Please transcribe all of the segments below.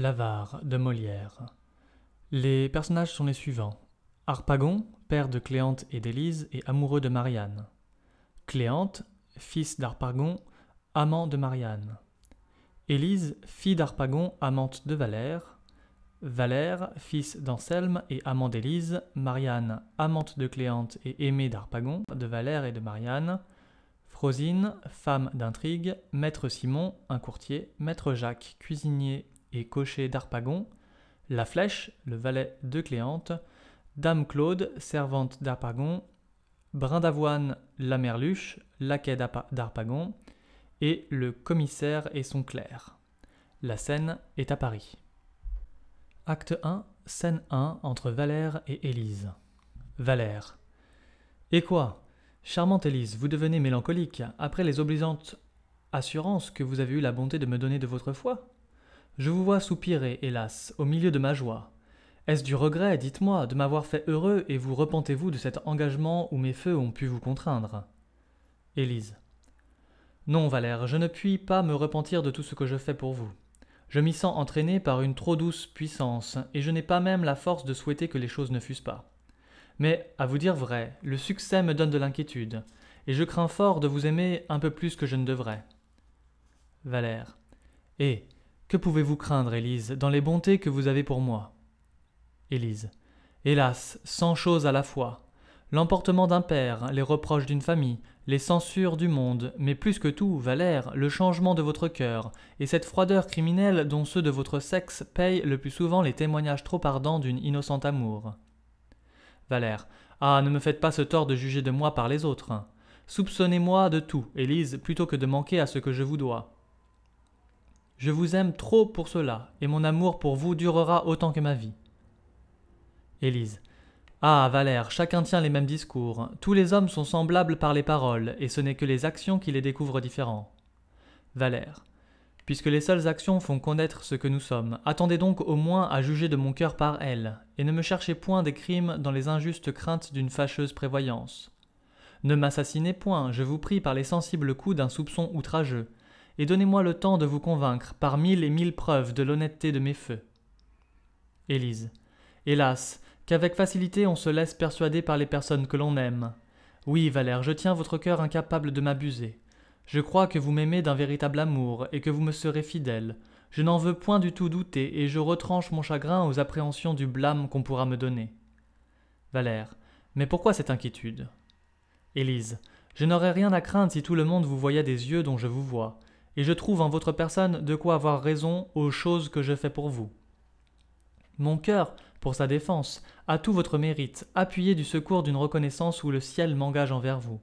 L'avare de Molière. Les personnages sont les suivants. Harpagon, père de Cléante et d'Élise et amoureux de Marianne. Cléante, fils d'Harpagon, amant de Marianne. Élise, fille d'Harpagon, amante de Valère. Valère, fils d'Anselme et amant d'Élise. Marianne, amante de Cléante et aimée d'Harpagon, de Valère et de Marianne. Frosine, femme d'intrigue. Maître Simon, un courtier. Maître Jacques, cuisinier cocher d'Arpagon, La Flèche, le valet de Cléante, Dame Claude, servante d'Arpagon, Brin d'Avoine, la Merluche, laquais d'Arpagon, et le commissaire et son clerc. La scène est à Paris. Acte 1, scène 1 entre Valère et Élise. Valère. Et quoi Charmante Élise, vous devenez mélancolique après les obligeantes assurances que vous avez eu la bonté de me donner de votre foi je vous vois soupirer, hélas, au milieu de ma joie. Est-ce du regret, dites-moi, de m'avoir fait heureux et vous repentez-vous de cet engagement où mes feux ont pu vous contraindre Élise. Non, Valère, je ne puis pas me repentir de tout ce que je fais pour vous. Je m'y sens entraîné par une trop douce puissance, et je n'ai pas même la force de souhaiter que les choses ne fussent pas. Mais, à vous dire vrai, le succès me donne de l'inquiétude, et je crains fort de vous aimer un peu plus que je ne devrais. Valère. Eh, que pouvez-vous craindre, Élise, dans les bontés que vous avez pour moi Élise. Hélas, cent choses à la fois. L'emportement d'un père, les reproches d'une famille, les censures du monde, mais plus que tout, Valère, le changement de votre cœur, et cette froideur criminelle dont ceux de votre sexe payent le plus souvent les témoignages trop ardents d'une innocente amour. Valère. Ah, ne me faites pas ce tort de juger de moi par les autres. Soupçonnez-moi de tout, Élise, plutôt que de manquer à ce que je vous dois. Je vous aime trop pour cela, et mon amour pour vous durera autant que ma vie. Élise. Ah, Valère, chacun tient les mêmes discours. Tous les hommes sont semblables par les paroles, et ce n'est que les actions qui les découvrent différents. Valère. Puisque les seules actions font connaître ce que nous sommes, attendez donc au moins à juger de mon cœur par elles, et ne me cherchez point des crimes dans les injustes craintes d'une fâcheuse prévoyance. Ne m'assassinez point, je vous prie, par les sensibles coups d'un soupçon outrageux, et donnez-moi le temps de vous convaincre par mille et mille preuves de l'honnêteté de mes feux. Élise. Hélas, qu'avec facilité on se laisse persuader par les personnes que l'on aime. Oui, Valère, je tiens votre cœur incapable de m'abuser. Je crois que vous m'aimez d'un véritable amour et que vous me serez fidèle. Je n'en veux point du tout douter et je retranche mon chagrin aux appréhensions du blâme qu'on pourra me donner. Valère. Mais pourquoi cette inquiétude Élise. Je n'aurais rien à craindre si tout le monde vous voyait des yeux dont je vous vois et je trouve en votre personne de quoi avoir raison aux choses que je fais pour vous. Mon cœur, pour sa défense, a tout votre mérite, appuyé du secours d'une reconnaissance où le ciel m'engage envers vous.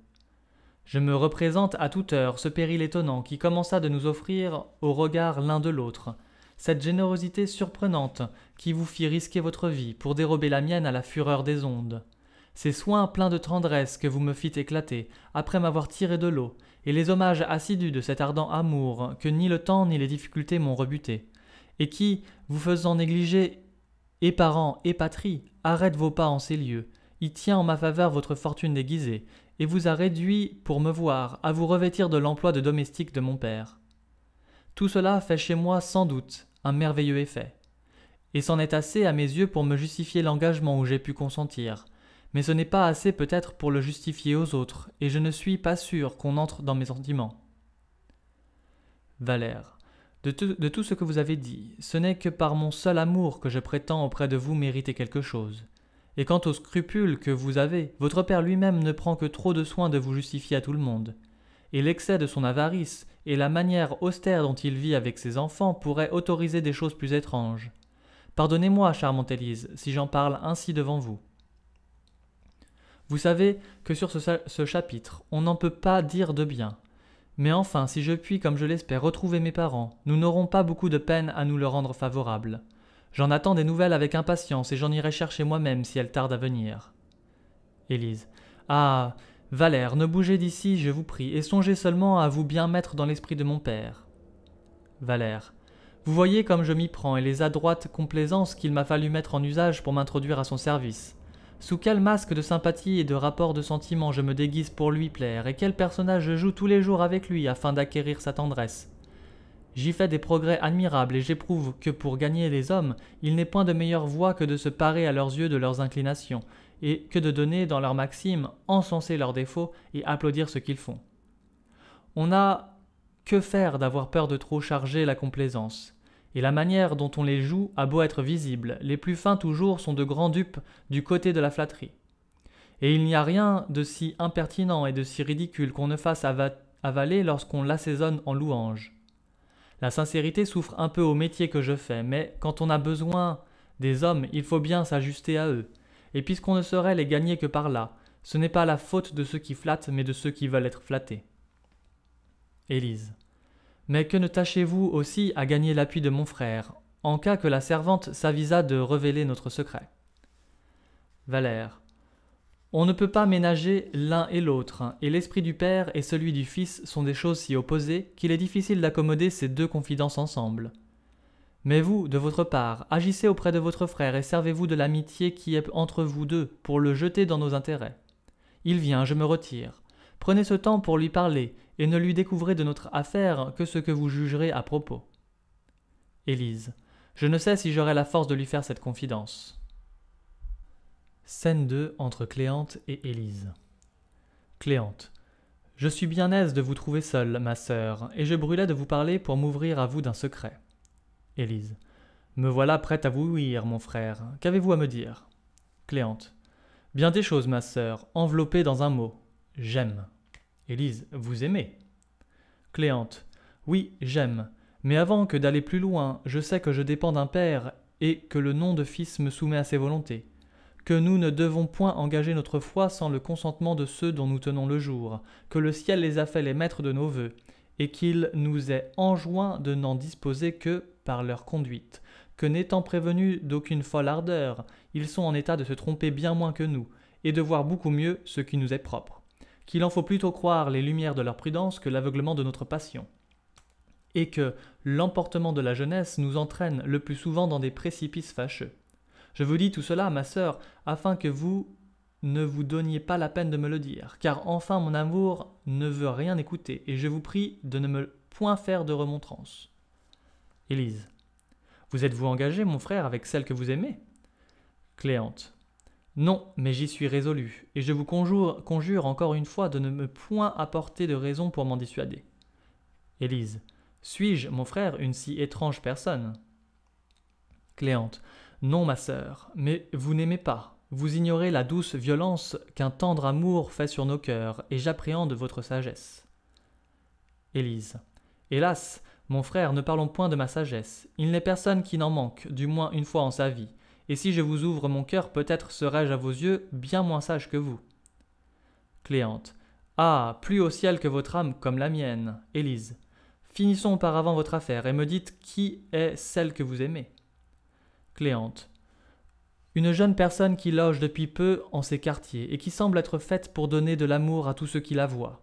Je me représente à toute heure ce péril étonnant qui commença de nous offrir au regard l'un de l'autre, cette générosité surprenante qui vous fit risquer votre vie pour dérober la mienne à la fureur des ondes. Ces soins pleins de tendresse que vous me fit éclater après m'avoir tiré de l'eau, et les hommages assidus de cet ardent amour que ni le temps ni les difficultés m'ont rebuté, et qui, vous faisant négliger et parents et patrie, arrête vos pas en ces lieux, y tient en ma faveur votre fortune déguisée, et vous a réduit, pour me voir, à vous revêtir de l'emploi de domestique de mon père. Tout cela fait chez moi sans doute un merveilleux effet, et c'en est assez à mes yeux pour me justifier l'engagement où j'ai pu consentir, mais ce n'est pas assez peut-être pour le justifier aux autres, et je ne suis pas sûr qu'on entre dans mes sentiments. Valère. De, tout ce que vous avez dit, ce n'est que par mon seul amour que je prétends auprès de vous mériter quelque chose. Et quant aux scrupules que vous avez, votre père lui-même ne prend que trop de soin de vous justifier à tout le monde. Et l'excès de son avarice et la manière austère dont il vit avec ses enfants pourraient autoriser des choses plus étranges. Pardonnez-moi, charmante Élise, si j'en parle ainsi devant vous. Vous savez que sur ce, chapitre, on n'en peut pas dire de bien. Mais enfin, si je puis, comme je l'espère, retrouver mes parents, nous n'aurons pas beaucoup de peine à nous le rendre favorable. J'en attends des nouvelles avec impatience et j'en irai chercher moi-même si elles tarde à venir. Élise. Ah, Valère, ne bougez d'ici, je vous prie, et songez seulement à vous bien mettre dans l'esprit de mon père. Valère. Vous voyez comme je m'y prends et les adroites complaisances qu'il m'a fallu mettre en usage pour m'introduire à son service. Sous quel masque de sympathie et de rapport de sentiment je me déguise pour lui plaire, et quel personnage je joue tous les jours avec lui afin d'acquérir sa tendresse J'y fais des progrès admirables et j'éprouve que pour gagner les hommes, il n'est point de meilleure voie que de se parer à leurs yeux de leurs inclinations, et que de donner dans leurs maximes, encenser leurs défauts et applaudir ce qu'ils font. On a que faire d'avoir peur de trop charger la complaisance et la manière dont on les joue a beau être visible, les plus fins toujours sont de grands dupes du côté de la flatterie. Et il n'y a rien de si impertinent et de si ridicule qu'on ne fasse avaler lorsqu'on l'assaisonne en louange. La sincérité souffre un peu au métier que je fais, mais quand on a besoin des hommes, il faut bien s'ajuster à eux. Et puisqu'on ne saurait les gagner que par là, ce n'est pas la faute de ceux qui flattent, mais de ceux qui veulent être flattés. Élise. Mais que ne tâchez-vous aussi à gagner l'appui de mon frère, en cas que la servante s'avisa de révéler notre secret. Valère. On ne peut pas ménager l'un et l'autre, et l'esprit du père et celui du fils sont des choses si opposées qu'il est difficile d'accommoder ces deux confidences ensemble. Mais vous, de votre part, agissez auprès de votre frère et servez-vous de l'amitié qui est entre vous deux pour le jeter dans nos intérêts. Il vient, je me retire. Prenez ce temps pour lui parler, et ne lui découvrez de notre affaire que ce que vous jugerez à propos. Élise. Je ne sais si j'aurai la force de lui faire cette confidence. Scène 2 entre Cléante et Élise. Cléante. Je suis bien aise de vous trouver seule, ma sœur, et je brûlais de vous parler pour m'ouvrir à vous d'un secret. Élise. Me voilà prête à vous ouïr, mon frère. Qu'avez-vous à me dire Cléante. Bien des choses, ma sœur, enveloppées dans un mot j'aime. Élise, vous aimez. Cléante, oui, j'aime. Mais avant que d'aller plus loin, je sais que je dépends d'un père et que le nom de fils me soumet à ses volontés. Que nous ne devons point engager notre foi sans le consentement de ceux dont nous tenons le jour, que le ciel les a fait les maîtres de nos vœux, et qu'il nous est enjoint de n'en disposer que par leur conduite, que n'étant prévenus d'aucune folle ardeur, ils sont en état de se tromper bien moins que nous, et de voir beaucoup mieux ce qui nous est propre qu'il en faut plutôt croire les lumières de leur prudence que l'aveuglement de notre passion, et que l'emportement de la jeunesse nous entraîne le plus souvent dans des précipices fâcheux. Je vous dis tout cela, ma sœur, afin que vous ne vous donniez pas la peine de me le dire, car enfin mon amour ne veut rien écouter, et je vous prie de ne me point faire de remontrance. Élise. Vous êtes-vous engagé, mon frère, avec celle que vous aimez Cléante. Non, mais j'y suis résolu, et je vous conjure, conjure encore une fois de ne me point apporter de raison pour m'en dissuader. Élise. Suis-je, mon frère, une si étrange personne Cléante. Non, ma sœur, mais vous n'aimez pas. Vous ignorez la douce violence qu'un tendre amour fait sur nos cœurs, et j'appréhende votre sagesse. Élise. Hélas, mon frère, ne parlons point de ma sagesse. Il n'est personne qui n'en manque, du moins une fois en sa vie et si je vous ouvre mon cœur, peut-être serai-je à vos yeux bien moins sage que vous. Cléante. Ah, plus au ciel que votre âme comme la mienne. Élise. Finissons auparavant votre affaire et me dites qui est celle que vous aimez. Cléante. Une jeune personne qui loge depuis peu en ces quartiers et qui semble être faite pour donner de l'amour à tous ceux qui la voient.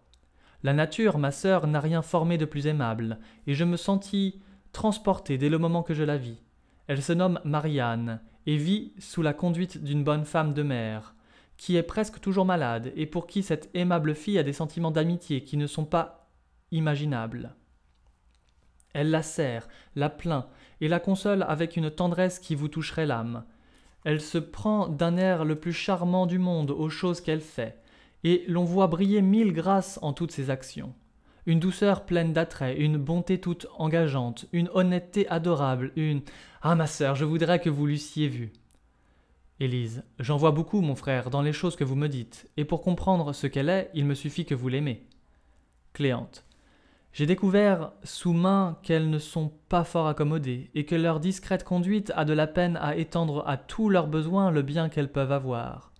La nature, ma sœur, n'a rien formé de plus aimable, et je me sentis transportée dès le moment que je la vis. Elle se nomme Marianne, et vit sous la conduite d'une bonne femme de mère, qui est presque toujours malade et pour qui cette aimable fille a des sentiments d'amitié qui ne sont pas imaginables. Elle la sert, la plaint et la console avec une tendresse qui vous toucherait l'âme. Elle se prend d'un air le plus charmant du monde aux choses qu'elle fait, et l'on voit briller mille grâces en toutes ses actions. Une douceur pleine d'attrait, une bonté toute engageante, une honnêteté adorable, une ah, ma sœur, je voudrais que vous l'eussiez vue. »« Élise, j'en vois beaucoup, mon frère, dans les choses que vous me dites, et pour comprendre ce qu'elle est, il me suffit que vous l'aimez. Cléante. J'ai découvert sous main qu'elles ne sont pas fort accommodées, et que leur discrète conduite a de la peine à étendre à tous leurs besoins le bien qu'elles peuvent avoir.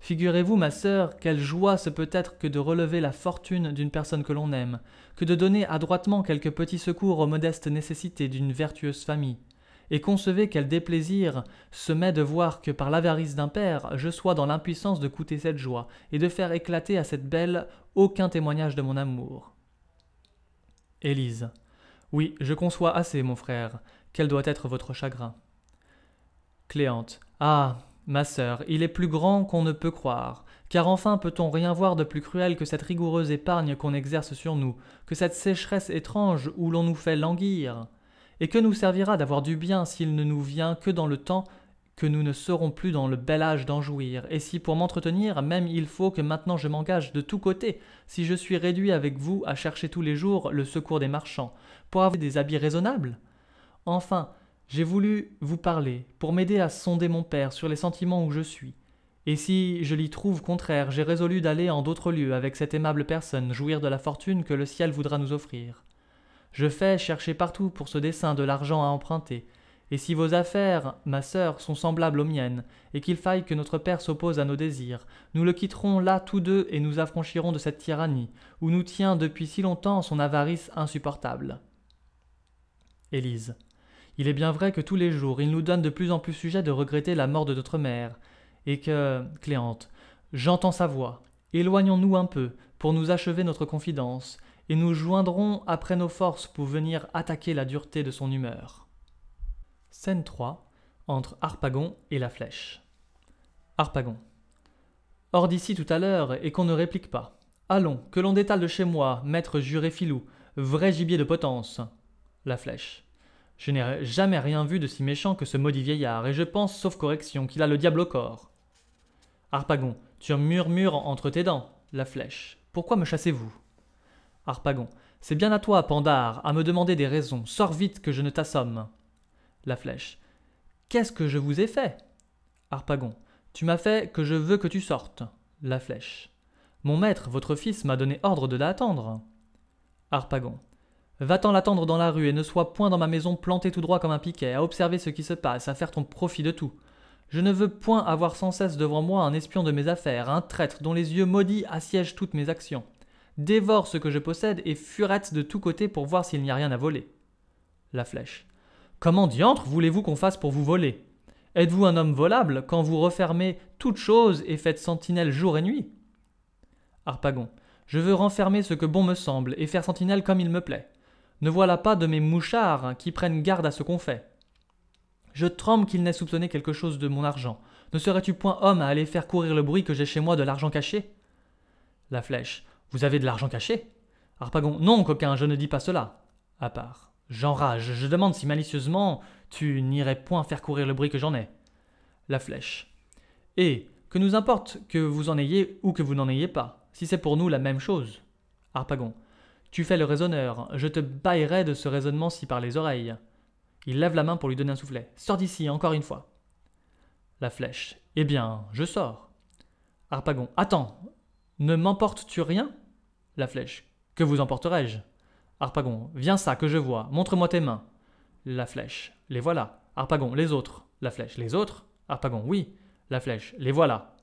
Figurez-vous, ma sœur, quelle joie ce peut être que de relever la fortune d'une personne que l'on aime, que de donner adroitement quelques petits secours aux modestes nécessités d'une vertueuse famille, et concevez quel déplaisir se met de voir que par l'avarice d'un père, je sois dans l'impuissance de coûter cette joie, et de faire éclater à cette belle aucun témoignage de mon amour. Élise. Oui, je conçois assez, mon frère. Quel doit être votre chagrin Cléante. Ah, ma sœur, il est plus grand qu'on ne peut croire. Car enfin peut-on rien voir de plus cruel que cette rigoureuse épargne qu'on exerce sur nous, que cette sécheresse étrange où l'on nous fait languir et que nous servira d'avoir du bien s'il ne nous vient que dans le temps que nous ne serons plus dans le bel âge d'en jouir, et si pour m'entretenir, même il faut que maintenant je m'engage de tous côtés, si je suis réduit avec vous à chercher tous les jours le secours des marchands, pour avoir des habits raisonnables Enfin, j'ai voulu vous parler, pour m'aider à sonder mon père sur les sentiments où je suis. Et si je l'y trouve contraire, j'ai résolu d'aller en d'autres lieux avec cette aimable personne, jouir de la fortune que le ciel voudra nous offrir. Je fais chercher partout pour ce dessein de l'argent à emprunter. Et si vos affaires, ma sœur, sont semblables aux miennes, et qu'il faille que notre père s'oppose à nos désirs, nous le quitterons là tous deux et nous affranchirons de cette tyrannie, où nous tient depuis si longtemps son avarice insupportable. Élise. Il est bien vrai que tous les jours il nous donne de plus en plus sujet de regretter la mort de notre mère, et que. Cléante. J'entends sa voix. Éloignons-nous un peu, pour nous achever notre confidence, et nous joindrons après nos forces pour venir attaquer la dureté de son humeur. Scène 3 entre Harpagon et la flèche. Harpagon. Hors d'ici tout à l'heure et qu'on ne réplique pas. Allons, que l'on détale de chez moi, maître juré filou, vrai gibier de potence. La flèche. Je n'ai jamais rien vu de si méchant que ce maudit vieillard, et je pense, sauf correction, qu'il a le diable au corps. Harpagon, tu murmures entre tes dents. La flèche. Pourquoi me chassez-vous Harpagon. C'est bien à toi, Pandare, à me demander des raisons. Sors vite que je ne t'assomme. La flèche. Qu'est-ce que je vous ai fait Harpagon. Tu m'as fait que je veux que tu sortes. La flèche. Mon maître, votre fils, m'a donné ordre de l'attendre. Harpagon. Va-t'en l'attendre dans la rue et ne sois point dans ma maison planté tout droit comme un piquet, à observer ce qui se passe, à faire ton profit de tout. Je ne veux point avoir sans cesse devant moi un espion de mes affaires, un traître dont les yeux maudits assiègent toutes mes actions dévore ce que je possède et furette de tous côtés pour voir s'il n'y a rien à voler. La flèche. Comment diantre voulez-vous qu'on fasse pour vous voler Êtes-vous un homme volable quand vous refermez toute chose et faites sentinelle jour et nuit Harpagon. Je veux renfermer ce que bon me semble et faire sentinelle comme il me plaît. Ne voilà pas de mes mouchards qui prennent garde à ce qu'on fait. Je tremble qu'il n'ait soupçonné quelque chose de mon argent. Ne serais-tu point homme à aller faire courir le bruit que j'ai chez moi de l'argent caché La flèche. Vous avez de l'argent caché Harpagon. Non, coquin, je ne dis pas cela. À part. J'enrage, je demande si malicieusement tu n'irais point faire courir le bruit que j'en ai. La flèche. Et que nous importe que vous en ayez ou que vous n'en ayez pas, si c'est pour nous la même chose. Harpagon. Tu fais le raisonneur, je te baillerai de ce raisonnement si par les oreilles. Il lève la main pour lui donner un soufflet. Sors d'ici, encore une fois. La flèche. Eh bien, je sors. Harpagon. Attends, ne m'emportes-tu rien la flèche. Que vous emporterai-je Harpagon. Viens ça, que je vois. Montre-moi tes mains. La flèche. Les voilà. Harpagon. Les autres. La flèche. Les autres Harpagon. Oui. La flèche. Les voilà.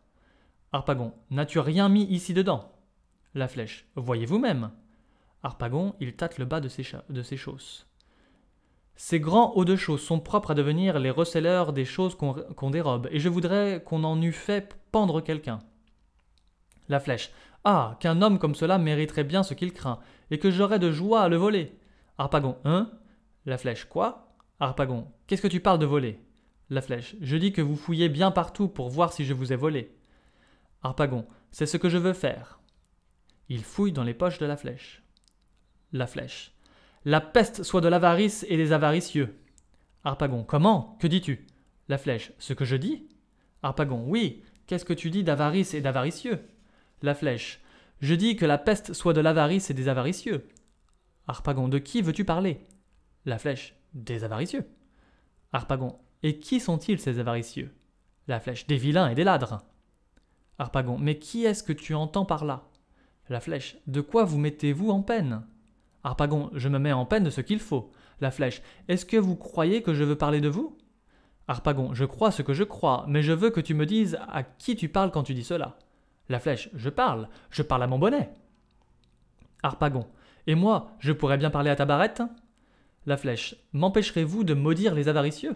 Harpagon. N'as-tu rien mis ici dedans La flèche. Voyez vous-même. Harpagon, il tâte le bas de ses, de ses chausses. Ces grands hauts de chausses sont propres à devenir les receleurs des choses qu'on dérobe, et je voudrais qu'on en eût fait pendre quelqu'un. La flèche. Ah, qu'un homme comme cela mériterait bien ce qu'il craint, et que j'aurais de joie à le voler. Harpagon hein La flèche quoi Harpagon. Qu'est-ce que tu parles de voler La flèche. Je dis que vous fouillez bien partout pour voir si je vous ai volé. Harpagon. C'est ce que je veux faire. Il fouille dans les poches de la flèche. La flèche. La peste soit de l'avarice et des avaricieux. Harpagon. Comment Que dis-tu La flèche. Ce que je dis Harpagon. Oui. Qu'est-ce que tu dis d'avarice et d'avaricieux la flèche. Je dis que la peste soit de l'avarice et des avaricieux. Harpagon, de qui veux-tu parler La flèche. Des avaricieux. Harpagon. Et qui sont-ils ces avaricieux La flèche. Des vilains et des ladres. Harpagon. Mais qui est-ce que tu entends par là La flèche. De quoi vous mettez-vous en peine Harpagon. Je me mets en peine de ce qu'il faut. La flèche. Est-ce que vous croyez que je veux parler de vous Harpagon. Je crois ce que je crois, mais je veux que tu me dises à qui tu parles quand tu dis cela. La flèche, je parle, je parle à mon bonnet. Harpagon, et moi, je pourrais bien parler à ta barrette La flèche, m'empêcherez-vous de maudire les avaricieux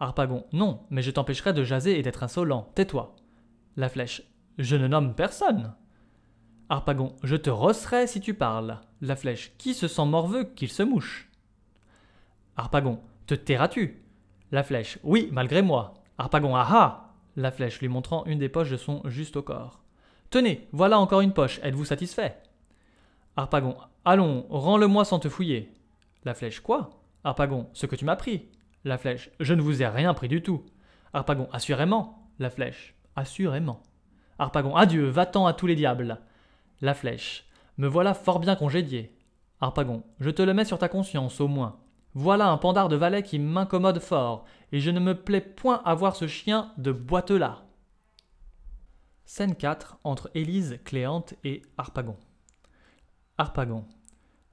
Harpagon, non, mais je t'empêcherai de jaser et d'être insolent, tais-toi. La flèche, je ne nomme personne. Arpagon « je te rosserai si tu parles. La flèche, qui se sent morveux qu'il se mouche Harpagon, te tairas-tu La flèche, oui, malgré moi. Arpagon « ah ah La flèche, lui montrant une des poches de son juste au corps. Tenez, voilà encore une poche, êtes-vous satisfait Harpagon. Allons, rends-le-moi sans te fouiller. La flèche quoi Harpagon. Ce que tu m'as pris. La flèche. Je ne vous ai rien pris du tout. Harpagon. Assurément. La flèche. Assurément. Harpagon. Adieu, va-t'en à tous les diables. La flèche. Me voilà fort bien congédié. Harpagon. Je te le mets sur ta conscience, au moins. Voilà un pandard de valet qui m'incommode fort, et je ne me plais point à voir ce chien de boiteux là. Scène 4 entre Élise, Cléante et Harpagon. Harpagon.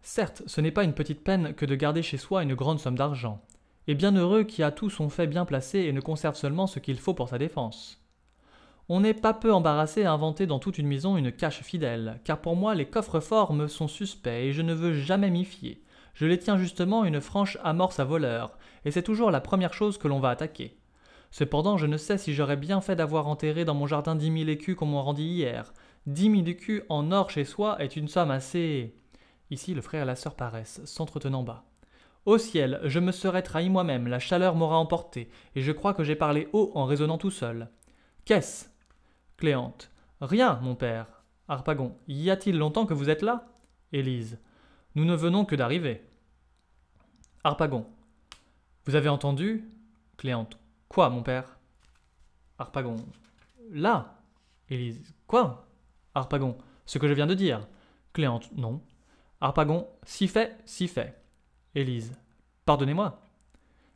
Certes, ce n'est pas une petite peine que de garder chez soi une grande somme d'argent, et bien heureux qui a tout son fait bien placé et ne conserve seulement ce qu'il faut pour sa défense. On n'est pas peu embarrassé à inventer dans toute une maison une cache fidèle, car pour moi les coffres forts me sont suspects et je ne veux jamais m'y fier. Je les tiens justement une franche amorce à voleurs, et c'est toujours la première chose que l'on va attaquer. Cependant, je ne sais si j'aurais bien fait d'avoir enterré dans mon jardin dix mille écus qu'on m'en rendit hier. Dix mille écus en or chez soi est une somme assez. Ici, le frère et la sœur paraissent, s'entretenant bas. Au ciel, je me serais trahi moi-même, la chaleur m'aura emporté, et je crois que j'ai parlé haut en raisonnant tout seul. Qu'est-ce Cléante. Rien, mon père. Harpagon. Y a-t-il longtemps que vous êtes là Élise. Nous ne venons que d'arriver. Harpagon. Vous avez entendu Cléante. Quoi, mon père Harpagon. Là Élise. Quoi Harpagon. Ce que je viens de dire. Cléante. Non. Harpagon. Si fait, si fait. Élise. Pardonnez-moi.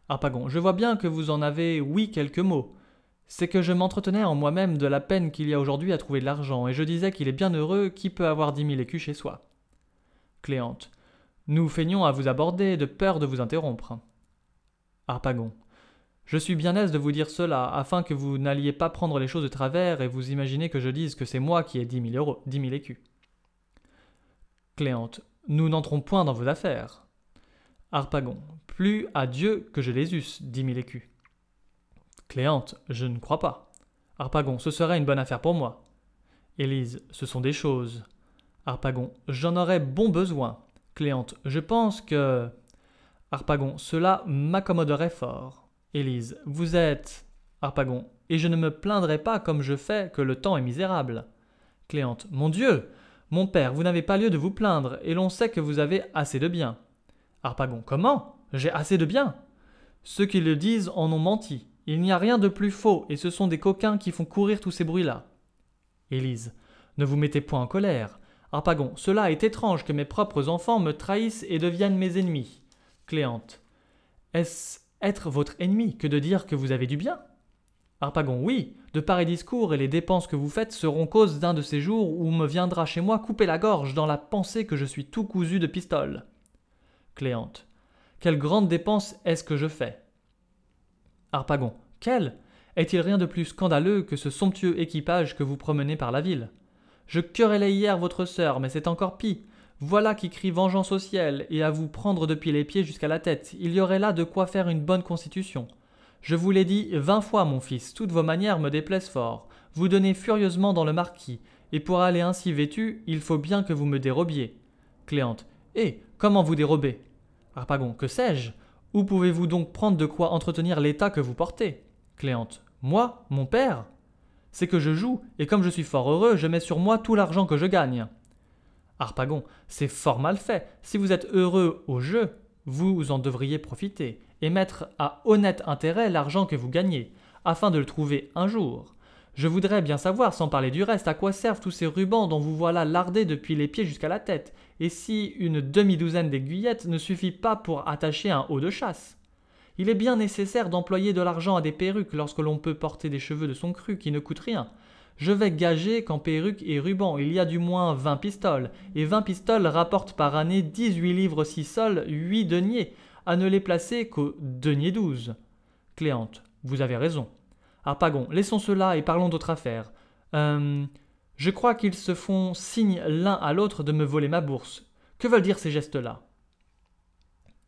Harpagon. Je vois bien que vous en avez, oui, quelques mots. C'est que je m'entretenais en moi-même de la peine qu'il y a aujourd'hui à trouver de l'argent, et je disais qu'il est bien heureux qui peut avoir dix mille écus chez soi. Cléante. Nous feignons à vous aborder, de peur de vous interrompre. Harpagon. Je suis bien aise de vous dire cela afin que vous n'alliez pas prendre les choses de travers et vous imaginez que je dise que c'est moi qui ai dix mille euros, dix mille écus. Cléante, nous n'entrons point dans vos affaires. Harpagon, plus à Dieu que je les eusse, dix mille écus. Cléante, je ne crois pas. Harpagon, ce serait une bonne affaire pour moi. Élise, ce sont des choses. Harpagon, j'en aurais bon besoin. Cléante, je pense que. Harpagon, cela m'accommoderait fort. Élise, vous êtes. Harpagon, et je ne me plaindrai pas comme je fais que le temps est misérable. Cléante, mon Dieu Mon père, vous n'avez pas lieu de vous plaindre, et l'on sait que vous avez assez de bien. Harpagon, comment J'ai assez de bien Ceux qui le disent en ont menti. Il n'y a rien de plus faux, et ce sont des coquins qui font courir tous ces bruits-là. Élise, ne vous mettez point en colère. Harpagon, cela est étrange que mes propres enfants me trahissent et deviennent mes ennemis. Cléante, est-ce être votre ennemi que de dire que vous avez du bien. Harpagon, oui, de pareils discours et les dépenses que vous faites seront cause d'un de ces jours où me viendra chez moi couper la gorge dans la pensée que je suis tout cousu de pistoles. Cléante, quelle grande dépense est-ce que je fais Harpagon, quelle Est-il rien de plus scandaleux que ce somptueux équipage que vous promenez par la ville Je querellais hier votre sœur, mais c'est encore pis. Voilà qui crie vengeance au ciel, et à vous prendre depuis les pieds jusqu'à la tête. Il y aurait là de quoi faire une bonne constitution. Je vous l'ai dit vingt fois, mon fils, toutes vos manières me déplaisent fort. Vous donnez furieusement dans le marquis, et pour aller ainsi vêtu, il faut bien que vous me dérobiez. Cléante. Eh, comment vous dérober Arpagon, Que sais-je Où pouvez-vous donc prendre de quoi entretenir l'état que vous portez Cléante. Moi, mon père C'est que je joue, et comme je suis fort heureux, je mets sur moi tout l'argent que je gagne. Harpagon, c'est fort mal fait. Si vous êtes heureux au jeu, vous en devriez profiter et mettre à honnête intérêt l'argent que vous gagnez, afin de le trouver un jour. Je voudrais bien savoir, sans parler du reste, à quoi servent tous ces rubans dont vous voilà lardés depuis les pieds jusqu'à la tête, et si une demi-douzaine d'aiguillettes ne suffit pas pour attacher un haut de chasse. Il est bien nécessaire d'employer de l'argent à des perruques lorsque l'on peut porter des cheveux de son cru qui ne coûtent rien, je vais gager qu'en perruque et ruban, il y a du moins vingt pistoles, et vingt pistoles rapportent par année dix-huit livres six sols, huit deniers, à ne les placer qu'au denier douze. »« Cléante, vous avez raison. Arpagon, laissons cela et parlons d'autre affaire. Hum, je crois qu'ils se font signe l'un à l'autre de me voler ma bourse. Que veulent dire ces gestes-là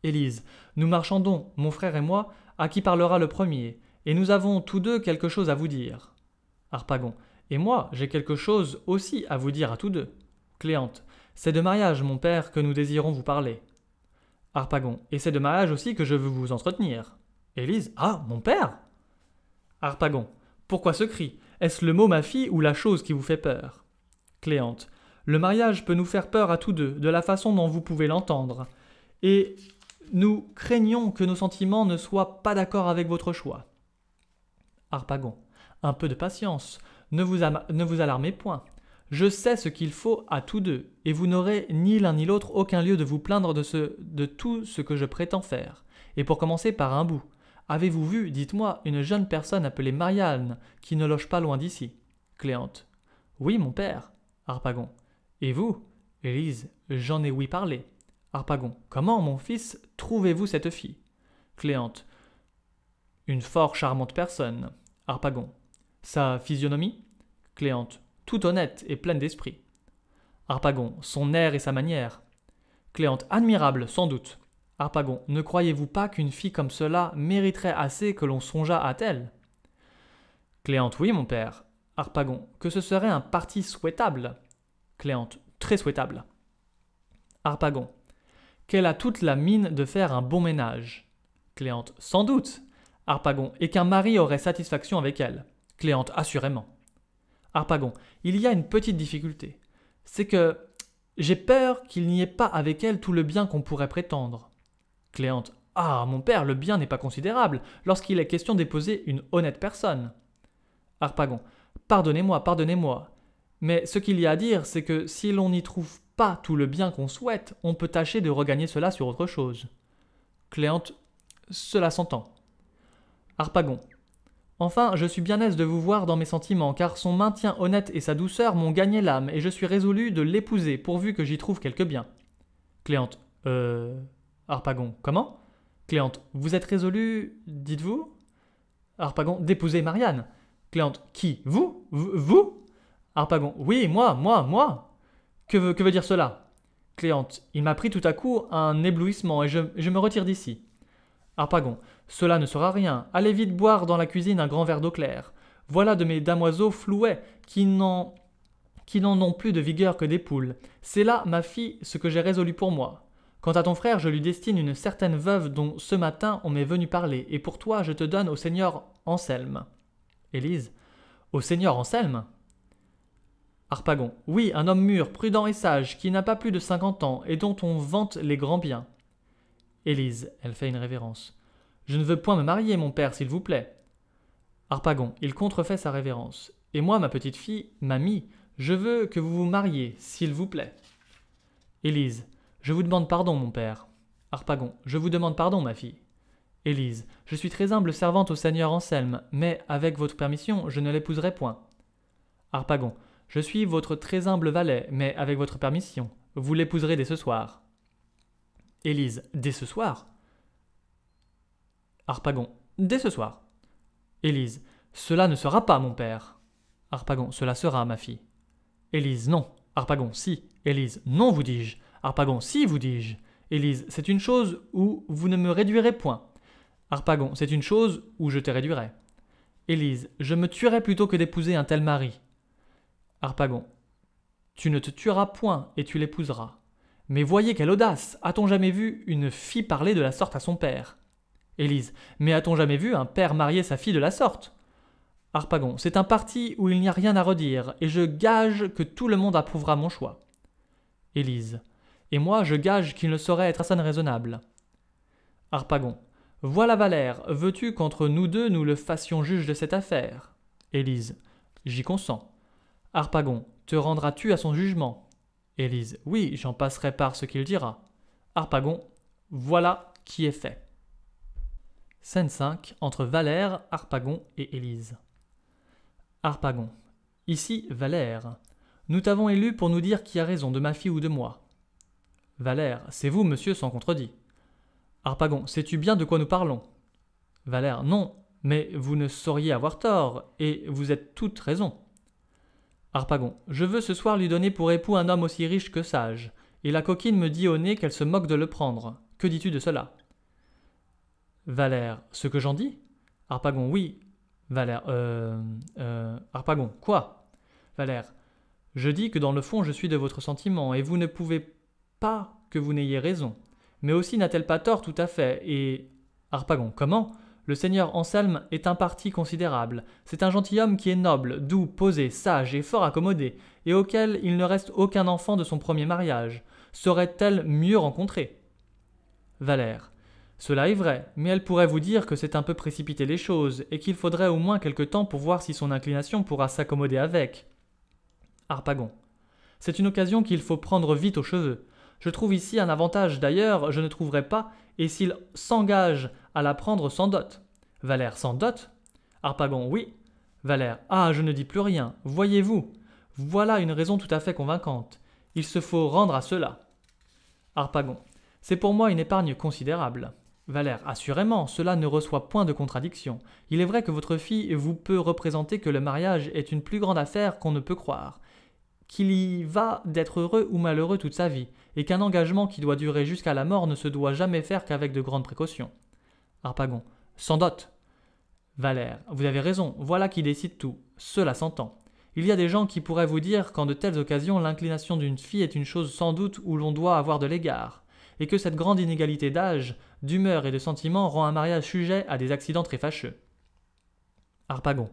Élise, nous marchandons, mon frère et moi, à qui parlera le premier, et nous avons tous deux quelque chose à vous dire. Harpagon, et moi, j'ai quelque chose aussi à vous dire à tous deux. Cléante, c'est de mariage, mon père, que nous désirons vous parler. Harpagon, et c'est de mariage aussi que je veux vous entretenir. Élise, ah, mon père Harpagon, pourquoi ce cri Est-ce le mot ma fille ou la chose qui vous fait peur Cléante, le mariage peut nous faire peur à tous deux, de la façon dont vous pouvez l'entendre. Et nous craignons que nos sentiments ne soient pas d'accord avec votre choix. Harpagon, un peu de patience. Ne vous, alarmez point. Je sais ce qu'il faut à tous deux, et vous n'aurez ni l'un ni l'autre aucun lieu de vous plaindre de, de tout ce que je prétends faire. Et pour commencer par un bout, avez-vous vu, dites-moi, une jeune personne appelée Marianne qui ne loge pas loin d'ici Cléante. Oui, mon père. Harpagon. Et vous Élise, j'en ai oui parlé. Harpagon. Comment, mon fils, trouvez-vous cette fille Cléante. Une fort charmante personne. Harpagon sa physionomie, Cléante, tout honnête et pleine d'esprit. Harpagon, son air et sa manière. Cléante, admirable, sans doute. Harpagon, ne croyez-vous pas qu'une fille comme cela mériterait assez que l'on songeât à elle Cléante, oui, mon père. Harpagon, que ce serait un parti souhaitable. Cléante, très souhaitable. Harpagon, qu'elle a toute la mine de faire un bon ménage. Cléante, sans doute. Harpagon, et qu'un mari aurait satisfaction avec elle. Cléante, assurément. Harpagon, il y a une petite difficulté. C'est que j'ai peur qu'il n'y ait pas avec elle tout le bien qu'on pourrait prétendre. Cléante, ah, mon père, le bien n'est pas considérable lorsqu'il est question d'épouser une honnête personne. Harpagon, pardonnez-moi, pardonnez-moi. Mais ce qu'il y a à dire, c'est que si l'on n'y trouve pas tout le bien qu'on souhaite, on peut tâcher de regagner cela sur autre chose. Cléante, cela s'entend. Harpagon, Enfin, je suis bien aise de vous voir dans mes sentiments, car son maintien honnête et sa douceur m'ont gagné l'âme, et je suis résolu de l'épouser, pourvu que j'y trouve quelque bien. Cléante, euh. Harpagon, comment Cléante, vous êtes résolu... dites-vous Harpagon, d'épouser Marianne. Cléante, qui Vous Vous Harpagon, oui, moi, moi, moi que veut, que veut dire cela Cléante, il m'a pris tout à coup un éblouissement et je me retire d'ici. Arpagon, « Cela ne sera rien. Allez vite boire dans la cuisine un grand verre d'eau claire. Voilà de mes damoiseaux flouets qui n'en qui n'en ont plus de vigueur que des poules. C'est là, ma fille, ce que j'ai résolu pour moi. Quant à ton frère, je lui destine une certaine veuve dont ce matin on m'est venu parler, et pour toi je te donne au seigneur Anselme. Élise. Au seigneur Anselme Arpagon, « Oui, un homme mûr, prudent et sage, qui n'a pas plus de cinquante ans, et dont on vante les grands biens. Élise, elle fait une révérence. Je ne veux point me marier, mon père, s'il vous plaît. Harpagon, il contrefait sa révérence. Et moi, ma petite fille, mamie, je veux que vous vous mariez, s'il vous plaît. Élise, je vous demande pardon, mon père. Harpagon, je vous demande pardon, ma fille. Élise, je suis très humble servante au Seigneur Anselme, mais avec votre permission, je ne l'épouserai point. Harpagon, je suis votre très humble valet, mais avec votre permission, vous l'épouserez dès ce soir. Élise dès ce soir. Harpagon. Dès ce soir. Élise. Cela ne sera pas, mon père. Harpagon. Cela sera, ma fille. Élise. Non. Harpagon. Si. Élise. Non, vous dis-je. Harpagon. Si, vous dis-je. Élise. C'est une chose où vous ne me réduirez point. Harpagon. C'est une chose où je te réduirai. Élise. Je me tuerai plutôt que d'épouser un tel mari. Harpagon. Tu ne te tueras point et tu l'épouseras. Mais voyez quelle audace A-t-on jamais vu une fille parler de la sorte à son père Élise. Mais a-t-on jamais vu un père marier sa fille de la sorte Harpagon. C'est un parti où il n'y a rien à redire, et je gage que tout le monde approuvera mon choix. Élise. Et moi, je gage qu'il ne saurait être assez raisonnable. Harpagon. Voilà Valère, veux-tu qu'entre nous deux nous le fassions juge de cette affaire Élise. J'y consens. Harpagon. Te rendras-tu à son jugement Élise. Oui, j'en passerai par ce qu'il dira. Harpagon. Voilà qui est fait. Scène 5 entre Valère, Harpagon et Élise. Harpagon. Ici, Valère. Nous t'avons élu pour nous dire qui a raison de ma fille ou de moi. Valère. C'est vous, monsieur, sans contredit. Harpagon. Sais-tu bien de quoi nous parlons Valère. Non, mais vous ne sauriez avoir tort, et vous êtes toute raison. Harpagon. Je veux ce soir lui donner pour époux un homme aussi riche que sage. Et la coquine me dit au nez qu'elle se moque de le prendre. Que dis-tu de cela Valère. Ce que j'en dis Harpagon. Oui. Valère. Euh. euh Harpagon. Quoi Valère. Je dis que dans le fond je suis de votre sentiment, et vous ne pouvez pas que vous n'ayez raison. Mais aussi n'a-t-elle pas tort tout à fait, et. Harpagon. Comment le seigneur Anselme est un parti considérable. C'est un gentilhomme qui est noble, doux, posé, sage et fort accommodé, et auquel il ne reste aucun enfant de son premier mariage. Saurait-elle mieux rencontrer Valère. Cela est vrai, mais elle pourrait vous dire que c'est un peu précipiter les choses, et qu'il faudrait au moins quelque temps pour voir si son inclination pourra s'accommoder avec. Harpagon. C'est une occasion qu'il faut prendre vite aux cheveux. Je trouve ici un avantage d'ailleurs, je ne trouverai pas, et s'il s'engage à la prendre sans dot. Valère sans dot Harpagon, oui. Valère, ah, je ne dis plus rien, voyez-vous. Voilà une raison tout à fait convaincante. Il se faut rendre à cela. Harpagon, c'est pour moi une épargne considérable. Valère, assurément, cela ne reçoit point de contradiction. Il est vrai que votre fille vous peut représenter que le mariage est une plus grande affaire qu'on ne peut croire, qu'il y va d'être heureux ou malheureux toute sa vie, et qu'un engagement qui doit durer jusqu'à la mort ne se doit jamais faire qu'avec de grandes précautions. Harpagon. Sans dot. Valère. Vous avez raison, voilà qui décide tout. Cela s'entend. Il y a des gens qui pourraient vous dire qu'en de telles occasions, l'inclination d'une fille est une chose sans doute où l'on doit avoir de l'égard, et que cette grande inégalité d'âge, d'humeur et de sentiment rend un mariage sujet à des accidents très fâcheux. Harpagon.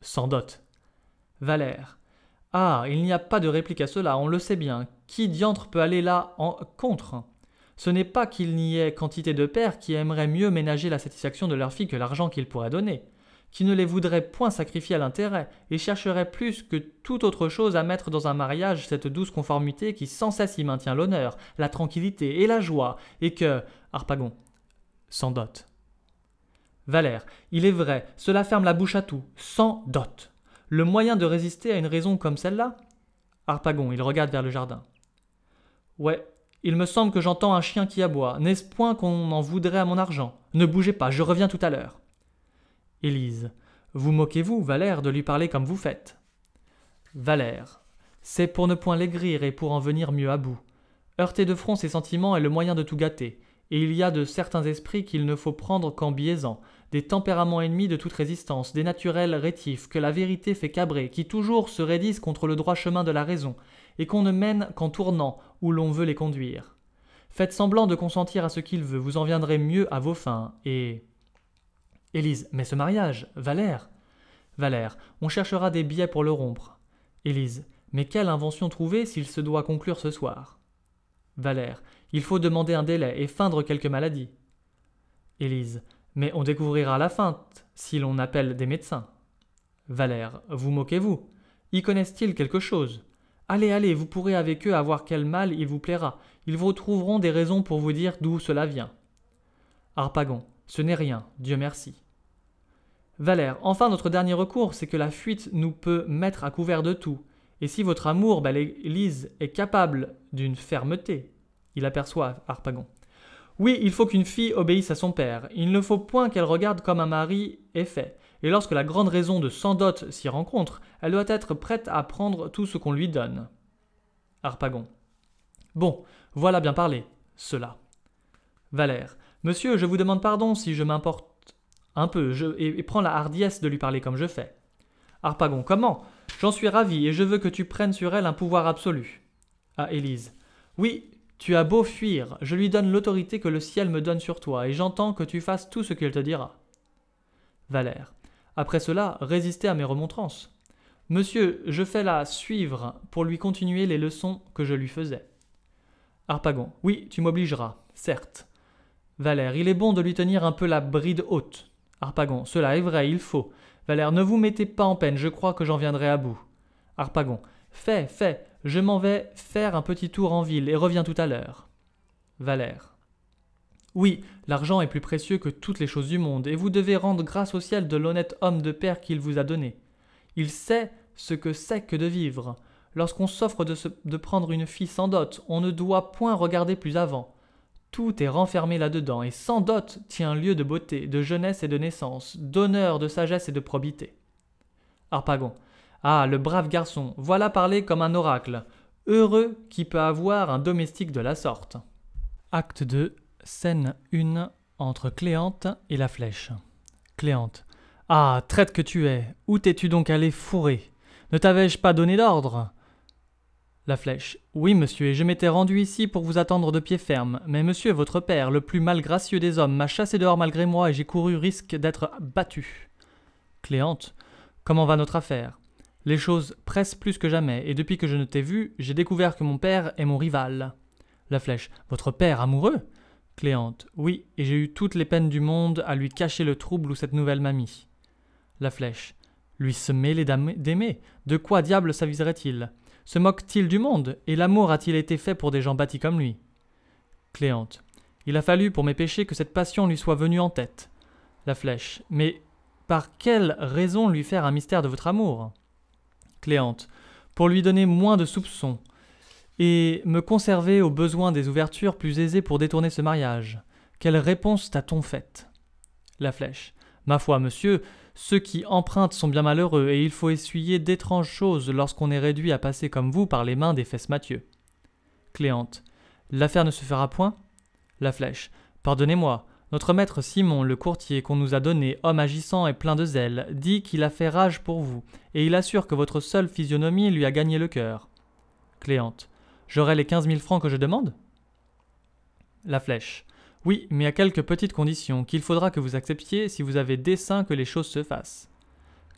Sans dot. Valère. Ah, il n'y a pas de réplique à cela, on le sait bien. Qui diantre peut aller là en contre ce n'est pas qu'il n'y ait quantité de pères qui aimeraient mieux ménager la satisfaction de leur fille que l'argent qu'ils pourraient donner, qui ne les voudraient point sacrifier à l'intérêt, et chercheraient plus que toute autre chose à mettre dans un mariage cette douce conformité qui sans cesse y maintient l'honneur, la tranquillité et la joie, et que, Harpagon, sans dot. Valère, il est vrai, cela ferme la bouche à tout, sans dot. Le moyen de résister à une raison comme celle-là Harpagon, il regarde vers le jardin. Ouais, il me semble que j'entends un chien qui aboie. N'est-ce point qu'on en voudrait à mon argent Ne bougez pas, je reviens tout à l'heure. Élise. Vous moquez-vous, Valère, de lui parler comme vous faites. Valère. C'est pour ne point l'aigrir et pour en venir mieux à bout. Heurter de front ses sentiments est le moyen de tout gâter, et il y a de certains esprits qu'il ne faut prendre qu'en biaisant, des tempéraments ennemis de toute résistance, des naturels rétifs que la vérité fait cabrer, qui toujours se raidissent contre le droit chemin de la raison, et qu'on ne mène qu'en tournant où l'on veut les conduire. Faites semblant de consentir à ce qu'il veut, vous en viendrez mieux à vos fins, et... Élise, mais ce mariage, Valère Valère, on cherchera des billets pour le rompre. Élise, mais quelle invention trouver s'il se doit conclure ce soir Valère, il faut demander un délai et feindre quelque maladie. Élise, mais on découvrira la feinte si l'on appelle des médecins. Valère, vous moquez-vous. Y connaissent-ils quelque chose Allez, allez, vous pourrez avec eux avoir quel mal il vous plaira. Ils vous trouveront des raisons pour vous dire d'où cela vient. Harpagon, ce n'est rien, Dieu merci. Valère, enfin notre dernier recours, c'est que la fuite nous peut mettre à couvert de tout. Et si votre amour, bah, est capable d'une fermeté, il aperçoit Harpagon. Oui, il faut qu'une fille obéisse à son père. Il ne faut point qu'elle regarde comme un mari est fait et lorsque la grande raison de sans dot s'y rencontre, elle doit être prête à prendre tout ce qu'on lui donne. Harpagon. Bon, voilà bien parlé, cela. Valère. Monsieur, je vous demande pardon si je m'importe un peu, je, et, prends la hardiesse de lui parler comme je fais. Harpagon. Comment J'en suis ravi et je veux que tu prennes sur elle un pouvoir absolu. À Élise. Oui, tu as beau fuir, je lui donne l'autorité que le ciel me donne sur toi, et j'entends que tu fasses tout ce qu'il te dira. Valère. Après cela, résistez à mes remontrances. Monsieur, je fais la suivre pour lui continuer les leçons que je lui faisais. Arpagon, Oui, tu m'obligeras, certes. Valère, il est bon de lui tenir un peu la bride haute. Arpagon, Cela est vrai, il faut. Valère, ne vous mettez pas en peine, je crois que j'en viendrai à bout. Arpagon, Fais, fais, je m'en vais faire un petit tour en ville et reviens tout à l'heure. Valère. Oui, l'argent est plus précieux que toutes les choses du monde, et vous devez rendre grâce au ciel de l'honnête homme de père qu'il vous a donné. Il sait ce que c'est que de vivre. Lorsqu'on s'offre de, prendre une fille sans dot, on ne doit point regarder plus avant. Tout est renfermé là-dedans, et sans dot tient lieu de beauté, de jeunesse et de naissance, d'honneur, de sagesse et de probité. Harpagon. Ah, le brave garçon, voilà parler comme un oracle. Heureux qui peut avoir un domestique de la sorte. Acte 2, Scène 1 entre Cléante et la flèche. Cléante. Ah, traite que tu es, où t'es-tu donc allé fourrer Ne t'avais-je pas donné d'ordre La flèche. Oui, monsieur, et je m'étais rendu ici pour vous attendre de pied ferme. Mais monsieur, votre père, le plus malgracieux des hommes, m'a chassé dehors malgré moi et j'ai couru risque d'être battu. Cléante. Comment va notre affaire Les choses pressent plus que jamais, et depuis que je ne t'ai vu, j'ai découvert que mon père est mon rival. La flèche. Votre père amoureux Cléante. Oui, et j'ai eu toutes les peines du monde à lui cacher le trouble ou cette nouvelle mamie. La flèche. Lui se mêler d'aimer. De quoi diable s'aviserait-il Se moque-t-il du monde Et l'amour a-t-il été fait pour des gens bâtis comme lui Cléante. Il a fallu pour mes péchés que cette passion lui soit venue en tête. La flèche. Mais par quelle raison lui faire un mystère de votre amour Cléante. Pour lui donner moins de soupçons, et me conserver au besoin des ouvertures plus aisées pour détourner ce mariage. Quelle réponse t'a-t-on faite La flèche. Ma foi, monsieur, ceux qui empruntent sont bien malheureux, et il faut essuyer d'étranges choses lorsqu'on est réduit à passer comme vous par les mains des fesses Mathieu. Cléante. L'affaire ne se fera point La flèche. Pardonnez-moi, notre maître Simon, le courtier qu'on nous a donné, homme agissant et plein de zèle, dit qu'il a fait rage pour vous, et il assure que votre seule physionomie lui a gagné le cœur. Cléante j'aurai les 15 000 francs que je demande La flèche. Oui, mais à quelques petites conditions qu'il faudra que vous acceptiez si vous avez dessein que les choses se fassent.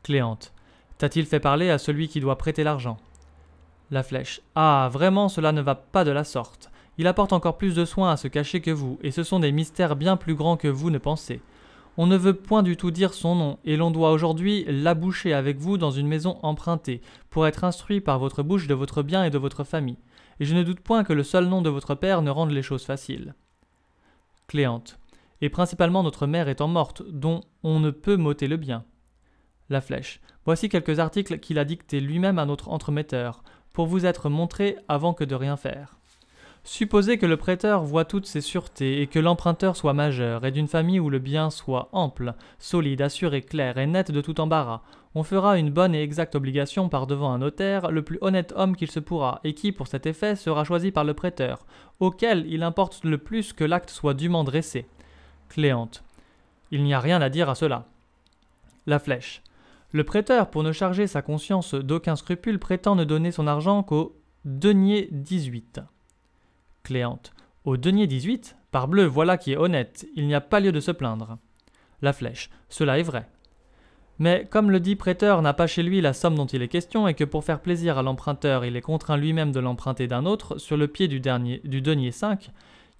Cléante. T'a-t-il fait parler à celui qui doit prêter l'argent La flèche. Ah, vraiment, cela ne va pas de la sorte. Il apporte encore plus de soins à se cacher que vous, et ce sont des mystères bien plus grands que vous ne pensez. On ne veut point du tout dire son nom, et l'on doit aujourd'hui l'aboucher avec vous dans une maison empruntée, pour être instruit par votre bouche de votre bien et de votre famille et je ne doute point que le seul nom de votre père ne rende les choses faciles. Cléante. Et principalement notre mère étant morte, dont on ne peut m'ôter le bien. La flèche. Voici quelques articles qu'il a dictés lui-même à notre entremetteur, pour vous être montrés avant que de rien faire. Supposez que le prêteur voit toutes ses sûretés et que l'emprunteur soit majeur et d'une famille où le bien soit ample, solide, assuré, clair et net de tout embarras. On fera une bonne et exacte obligation par devant un notaire, le plus honnête homme qu'il se pourra, et qui, pour cet effet, sera choisi par le prêteur, auquel il importe le plus que l'acte soit dûment dressé. Cléante. Il n'y a rien à dire à cela. La flèche. Le prêteur, pour ne charger sa conscience d'aucun scrupule, prétend ne donner son argent qu'au denier 18. Cléante. Au denier 18 Parbleu, voilà qui est honnête, il n'y a pas lieu de se plaindre. La flèche. Cela est vrai. Mais comme le dit prêteur n'a pas chez lui la somme dont il est question et que pour faire plaisir à l'emprunteur il est contraint lui-même de l'emprunter d'un autre sur le pied du, dernier, du denier 5,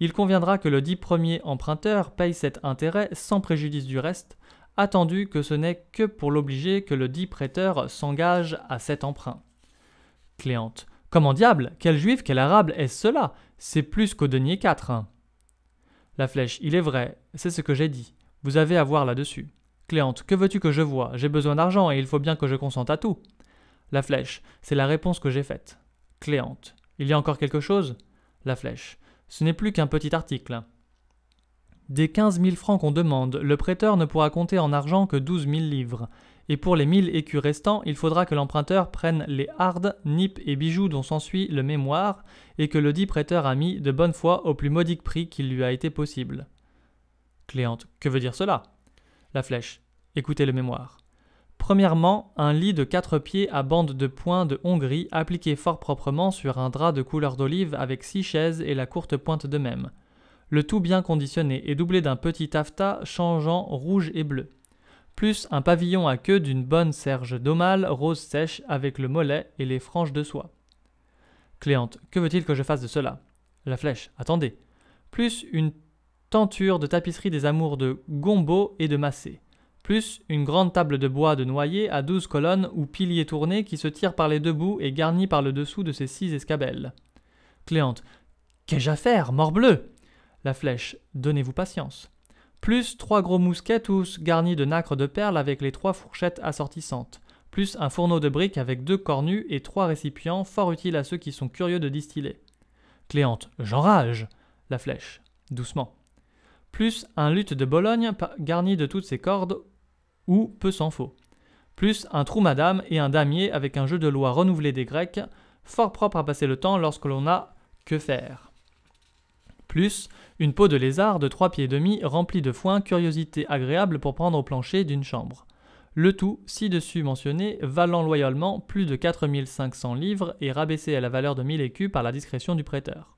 il conviendra que le dit premier emprunteur paye cet intérêt sans préjudice du reste, attendu que ce n'est que pour l'obliger que le dit prêteur s'engage à cet emprunt. Cléante. Comment diable Quel juif, quel arabe est-ce cela C'est plus qu'au denier 4. La flèche, il est vrai, c'est ce que j'ai dit. Vous avez à voir là-dessus. Cléante, que veux-tu que je voie J'ai besoin d'argent et il faut bien que je consente à tout. La flèche, c'est la réponse que j'ai faite. Cléante, il y a encore quelque chose La flèche, ce n'est plus qu'un petit article. Des quinze mille francs qu'on demande, le prêteur ne pourra compter en argent que douze mille livres et pour les 1000 écus restants, il faudra que l'emprunteur prenne les hardes, nippes et bijoux dont s'ensuit le mémoire, et que le dit prêteur a mis de bonne foi au plus modique prix qu'il lui a été possible. Cléante, que veut dire cela La flèche, écoutez le mémoire. Premièrement, un lit de quatre pieds à bande de points de Hongrie appliqué fort proprement sur un drap de couleur d'olive avec six chaises et la courte pointe de même. Le tout bien conditionné et doublé d'un petit taffetas changeant rouge et bleu plus un pavillon à queue d'une bonne serge d'aumale rose sèche avec le mollet et les franges de soie. Cléante, que veut-il que je fasse de cela La flèche, attendez. Plus une tenture de tapisserie des amours de Gombo et de Massé. Plus une grande table de bois de noyer à douze colonnes ou piliers tournés qui se tirent par les deux bouts et garnis par le dessous de ses six escabelles. Cléante, qu'ai-je à faire, morbleu La flèche, donnez-vous patience plus trois gros mousquets tous garnis de nacre de perles avec les trois fourchettes assortissantes, plus un fourneau de briques avec deux cornues et trois récipients fort utiles à ceux qui sont curieux de distiller. Cléante, j'enrage La flèche, doucement. Plus un luth de Bologne garni de toutes ses cordes, ou peu s'en faut. Plus un trou madame et un damier avec un jeu de loi renouvelé des Grecs, fort propre à passer le temps lorsque l'on a que faire plus une peau de lézard de trois pieds et demi remplie de foin, curiosité agréable pour prendre au plancher d'une chambre. Le tout, ci-dessus mentionné, valant loyalement plus de 4500 livres et rabaissé à la valeur de 1000 écus par la discrétion du prêteur.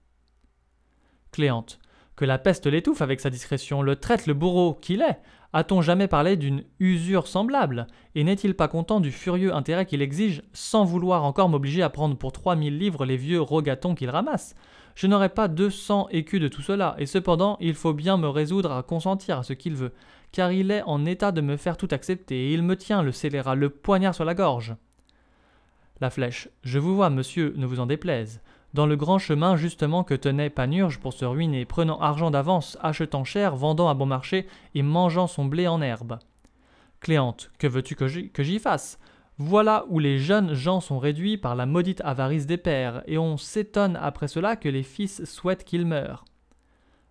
Cléante. Que la peste l'étouffe avec sa discrétion, le traite le bourreau qu'il est A-t-on jamais parlé d'une usure semblable Et n'est-il pas content du furieux intérêt qu'il exige sans vouloir encore m'obliger à prendre pour 3000 livres les vieux rogatons qu'il ramasse je n'aurai pas 200 écus de tout cela, et cependant il faut bien me résoudre à consentir à ce qu'il veut, car il est en état de me faire tout accepter, et il me tient le scélérat, le poignard sur la gorge. La flèche. Je vous vois, monsieur, ne vous en déplaise. Dans le grand chemin justement que tenait Panurge pour se ruiner, prenant argent d'avance, achetant cher, vendant à bon marché et mangeant son blé en herbe. Cléante, que veux-tu que j'y fasse voilà où les jeunes gens sont réduits par la maudite avarice des pères, et on s'étonne après cela que les fils souhaitent qu'ils meurent.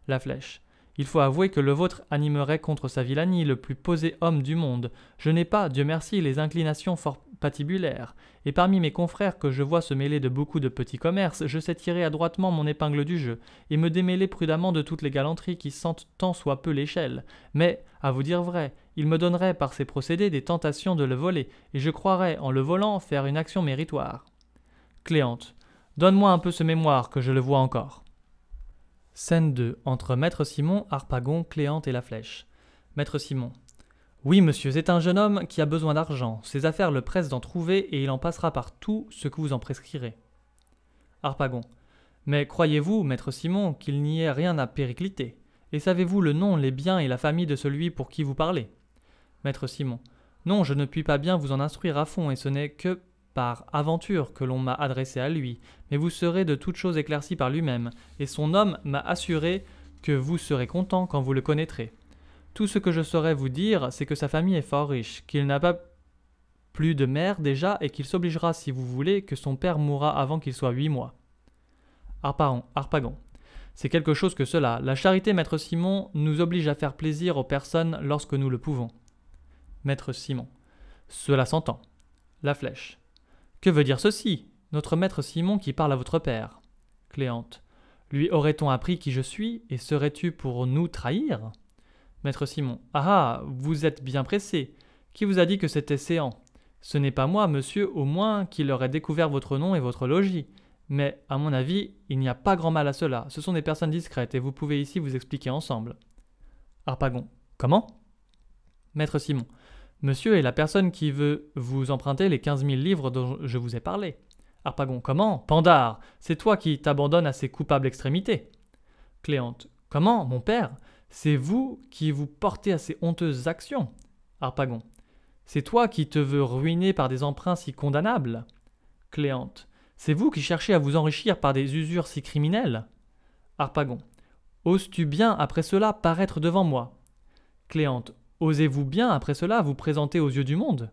La flèche. Il faut avouer que le vôtre animerait contre sa vilanie le plus posé homme du monde. Je n'ai pas, Dieu merci, les inclinations fort patibulaires, et parmi mes confrères que je vois se mêler de beaucoup de petits commerces, je sais tirer adroitement mon épingle du jeu, et me démêler prudemment de toutes les galanteries qui sentent tant soit peu l'échelle. Mais, à vous dire vrai, il me donnerait par ses procédés des tentations de le voler, et je croirais, en le volant, faire une action méritoire. Cléante. Donne-moi un peu ce mémoire, que je le vois encore. Scène 2. Entre Maître Simon, Harpagon, Cléante et la flèche. Maître Simon. Oui, monsieur, c'est un jeune homme qui a besoin d'argent. Ses affaires le pressent d'en trouver et il en passera par tout ce que vous en prescrirez. Harpagon. Mais croyez-vous, maître Simon, qu'il n'y ait rien à péricliter Et savez-vous le nom, les biens et la famille de celui pour qui vous parlez Maître Simon. Non, je ne puis pas bien vous en instruire à fond, et ce n'est que par aventure que l'on m'a adressé à lui, mais vous serez de toutes choses éclairci par lui-même, et son homme m'a assuré que vous serez content quand vous le connaîtrez. Tout ce que je saurais vous dire, c'est que sa famille est fort riche, qu'il n'a pas plus de mère déjà, et qu'il s'obligera, si vous voulez, que son père mourra avant qu'il soit huit mois. Arpagon, Arpagon. C'est quelque chose que cela. La charité, maître Simon, nous oblige à faire plaisir aux personnes lorsque nous le pouvons maître Simon. Cela s'entend. La flèche. Que veut dire ceci Notre maître Simon qui parle à votre père. Cléante. Lui aurait-on appris qui je suis et serais-tu pour nous trahir Maître Simon. Ah ah, vous êtes bien pressé. Qui vous a dit que c'était séant? Ce n'est pas moi, monsieur, au moins, qui leur ai découvert votre nom et votre logis. Mais, à mon avis, il n'y a pas grand mal à cela. Ce sont des personnes discrètes et vous pouvez ici vous expliquer ensemble. Harpagon. Comment Maître Simon. Monsieur est la personne qui veut vous emprunter les 15 mille livres dont je vous ai parlé. Harpagon, comment Pandare, c'est toi qui t'abandonnes à ces coupables extrémités. Cléante, comment, mon père C'est vous qui vous portez à ces honteuses actions. Harpagon, c'est toi qui te veux ruiner par des emprunts si condamnables. Cléante, c'est vous qui cherchez à vous enrichir par des usures si criminelles. Harpagon, oses-tu bien après cela paraître devant moi Cléante, Osez-vous bien, après cela, vous présenter aux yeux du monde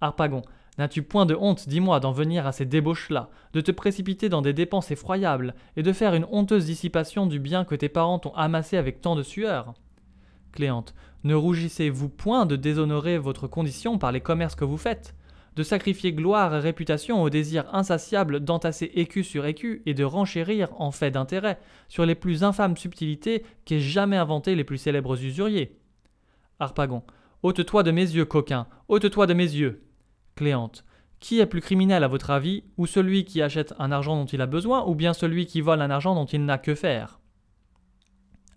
Harpagon. N'as-tu point de honte, dis-moi, d'en venir à ces débauches-là, de te précipiter dans des dépenses effroyables, et de faire une honteuse dissipation du bien que tes parents t'ont amassé avec tant de sueur Cléante. Ne rougissez-vous point de déshonorer votre condition par les commerces que vous faites De sacrifier gloire et réputation au désir insatiable d'entasser écu sur écu et de renchérir, en fait d'intérêt, sur les plus infâmes subtilités qu'aient jamais inventées les plus célèbres usuriers Arpagon. Ôte-toi de mes yeux, coquin, ôte-toi de mes yeux. Cléante. Qui est plus criminel à votre avis, ou celui qui achète un argent dont il a besoin, ou bien celui qui vole un argent dont il n'a que faire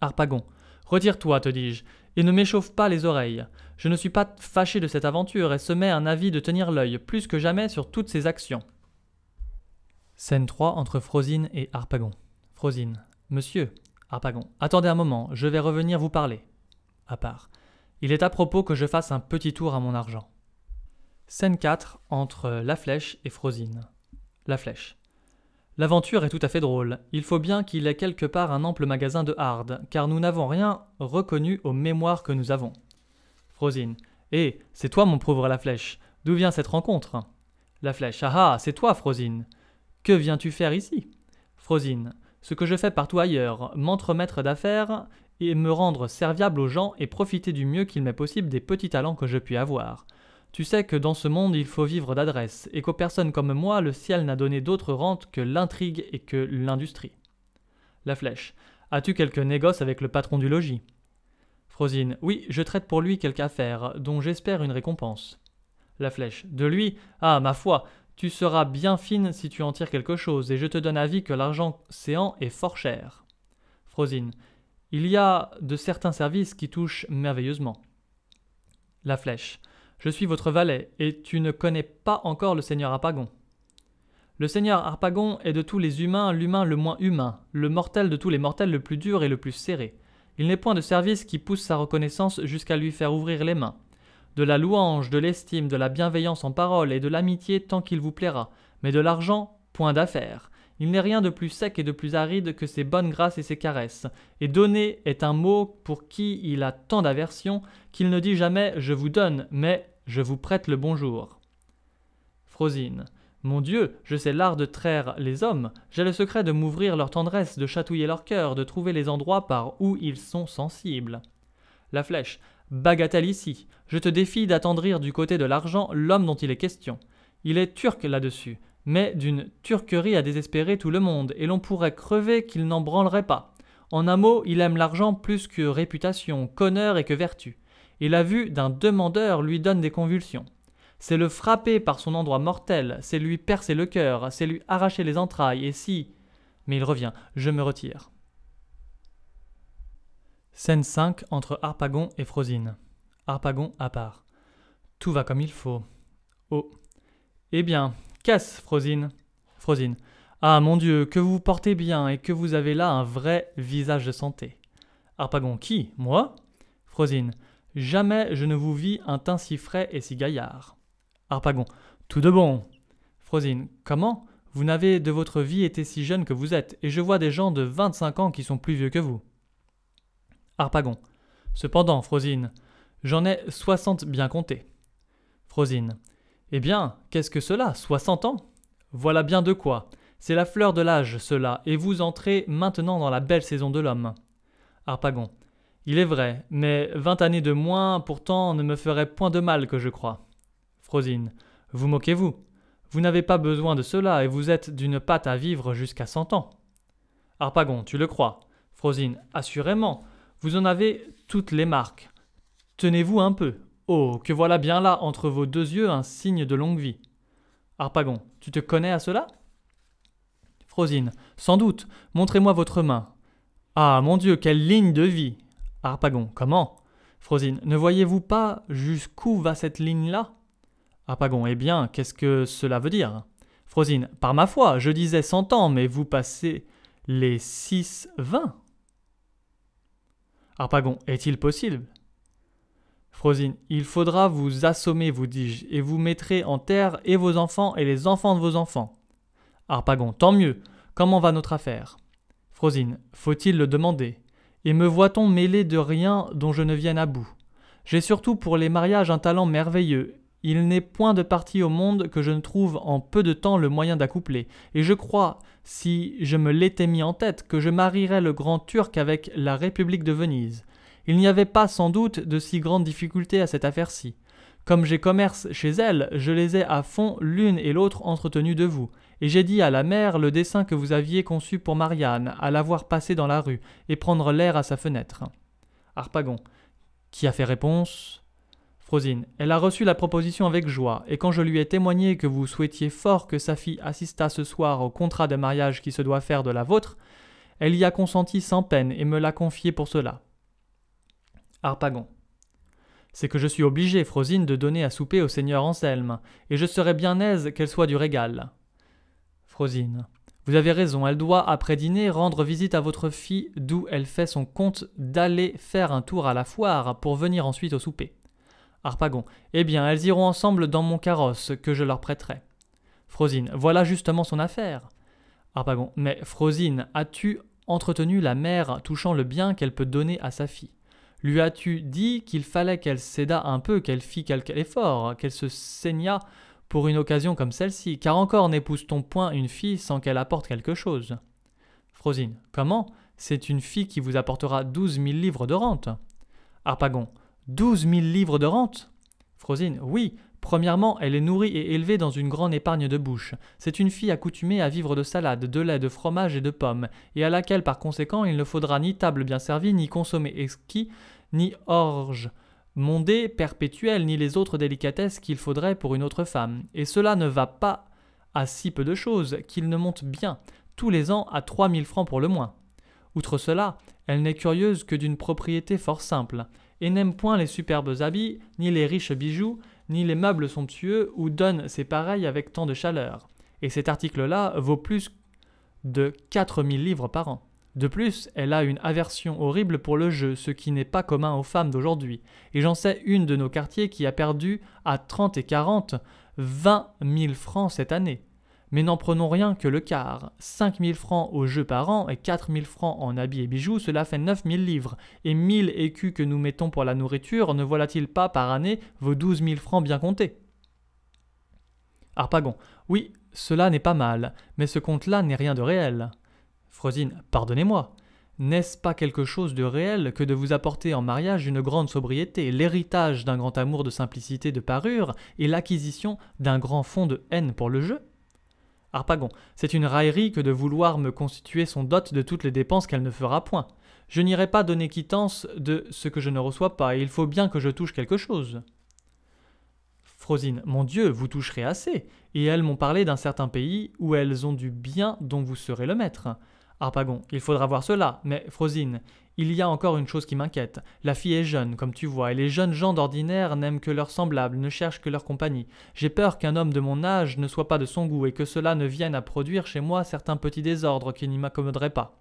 Harpagon. Retire-toi, te dis-je, et ne m'échauffe pas les oreilles. Je ne suis pas fâché de cette aventure et se met un avis de tenir l'œil plus que jamais sur toutes ses actions. Scène 3 entre Frosine et Harpagon. Frosine. Monsieur. Harpagon. Attendez un moment, je vais revenir vous parler. À part il est à propos que je fasse un petit tour à mon argent. Scène 4 entre La Flèche et Frosine. La Flèche. L'aventure est tout à fait drôle. Il faut bien qu'il ait quelque part un ample magasin de hard, car nous n'avons rien reconnu aux mémoires que nous avons. Frosine. Hé, eh, c'est toi mon pauvre La Flèche. D'où vient cette rencontre La Flèche. Ah ah, c'est toi, Frosine. Que viens-tu faire ici Frosine. Ce que je fais partout ailleurs, m'entremettre d'affaires et me rendre serviable aux gens et profiter du mieux qu'il m'est possible des petits talents que je puis avoir. Tu sais que dans ce monde il faut vivre d'adresse, et qu'aux personnes comme moi le ciel n'a donné d'autre rente que l'intrigue et que l'industrie. La flèche. As-tu quelque négoce avec le patron du logis Frosine. Oui, je traite pour lui quelque affaire, dont j'espère une récompense. La flèche. De lui Ah, ma foi Tu seras bien fine si tu en tires quelque chose, et je te donne avis que l'argent séant est fort cher. Frosine. Il y a de certains services qui touchent merveilleusement. La flèche. Je suis votre valet, et tu ne connais pas encore le Seigneur Harpagon. Le Seigneur Harpagon est de tous les humains l'humain le moins humain, le mortel de tous les mortels le plus dur et le plus serré. Il n'est point de service qui pousse sa reconnaissance jusqu'à lui faire ouvrir les mains. De la louange, de l'estime, de la bienveillance en parole et de l'amitié tant qu'il vous plaira, mais de l'argent, point d'affaires. Il n'est rien de plus sec et de plus aride que ses bonnes grâces et ses caresses. Et donner est un mot pour qui il a tant d'aversion qu'il ne dit jamais je vous donne, mais je vous prête le bonjour. Frosine. Mon Dieu, je sais l'art de traire les hommes, j'ai le secret de m'ouvrir leur tendresse, de chatouiller leur cœur, de trouver les endroits par où ils sont sensibles. La flèche. Bagatelle ici, je te défie d'attendrir du côté de l'argent l'homme dont il est question. Il est turc là-dessus, mais d'une turquerie à désespérer tout le monde, et l'on pourrait crever qu'il n'en branlerait pas. En un mot, il aime l'argent plus que réputation, qu'honneur et que vertu. Et la vue d'un demandeur lui donne des convulsions. C'est le frapper par son endroit mortel, c'est lui percer le cœur, c'est lui arracher les entrailles, et si... Mais il revient, je me retire. Scène 5 entre Harpagon et Frosine. Harpagon à part. Tout va comme il faut. Oh. Eh bien, Frosine. Frosine. Ah mon Dieu, que vous vous portez bien et que vous avez là un vrai visage de santé. Harpagon. Qui Moi Frosine. Jamais je ne vous vis un teint si frais et si gaillard. Harpagon. Tout de bon. Frosine. Comment Vous n'avez de votre vie été si jeune que vous êtes, et je vois des gens de 25 ans qui sont plus vieux que vous. Harpagon. Cependant, Frosine, j'en ai 60 bien comptés. Frosine. Eh bien, qu'est-ce que cela Soixante ans Voilà bien de quoi. C'est la fleur de l'âge, cela, et vous entrez maintenant dans la belle saison de l'homme. Harpagon. Il est vrai, mais vingt années de moins, pourtant, ne me feraient point de mal que je crois. Frosine. Vous moquez-vous. Vous n'avez pas besoin de cela et vous êtes d'une patte à vivre jusqu'à cent ans. Harpagon, tu le crois. Frosine, assurément. Vous en avez toutes les marques. Tenez-vous un peu, Oh, que voilà bien là, entre vos deux yeux, un signe de longue vie. Harpagon, tu te connais à cela Frosine, sans doute, montrez-moi votre main. Ah, mon Dieu, quelle ligne de vie Harpagon, comment Frosine, ne voyez-vous pas jusqu'où va cette ligne-là Harpagon, eh bien, qu'est-ce que cela veut dire Frosine, par ma foi, je disais cent ans, mais vous passez les six vingt. Harpagon, est-il possible Frosine, il faudra vous assommer, vous dis-je, et vous mettrez en terre et vos enfants et les enfants de vos enfants. Harpagon, tant mieux. Comment va notre affaire Frosine, faut-il le demander Et me voit-on mêlé de rien dont je ne vienne à bout J'ai surtout pour les mariages un talent merveilleux. Il n'est point de parti au monde que je ne trouve en peu de temps le moyen d'accoupler, et je crois, si je me l'étais mis en tête, que je marierais le grand Turc avec la République de Venise il n'y avait pas sans doute de si grandes difficultés à cette affaire-ci. Comme j'ai commerce chez elle, je les ai à fond l'une et l'autre entretenues de vous, et j'ai dit à la mère le dessin que vous aviez conçu pour Marianne, à la voir passer dans la rue, et prendre l'air à sa fenêtre. Harpagon. Qui a fait réponse Frosine. Elle a reçu la proposition avec joie, et quand je lui ai témoigné que vous souhaitiez fort que sa fille assistât ce soir au contrat de mariage qui se doit faire de la vôtre, elle y a consenti sans peine et me l'a confié pour cela. Arpagon. C'est que je suis obligé, Frosine, de donner à souper au seigneur Anselme, et je serais bien aise qu'elle soit du régal. Frosine. Vous avez raison, elle doit, après dîner, rendre visite à votre fille, d'où elle fait son compte d'aller faire un tour à la foire pour venir ensuite au souper. Harpagon. Eh bien, elles iront ensemble dans mon carrosse, que je leur prêterai. Frosine. Voilà justement son affaire. Harpagon. Mais Frosine, as-tu entretenu la mère touchant le bien qu'elle peut donner à sa fille lui as-tu dit qu'il fallait qu'elle cédât un peu, qu'elle fît quelque effort, qu'elle se saignât pour une occasion comme celle-ci, car encore n'épouse-t-on point une fille sans qu'elle apporte quelque chose Frosine, comment C'est une fille qui vous apportera douze mille livres de rente. Harpagon, douze mille livres de rente Frosine, oui, Premièrement, elle est nourrie et élevée dans une grande épargne de bouche. C'est une fille accoutumée à vivre de salade, de lait, de fromage et de pommes, et à laquelle par conséquent il ne faudra ni table bien servie, ni consommé exquis, ni orge mondée, perpétuelle, ni les autres délicatesses qu'il faudrait pour une autre femme. Et cela ne va pas à si peu de choses, qu'il ne monte bien, tous les ans à 3000 francs pour le moins. Outre cela, elle n'est curieuse que d'une propriété fort simple, et n'aime point les superbes habits, ni les riches bijoux, ni les meubles somptueux ou donnent ses pareils avec tant de chaleur. Et cet article-là vaut plus de 4000 livres par an. De plus, elle a une aversion horrible pour le jeu, ce qui n'est pas commun aux femmes d'aujourd'hui. Et j'en sais une de nos quartiers qui a perdu à 30 et 40 20 000 francs cette année. Mais n'en prenons rien que le quart. mille francs au jeu par an et mille francs en habits et bijoux, cela fait mille livres. Et mille écus que nous mettons pour la nourriture, ne voilà-t-il pas par année vos 12 mille francs bien comptés Arpagon, Oui, cela n'est pas mal, mais ce compte-là n'est rien de réel. Frosine. Pardonnez-moi. N'est-ce pas quelque chose de réel que de vous apporter en mariage une grande sobriété, l'héritage d'un grand amour de simplicité de parure et l'acquisition d'un grand fond de haine pour le jeu Arpagon, C'est une raillerie que de vouloir me constituer son dot de toutes les dépenses qu'elle ne fera point. Je n'irai pas donner quittance de ce que je ne reçois pas, et il faut bien que je touche quelque chose. Frosine, mon Dieu, vous toucherez assez, et elles m'ont parlé d'un certain pays où elles ont du bien dont vous serez le maître. Harpagon, il faudra voir cela, mais Frosine, il y a encore une chose qui m'inquiète. La fille est jeune, comme tu vois, et les jeunes gens d'ordinaire n'aiment que leurs semblables, ne cherchent que leur compagnie. J'ai peur qu'un homme de mon âge ne soit pas de son goût et que cela ne vienne à produire chez moi certains petits désordres qui n'y m'accommoderaient pas.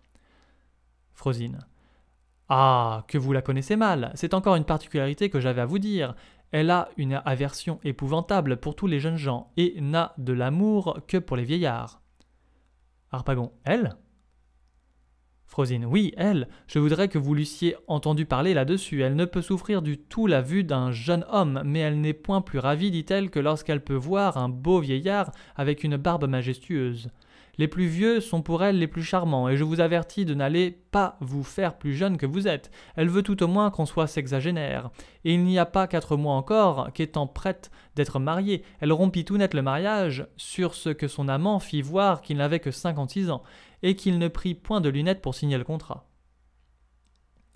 Frosine. Ah, que vous la connaissez mal. C'est encore une particularité que j'avais à vous dire. Elle a une aversion épouvantable pour tous les jeunes gens et n'a de l'amour que pour les vieillards. Harpagon. Elle Frosine, oui, elle, je voudrais que vous l'eussiez entendu parler là-dessus. Elle ne peut souffrir du tout la vue d'un jeune homme, mais elle n'est point plus ravie, dit-elle, que lorsqu'elle peut voir un beau vieillard avec une barbe majestueuse. Les plus vieux sont pour elle les plus charmants, et je vous avertis de n'aller pas vous faire plus jeune que vous êtes. Elle veut tout au moins qu'on soit sexagénaire. Et il n'y a pas quatre mois encore qu'étant prête d'être mariée, elle rompit tout net le mariage sur ce que son amant fit voir qu'il n'avait que cinquante-six ans et qu'il ne prit point de lunettes pour signer le contrat.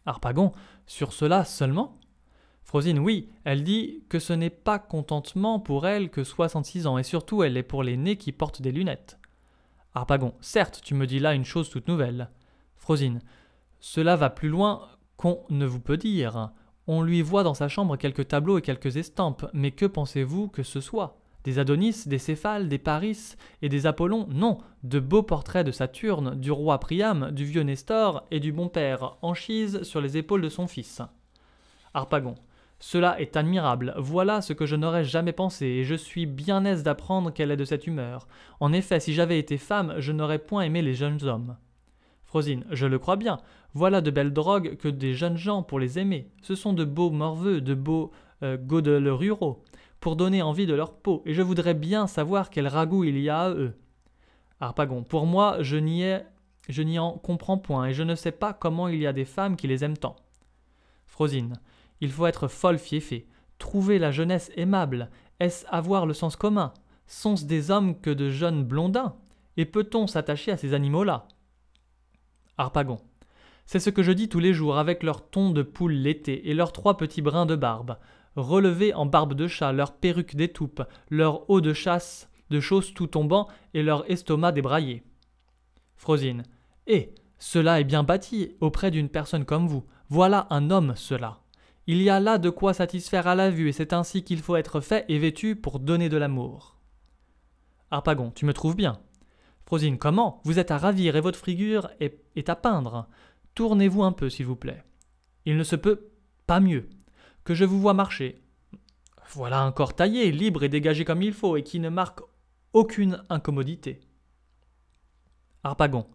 Harpagon, sur cela seulement Frosine, oui, elle dit que ce n'est pas contentement pour elle que 66 ans, et surtout elle est pour les nés qui portent des lunettes. Harpagon, certes, tu me dis là une chose toute nouvelle. Frosine, cela va plus loin qu'on ne vous peut dire. On lui voit dans sa chambre quelques tableaux et quelques estampes, mais que pensez-vous que ce soit des Adonis, des Céphales, des Paris et des Apollons, non, de beaux portraits de Saturne, du roi Priam, du vieux Nestor et du bon père, enchise sur les épaules de son fils. Arpagon, Cela est admirable, voilà ce que je n'aurais jamais pensé, et je suis bien aise d'apprendre qu'elle est de cette humeur. En effet, si j'avais été femme, je n'aurais point aimé les jeunes hommes. Frosine, je le crois bien, voilà de belles drogues que des jeunes gens pour les aimer. Ce sont de beaux morveux, de beaux euh, ruraux pour donner envie de leur peau, et je voudrais bien savoir quel ragoût il y a à eux. Harpagon, pour moi, je n'y je n'y en comprends point et je ne sais pas comment il y a des femmes qui les aiment tant. Frosine, il faut être folle fiefée, Trouver la jeunesse aimable, est-ce avoir le sens commun Sont-ce des hommes que de jeunes blondins Et peut-on s'attacher à ces animaux-là Harpagon. C'est ce que je dis tous les jours avec leur ton de poule l'été et leurs trois petits brins de barbe relevés en barbe de chat, leur perruque d'étoupe, leur hauts de chasse, de choses tout tombant et leur estomac débraillé. Frosine. Eh, cela est bien bâti auprès d'une personne comme vous. Voilà un homme, cela. Il y a là de quoi satisfaire à la vue et c'est ainsi qu'il faut être fait et vêtu pour donner de l'amour. Arpagon, tu me trouves bien. Frosine, comment Vous êtes à ravir et votre figure est à peindre. Tournez-vous un peu, s'il vous plaît. Il ne se peut pas mieux que je vous vois marcher. Voilà un corps taillé, libre et dégagé comme il faut, et qui ne marque aucune incommodité. Harpagon.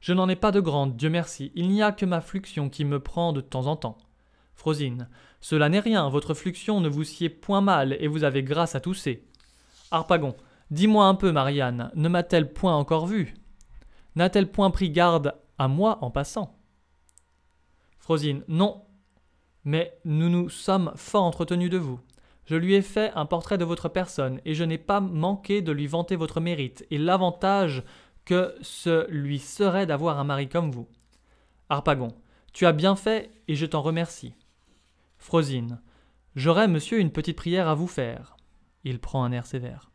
Je n'en ai pas de grande, Dieu merci, il n'y a que ma fluxion qui me prend de temps en temps. Frosine. Cela n'est rien, votre fluxion ne vous sied point mal, et vous avez grâce à tousser. Harpagon. Dis-moi un peu, Marianne, ne m'a-t-elle point encore vue N'a-t-elle point pris garde à moi en passant Frosine. Non, mais nous nous sommes fort entretenus de vous. Je lui ai fait un portrait de votre personne, et je n'ai pas manqué de lui vanter votre mérite et l'avantage que ce lui serait d'avoir un mari comme vous. Harpagon, tu as bien fait, et je t'en remercie. Frosine, j'aurais, monsieur, une petite prière à vous faire. Il prend un air sévère.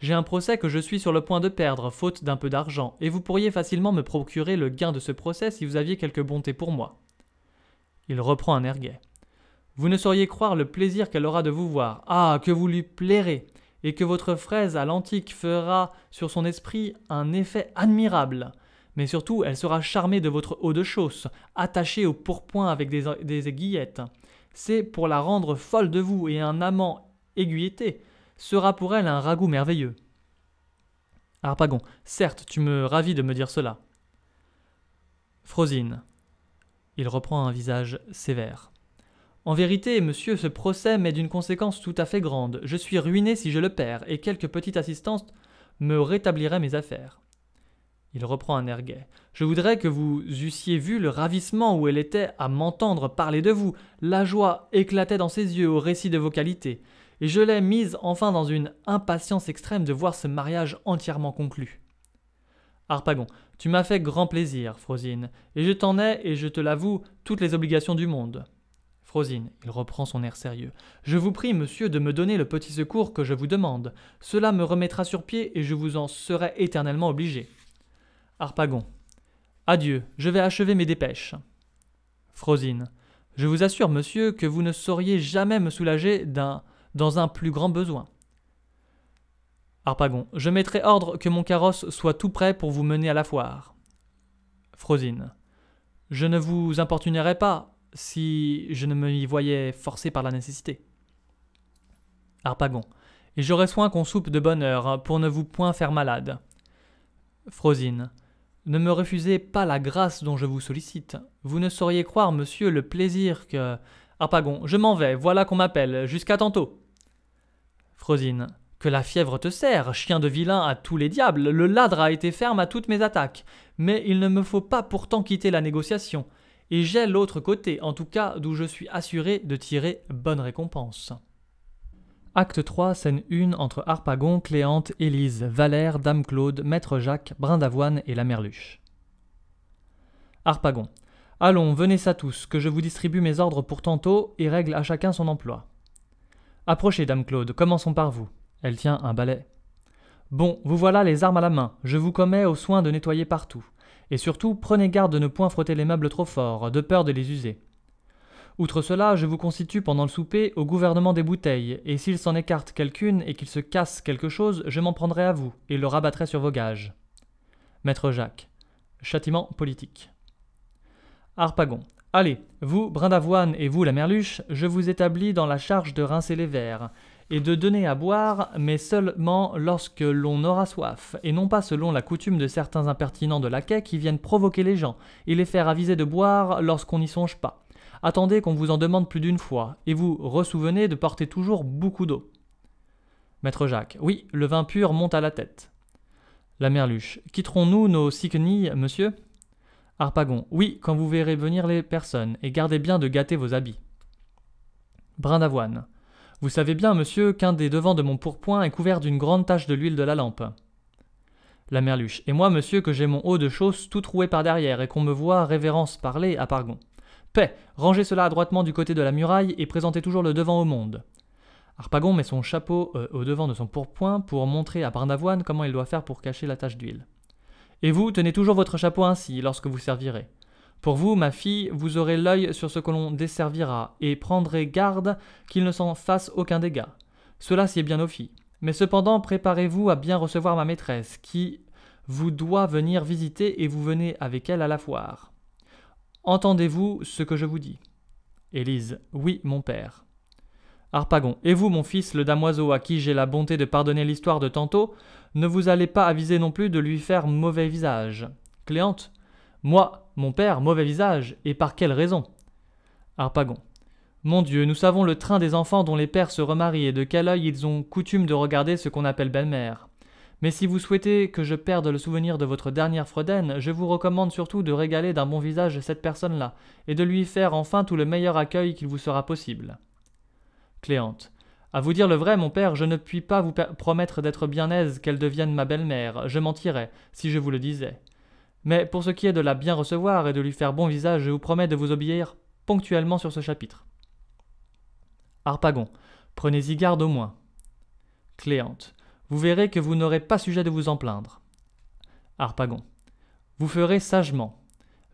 J'ai un procès que je suis sur le point de perdre, faute d'un peu d'argent, et vous pourriez facilement me procurer le gain de ce procès si vous aviez quelque bonté pour moi. Il reprend un air gai. Vous ne sauriez croire le plaisir qu'elle aura de vous voir. Ah, que vous lui plairez et que votre fraise à l'antique fera sur son esprit un effet admirable. Mais surtout, elle sera charmée de votre haut de chausse, attachée au pourpoint avec des, aiguillettes. C'est pour la rendre folle de vous, et un amant aiguilleté sera pour elle un ragoût merveilleux. Harpagon, certes, tu me ravis de me dire cela. Frosine. Il reprend un visage sévère. En vérité, monsieur, ce procès m'est d'une conséquence tout à fait grande. Je suis ruiné si je le perds, et quelque petite assistance me rétabliraient mes affaires. Il reprend un air gai. Je voudrais que vous eussiez vu le ravissement où elle était à m'entendre parler de vous. La joie éclatait dans ses yeux au récit de vos qualités, et je l'ai mise enfin dans une impatience extrême de voir ce mariage entièrement conclu. Harpagon, tu m'as fait grand plaisir, Frosine, et je t'en ai, et je te l'avoue, toutes les obligations du monde. Frosine, il reprend son air sérieux. Je vous prie, monsieur, de me donner le petit secours que je vous demande. Cela me remettra sur pied et je vous en serai éternellement obligé. Harpagon. Adieu, je vais achever mes dépêches. Frosine. Je vous assure, monsieur, que vous ne sauriez jamais me soulager d'un dans un plus grand besoin. Harpagon. Je mettrai ordre que mon carrosse soit tout prêt pour vous mener à la foire. Frosine. Je ne vous importunerai pas, si je ne m'y voyais forcé par la nécessité. Harpagon. Et j'aurai soin qu'on soupe de bonne heure hein, pour ne vous point faire malade. Frosine. Ne me refusez pas la grâce dont je vous sollicite. Vous ne sauriez croire, monsieur, le plaisir que. Harpagon. Je m'en vais, voilà qu'on m'appelle. Jusqu'à tantôt. Frosine. Que la fièvre te sert. chien de vilain à tous les diables. Le ladre a été ferme à toutes mes attaques. Mais il ne me faut pas pourtant quitter la négociation et j'ai l'autre côté, en tout cas d'où je suis assuré de tirer bonne récompense. Acte 3, scène 1 entre Harpagon, Cléante, Élise, Valère, Dame Claude, Maître Jacques, Brin d'Avoine et la Merluche. Harpagon. Allons, venez ça tous, que je vous distribue mes ordres pour tantôt et règle à chacun son emploi. Approchez, Dame Claude, commençons par vous. Elle tient un balai. Bon, vous voilà les armes à la main, je vous commets au soin de nettoyer partout et surtout prenez garde de ne point frotter les meubles trop fort, de peur de les user. Outre cela, je vous constitue pendant le souper au gouvernement des bouteilles, et s'il s'en écarte quelqu'une et qu'il se casse quelque chose, je m'en prendrai à vous, et le rabattrai sur vos gages. Maître Jacques. Châtiment politique. Harpagon. Allez, vous, brin d'avoine, et vous, la merluche, je vous établis dans la charge de rincer les verres, et de donner à boire, mais seulement lorsque l'on aura soif, et non pas selon la coutume de certains impertinents de laquais qui viennent provoquer les gens et les faire aviser de boire lorsqu'on n'y songe pas. Attendez qu'on vous en demande plus d'une fois, et vous ressouvenez de porter toujours beaucoup d'eau. Maître Jacques, oui, le vin pur monte à la tête. La merluche, quitterons-nous nos siquenilles, monsieur Harpagon, oui, quand vous verrez venir les personnes, et gardez bien de gâter vos habits. Brin d'avoine. Vous savez bien, monsieur, qu'un des devants de mon pourpoint est couvert d'une grande tache de l'huile de la lampe. La merluche. Et moi, monsieur, que j'ai mon haut de chausse tout troué par derrière, et qu'on me voit révérence parler à Pargon. Paix, rangez cela adroitement du côté de la muraille, et présentez toujours le devant au monde. Arpagon met son chapeau euh, au devant de son pourpoint pour montrer à Barnavoine comment il doit faire pour cacher la tache d'huile. Et vous, tenez toujours votre chapeau ainsi lorsque vous servirez. Pour vous, ma fille, vous aurez l'œil sur ce que l'on desservira, et prendrez garde qu'il ne s'en fasse aucun dégât. Cela est bien aux Mais cependant, préparez-vous à bien recevoir ma maîtresse, qui vous doit venir visiter, et vous venez avec elle à la foire. Entendez-vous ce que je vous dis Élise. Oui, mon père. Harpagon. Et vous, mon fils, le damoiseau à qui j'ai la bonté de pardonner l'histoire de tantôt, ne vous allez pas aviser non plus de lui faire mauvais visage. Cléante. Moi, mon père, mauvais visage, et par quelle raison Harpagon. Mon Dieu, nous savons le train des enfants dont les pères se remarient et de quel œil ils ont coutume de regarder ce qu'on appelle belle-mère. Mais si vous souhaitez que je perde le souvenir de votre dernière fredaine, je vous recommande surtout de régaler d'un bon visage cette personne-là, et de lui faire enfin tout le meilleur accueil qu'il vous sera possible. Cléante. À vous dire le vrai, mon père, je ne puis pas vous promettre d'être bien aise qu'elle devienne ma belle-mère, je mentirais, si je vous le disais. Mais pour ce qui est de la bien recevoir et de lui faire bon visage, je vous promets de vous obéir ponctuellement sur ce chapitre. Harpagon, prenez-y garde au moins. Cléante, vous verrez que vous n'aurez pas sujet de vous en plaindre. Harpagon, vous ferez sagement.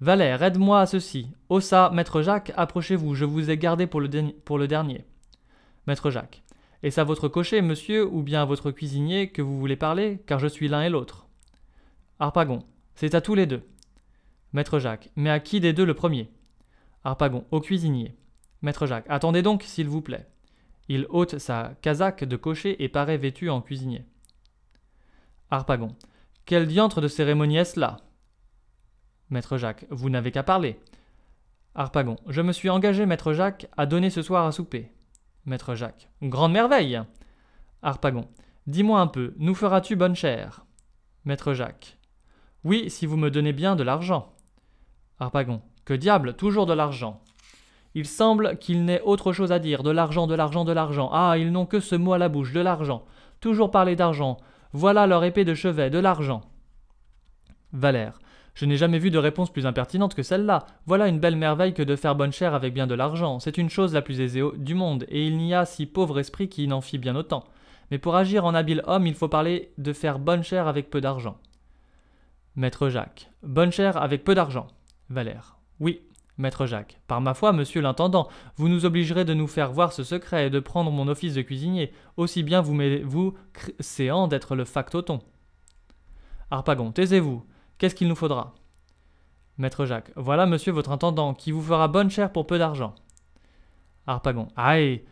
Valère, aide-moi à ceci. Ossa, maître Jacques, approchez-vous, je vous ai gardé pour le, pour le dernier. Maître Jacques, est-ce à votre cocher, monsieur, ou bien à votre cuisinier, que vous voulez parler, car je suis l'un et l'autre Harpagon, c'est à tous les deux. Maître Jacques. Mais à qui des deux le premier Arpagon, Au cuisinier. Maître Jacques. Attendez donc, s'il vous plaît. Il ôte sa casaque de cocher et paraît vêtu en cuisinier. Arpagon, Quel diantre de cérémonie est-ce là Maître Jacques. Vous n'avez qu'à parler. Arpagon, Je me suis engagé, maître Jacques, à donner ce soir à souper. Maître Jacques. Grande merveille Arpagon, Dis-moi un peu, nous feras-tu bonne chère Maître Jacques. Oui, si vous me donnez bien de l'argent. Harpagon. Que diable, toujours de l'argent. Il semble qu'il n'ait autre chose à dire. De l'argent, de l'argent, de l'argent. Ah, ils n'ont que ce mot à la bouche, de l'argent. Toujours parler d'argent. Voilà leur épée de chevet, de l'argent. Valère. Je n'ai jamais vu de réponse plus impertinente que celle-là. Voilà une belle merveille que de faire bonne chère avec bien de l'argent. C'est une chose la plus aisée du monde, et il n'y a si pauvre esprit qui n'en fit bien autant. Mais pour agir en habile homme, il faut parler de faire bonne chère avec peu d'argent. Maître Jacques. Bonne chère avec peu d'argent. Valère. Oui, Maître Jacques. Par ma foi, monsieur l'intendant, vous nous obligerez de nous faire voir ce secret et de prendre mon office de cuisinier, aussi bien vous, vous séant d'être le factoton. Harpagon, taisez-vous. Qu'est-ce qu'il nous faudra Maître Jacques, voilà monsieur votre intendant, qui vous fera bonne chère pour peu d'argent. Harpagon, aïe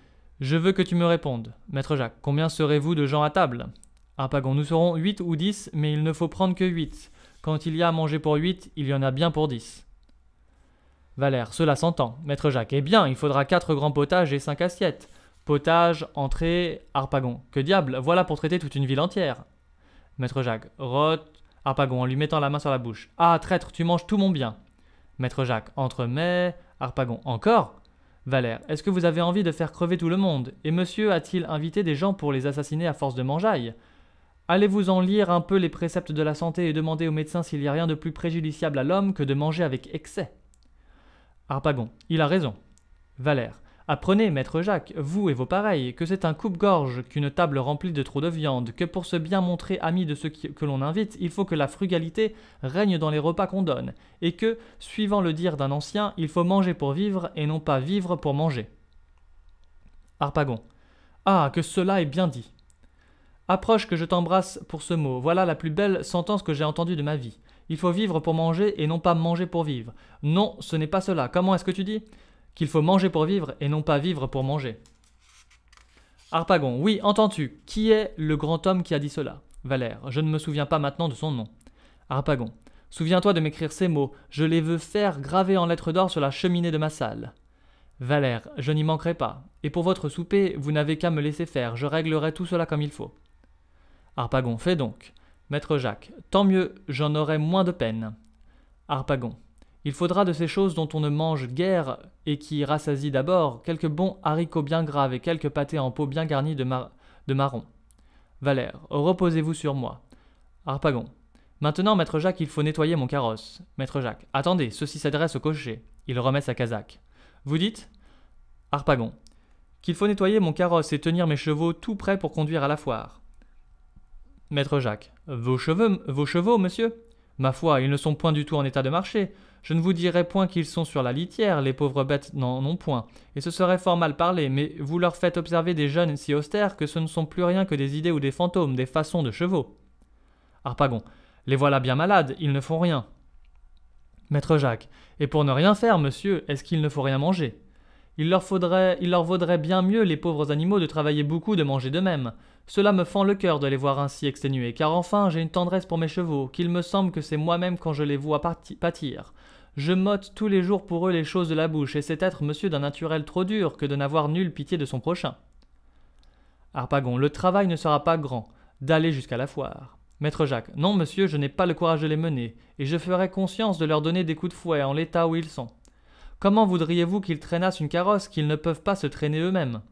Je veux que tu me répondes. Maître Jacques, combien serez-vous de gens à table Harpagon, nous serons huit ou dix, mais il ne faut prendre que huit. Quand il y a à manger pour huit, il y en a bien pour dix. Valère, cela s'entend. Maître Jacques, eh bien, il faudra quatre grands potages et cinq assiettes. Potage, entrée, harpagon. Que diable, voilà pour traiter toute une ville entière. Maître Jacques, rote, harpagon en lui mettant la main sur la bouche. Ah, traître, tu manges tout mon bien. Maître Jacques, entre mais, harpagon, encore Valère, est-ce que vous avez envie de faire crever tout le monde Et monsieur a-t-il invité des gens pour les assassiner à force de mangeaille Allez-vous-en lire un peu les préceptes de la santé et demander au médecin s'il n'y a rien de plus préjudiciable à l'homme que de manger avec excès. Harpagon, il a raison. Valère, apprenez, maître Jacques, vous et vos pareils, que c'est un coupe-gorge qu'une table remplie de trop de viande, que pour se bien montrer ami de ceux que l'on invite, il faut que la frugalité règne dans les repas qu'on donne, et que, suivant le dire d'un ancien, il faut manger pour vivre et non pas vivre pour manger. Harpagon, ah, que cela est bien dit. Approche que je t'embrasse pour ce mot. Voilà la plus belle sentence que j'ai entendue de ma vie. Il faut vivre pour manger et non pas manger pour vivre. Non, ce n'est pas cela. Comment est-ce que tu dis Qu'il faut manger pour vivre et non pas vivre pour manger. Harpagon, oui, entends-tu Qui est le grand homme qui a dit cela Valère, je ne me souviens pas maintenant de son nom. Harpagon, souviens-toi de m'écrire ces mots. Je les veux faire graver en lettres d'or sur la cheminée de ma salle. Valère, je n'y manquerai pas. Et pour votre souper, vous n'avez qu'à me laisser faire. Je réglerai tout cela comme il faut. « Arpagon, fait donc. Maître Jacques. Tant mieux, j'en aurai moins de peine. Arpagon, Il faudra de ces choses dont on ne mange guère et qui rassasient d'abord quelques bons haricots bien graves et quelques pâtés en peau bien garnis de, marrons. »« Valère. Reposez-vous sur moi. Arpagon, Maintenant, maître Jacques, il faut nettoyer mon carrosse. Maître Jacques. Attendez, ceci s'adresse au cocher. Il remet sa casaque. Vous dites Harpagon. Qu'il faut nettoyer mon carrosse et tenir mes chevaux tout prêts pour conduire à la foire. Maître Jacques. Vos cheveux, vos chevaux, monsieur Ma foi, ils ne sont point du tout en état de marcher. Je ne vous dirai point qu'ils sont sur la litière, les pauvres bêtes n'en ont point, et ce serait fort mal parlé, mais vous leur faites observer des jeunes si austères que ce ne sont plus rien que des idées ou des fantômes, des façons de chevaux. Harpagon. Les voilà bien malades, ils ne font rien. Maître Jacques. Et pour ne rien faire, monsieur, est-ce qu'il ne faut rien manger il leur, faudrait, il leur vaudrait bien mieux, les pauvres animaux, de travailler beaucoup, de manger d'eux-mêmes. Cela me fend le cœur de les voir ainsi exténués, car enfin j'ai une tendresse pour mes chevaux, qu'il me semble que c'est moi-même quand je les vois pâtir. Je m'ôte tous les jours pour eux les choses de la bouche, et c'est être monsieur d'un naturel trop dur que de n'avoir nulle pitié de son prochain. Harpagon, le travail ne sera pas grand, d'aller jusqu'à la foire. Maître Jacques, non, monsieur, je n'ai pas le courage de les mener, et je ferai conscience de leur donner des coups de fouet en l'état où ils sont. Comment voudriez-vous qu'ils traînassent une carrosse qu'ils ne peuvent pas se traîner eux-mêmes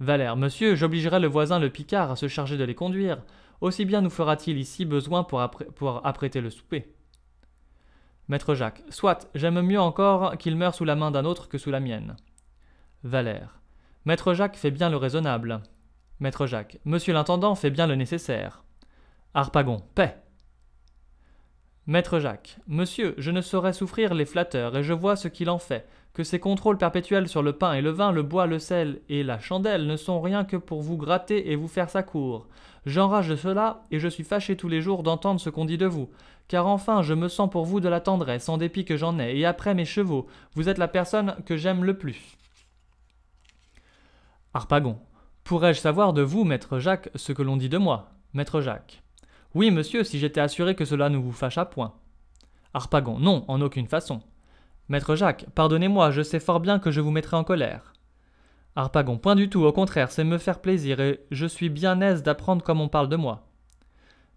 Valère, monsieur, j'obligerai le voisin le Picard à se charger de les conduire. Aussi bien nous fera-t-il ici besoin pour, pour apprêter le souper. Maître Jacques, soit, j'aime mieux encore qu'il meure sous la main d'un autre que sous la mienne. Valère, Maître Jacques fait bien le raisonnable. Maître Jacques, monsieur l'intendant fait bien le nécessaire. Harpagon, paix. Maître Jacques, monsieur, je ne saurais souffrir les flatteurs et je vois ce qu'il en fait que ces contrôles perpétuels sur le pain et le vin, le bois, le sel et la chandelle ne sont rien que pour vous gratter et vous faire sa cour. J'enrage de cela, et je suis fâché tous les jours d'entendre ce qu'on dit de vous. Car enfin, je me sens pour vous de la tendresse, en dépit que j'en ai, et après mes chevaux, vous êtes la personne que j'aime le plus. Harpagon. Pourrais-je savoir de vous, maître Jacques, ce que l'on dit de moi Maître Jacques. Oui, monsieur, si j'étais assuré que cela ne vous fâcha point. Harpagon. Non, en aucune façon. Maître Jacques, pardonnez-moi, je sais fort bien que je vous mettrai en colère. Harpagon, point du tout, au contraire, c'est me faire plaisir et je suis bien aise d'apprendre comme on parle de moi.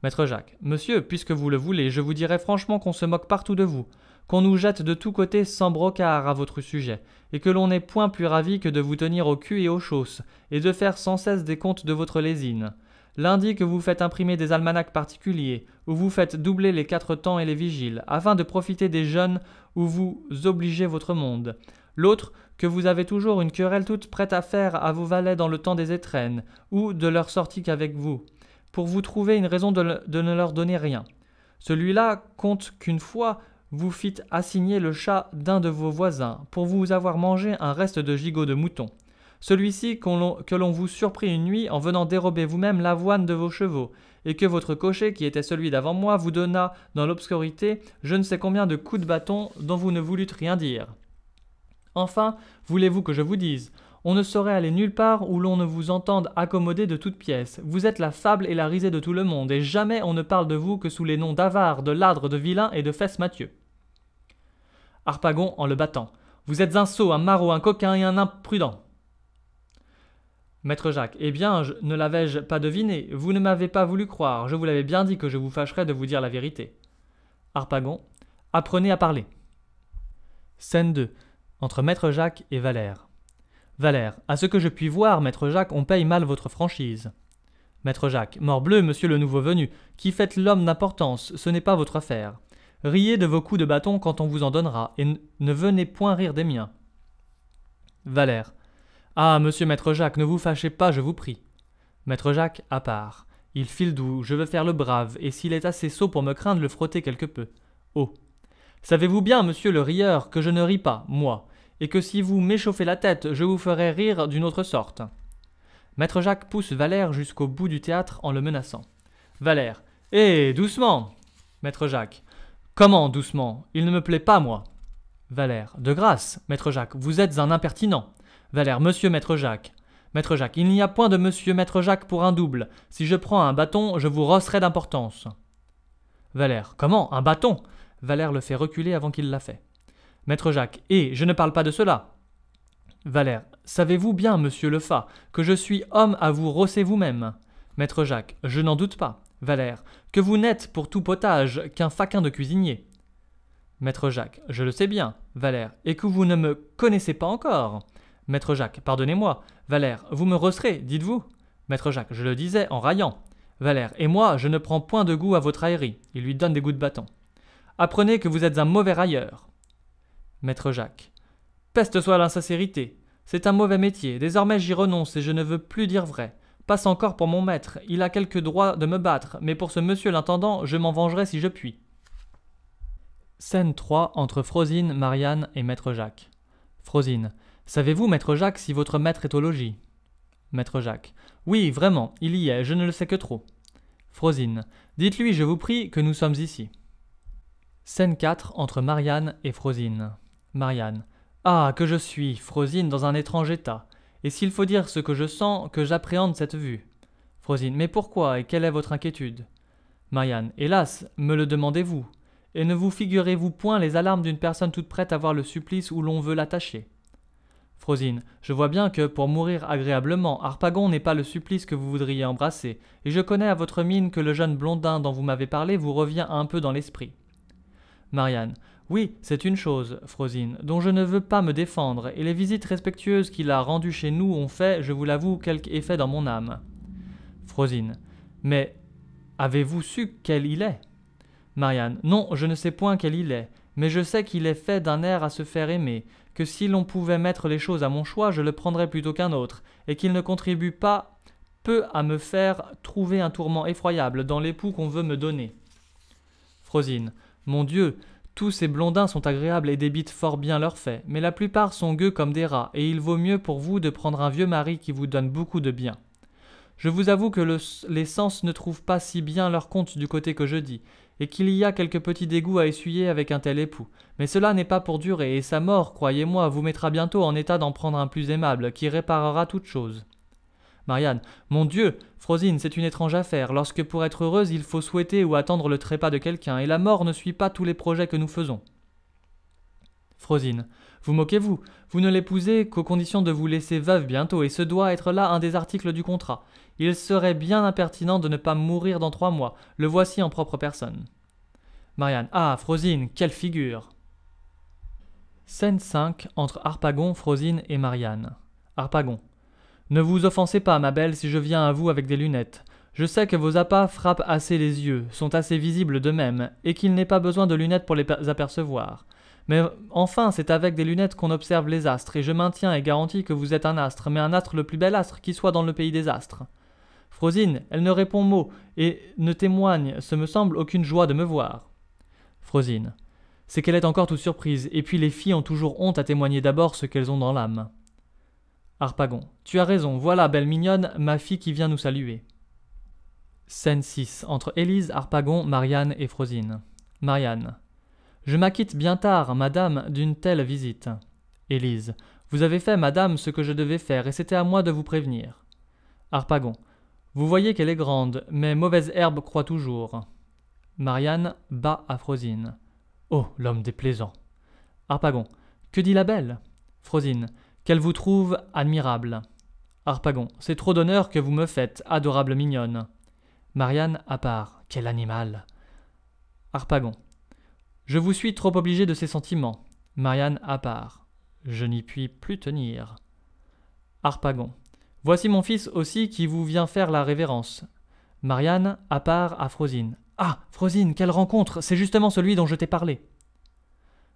Maître Jacques, monsieur, puisque vous le voulez, je vous dirai franchement qu'on se moque partout de vous, qu'on nous jette de tous côtés sans brocard à votre sujet, et que l'on n'est point plus ravi que de vous tenir au cul et aux chausses, et de faire sans cesse des comptes de votre lésine. Lundi que vous faites imprimer des almanachs particuliers, ou vous faites doubler les quatre temps et les vigiles, afin de profiter des jeunes où vous obligez votre monde. L'autre, que vous avez toujours une querelle toute prête à faire à vos valets dans le temps des étrennes, ou de leur sortie qu'avec vous, pour vous trouver une raison de, ne leur donner rien. Celui-là compte qu'une fois vous fîtes assigner le chat d'un de vos voisins, pour vous avoir mangé un reste de gigot de mouton. Celui-ci que l'on vous surprit une nuit en venant dérober vous-même l'avoine de vos chevaux, et que votre cocher, qui était celui d'avant moi, vous donna, dans l'obscurité, je ne sais combien de coups de bâton dont vous ne voulûtes rien dire. Enfin, voulez-vous que je vous dise on ne saurait aller nulle part où l'on ne vous entende accommoder de toutes pièces. Vous êtes la fable et la risée de tout le monde, et jamais on ne parle de vous que sous les noms d'avare, de ladre, de vilain et de fesse Mathieu. Harpagon en le battant. Vous êtes un sot, un maraud, un coquin et un imprudent. Maître Jacques, eh bien, je, ne l'avais-je pas deviné Vous ne m'avez pas voulu croire. Je vous l'avais bien dit que je vous fâcherais de vous dire la vérité. Harpagon, apprenez à parler. Scène 2. Entre Maître Jacques et Valère. Valère, à ce que je puis voir, Maître Jacques, on paye mal votre franchise. Maître Jacques, morbleu, monsieur le nouveau venu, qui faites l'homme d'importance, ce n'est pas votre affaire. Riez de vos coups de bâton quand on vous en donnera, et ne venez point rire des miens. Valère, ah, monsieur Maître Jacques, ne vous fâchez pas, je vous prie. Maître Jacques, à part. Il file doux, je veux faire le brave, et s'il est assez sot pour me craindre, le frotter quelque peu. Oh. Savez-vous bien, monsieur le rieur, que je ne ris pas, moi, et que si vous m'échauffez la tête, je vous ferai rire d'une autre sorte. Maître Jacques pousse Valère jusqu'au bout du théâtre en le menaçant. Valère. Eh, doucement Maître Jacques. Comment doucement Il ne me plaît pas, moi. Valère. De grâce, Maître Jacques, vous êtes un impertinent. Valère, monsieur maître Jacques. Maître Jacques, il n'y a point de monsieur maître Jacques pour un double. Si je prends un bâton, je vous rosserai d'importance. Valère, comment Un bâton Valère le fait reculer avant qu'il l'a fait. Maître Jacques, et je ne parle pas de cela. Valère, savez-vous bien, monsieur le Fa, que je suis homme à vous rosser vous-même Maître Jacques, je n'en doute pas. Valère, que vous n'êtes pour tout potage qu'un faquin de cuisinier. Maître Jacques, je le sais bien, Valère, et que vous ne me connaissez pas encore. Maître Jacques, pardonnez-moi. Valère, vous me rosserez, dites-vous. Maître Jacques, je le disais en raillant. Valère, et moi, je ne prends point de goût à votre raillerie. Il lui donne des goûts de bâton. Apprenez que vous êtes un mauvais railleur. Maître Jacques, peste soit l'insincérité. C'est un mauvais métier. Désormais, j'y renonce et je ne veux plus dire vrai. Passe encore pour mon maître. Il a quelque droit de me battre, mais pour ce monsieur l'intendant, je m'en vengerai si je puis. Scène 3 entre Frosine, Marianne et Maître Jacques. Frosine. Savez-vous, maître Jacques, si votre maître est au logis Maître Jacques. Oui, vraiment, il y est, je ne le sais que trop. Frosine. Dites-lui, je vous prie, que nous sommes ici. Scène 4 entre Marianne et Frosine. Marianne. Ah, que je suis, Frosine, dans un étrange état. Et s'il faut dire ce que je sens, que j'appréhende cette vue. Frosine. Mais pourquoi et quelle est votre inquiétude Marianne. Hélas, me le demandez-vous. Et ne vous figurez-vous point les alarmes d'une personne toute prête à voir le supplice où l'on veut l'attacher Frosine, je vois bien que, pour mourir agréablement, Harpagon n'est pas le supplice que vous voudriez embrasser, et je connais à votre mine que le jeune blondin dont vous m'avez parlé vous revient un peu dans l'esprit. Marianne. Oui, c'est une chose, Frosine, dont je ne veux pas me défendre, et les visites respectueuses qu'il a rendues chez nous ont fait, je vous l'avoue, quelque effet dans mon âme. Frosine. Mais avez-vous su quel il est Marianne. Non, je ne sais point quel il est, mais je sais qu'il est fait d'un air à se faire aimer, que si l'on pouvait mettre les choses à mon choix, je le prendrais plutôt qu'un autre, et qu'il ne contribue pas peu à me faire trouver un tourment effroyable dans l'époux qu'on veut me donner. Frosine. Mon Dieu, tous ces blondins sont agréables et débitent fort bien leurs faits, mais la plupart sont gueux comme des rats, et il vaut mieux pour vous de prendre un vieux mari qui vous donne beaucoup de bien. Je vous avoue que les sens ne trouvent pas si bien leur compte du côté que je dis, et qu'il y a quelques petits dégoûts à essuyer avec un tel époux. Mais cela n'est pas pour durer, et sa mort, croyez-moi, vous mettra bientôt en état d'en prendre un plus aimable, qui réparera toute chose. Marianne. Mon Dieu, Frosine, c'est une étrange affaire, lorsque pour être heureuse il faut souhaiter ou attendre le trépas de quelqu'un, et la mort ne suit pas tous les projets que nous faisons. Frosine. Vous moquez-vous, vous ne l'épousez qu'aux conditions de vous laisser veuve bientôt, et ce doit être là un des articles du contrat. Il serait bien impertinent de ne pas mourir dans trois mois. Le voici en propre personne. Marianne. Ah, Frosine, quelle figure Scène 5 entre Harpagon, Frosine et Marianne. Harpagon. Ne vous offensez pas, ma belle, si je viens à vous avec des lunettes. Je sais que vos appâts frappent assez les yeux, sont assez visibles d'eux-mêmes, et qu'il n'est pas besoin de lunettes pour les apercevoir. Mais enfin, c'est avec des lunettes qu'on observe les astres, et je maintiens et garantis que vous êtes un astre, mais un astre le plus bel astre qui soit dans le pays des astres. Frosine, elle ne répond mot, et ne témoigne, ce me semble, aucune joie de me voir. Frosine. C'est qu'elle est encore toute surprise, et puis les filles ont toujours honte à témoigner d'abord ce qu'elles ont dans l'âme. Harpagon. Tu as raison, voilà, belle mignonne, ma fille qui vient nous saluer. Scène 6. Entre Élise, Harpagon, Marianne et Frosine. Marianne. Je m'acquitte bien tard, madame, d'une telle visite. Élise. Vous avez fait, madame, ce que je devais faire, et c'était à moi de vous prévenir. Harpagon. Vous voyez qu'elle est grande, mais mauvaise herbe croît toujours. Marianne bat à Frosine. Oh, l'homme déplaisant. Harpagon. Que dit la belle Frosine. Qu'elle vous trouve admirable. Harpagon. C'est trop d'honneur que vous me faites, adorable mignonne. Marianne à part. Quel animal. Harpagon. Je vous suis trop obligé de ces sentiments. Marianne à part. Je n'y puis plus tenir. Harpagon. Voici mon fils aussi qui vous vient faire la révérence. Marianne à part à Frosine. Ah, Frosine, quelle rencontre C'est justement celui dont je t'ai parlé.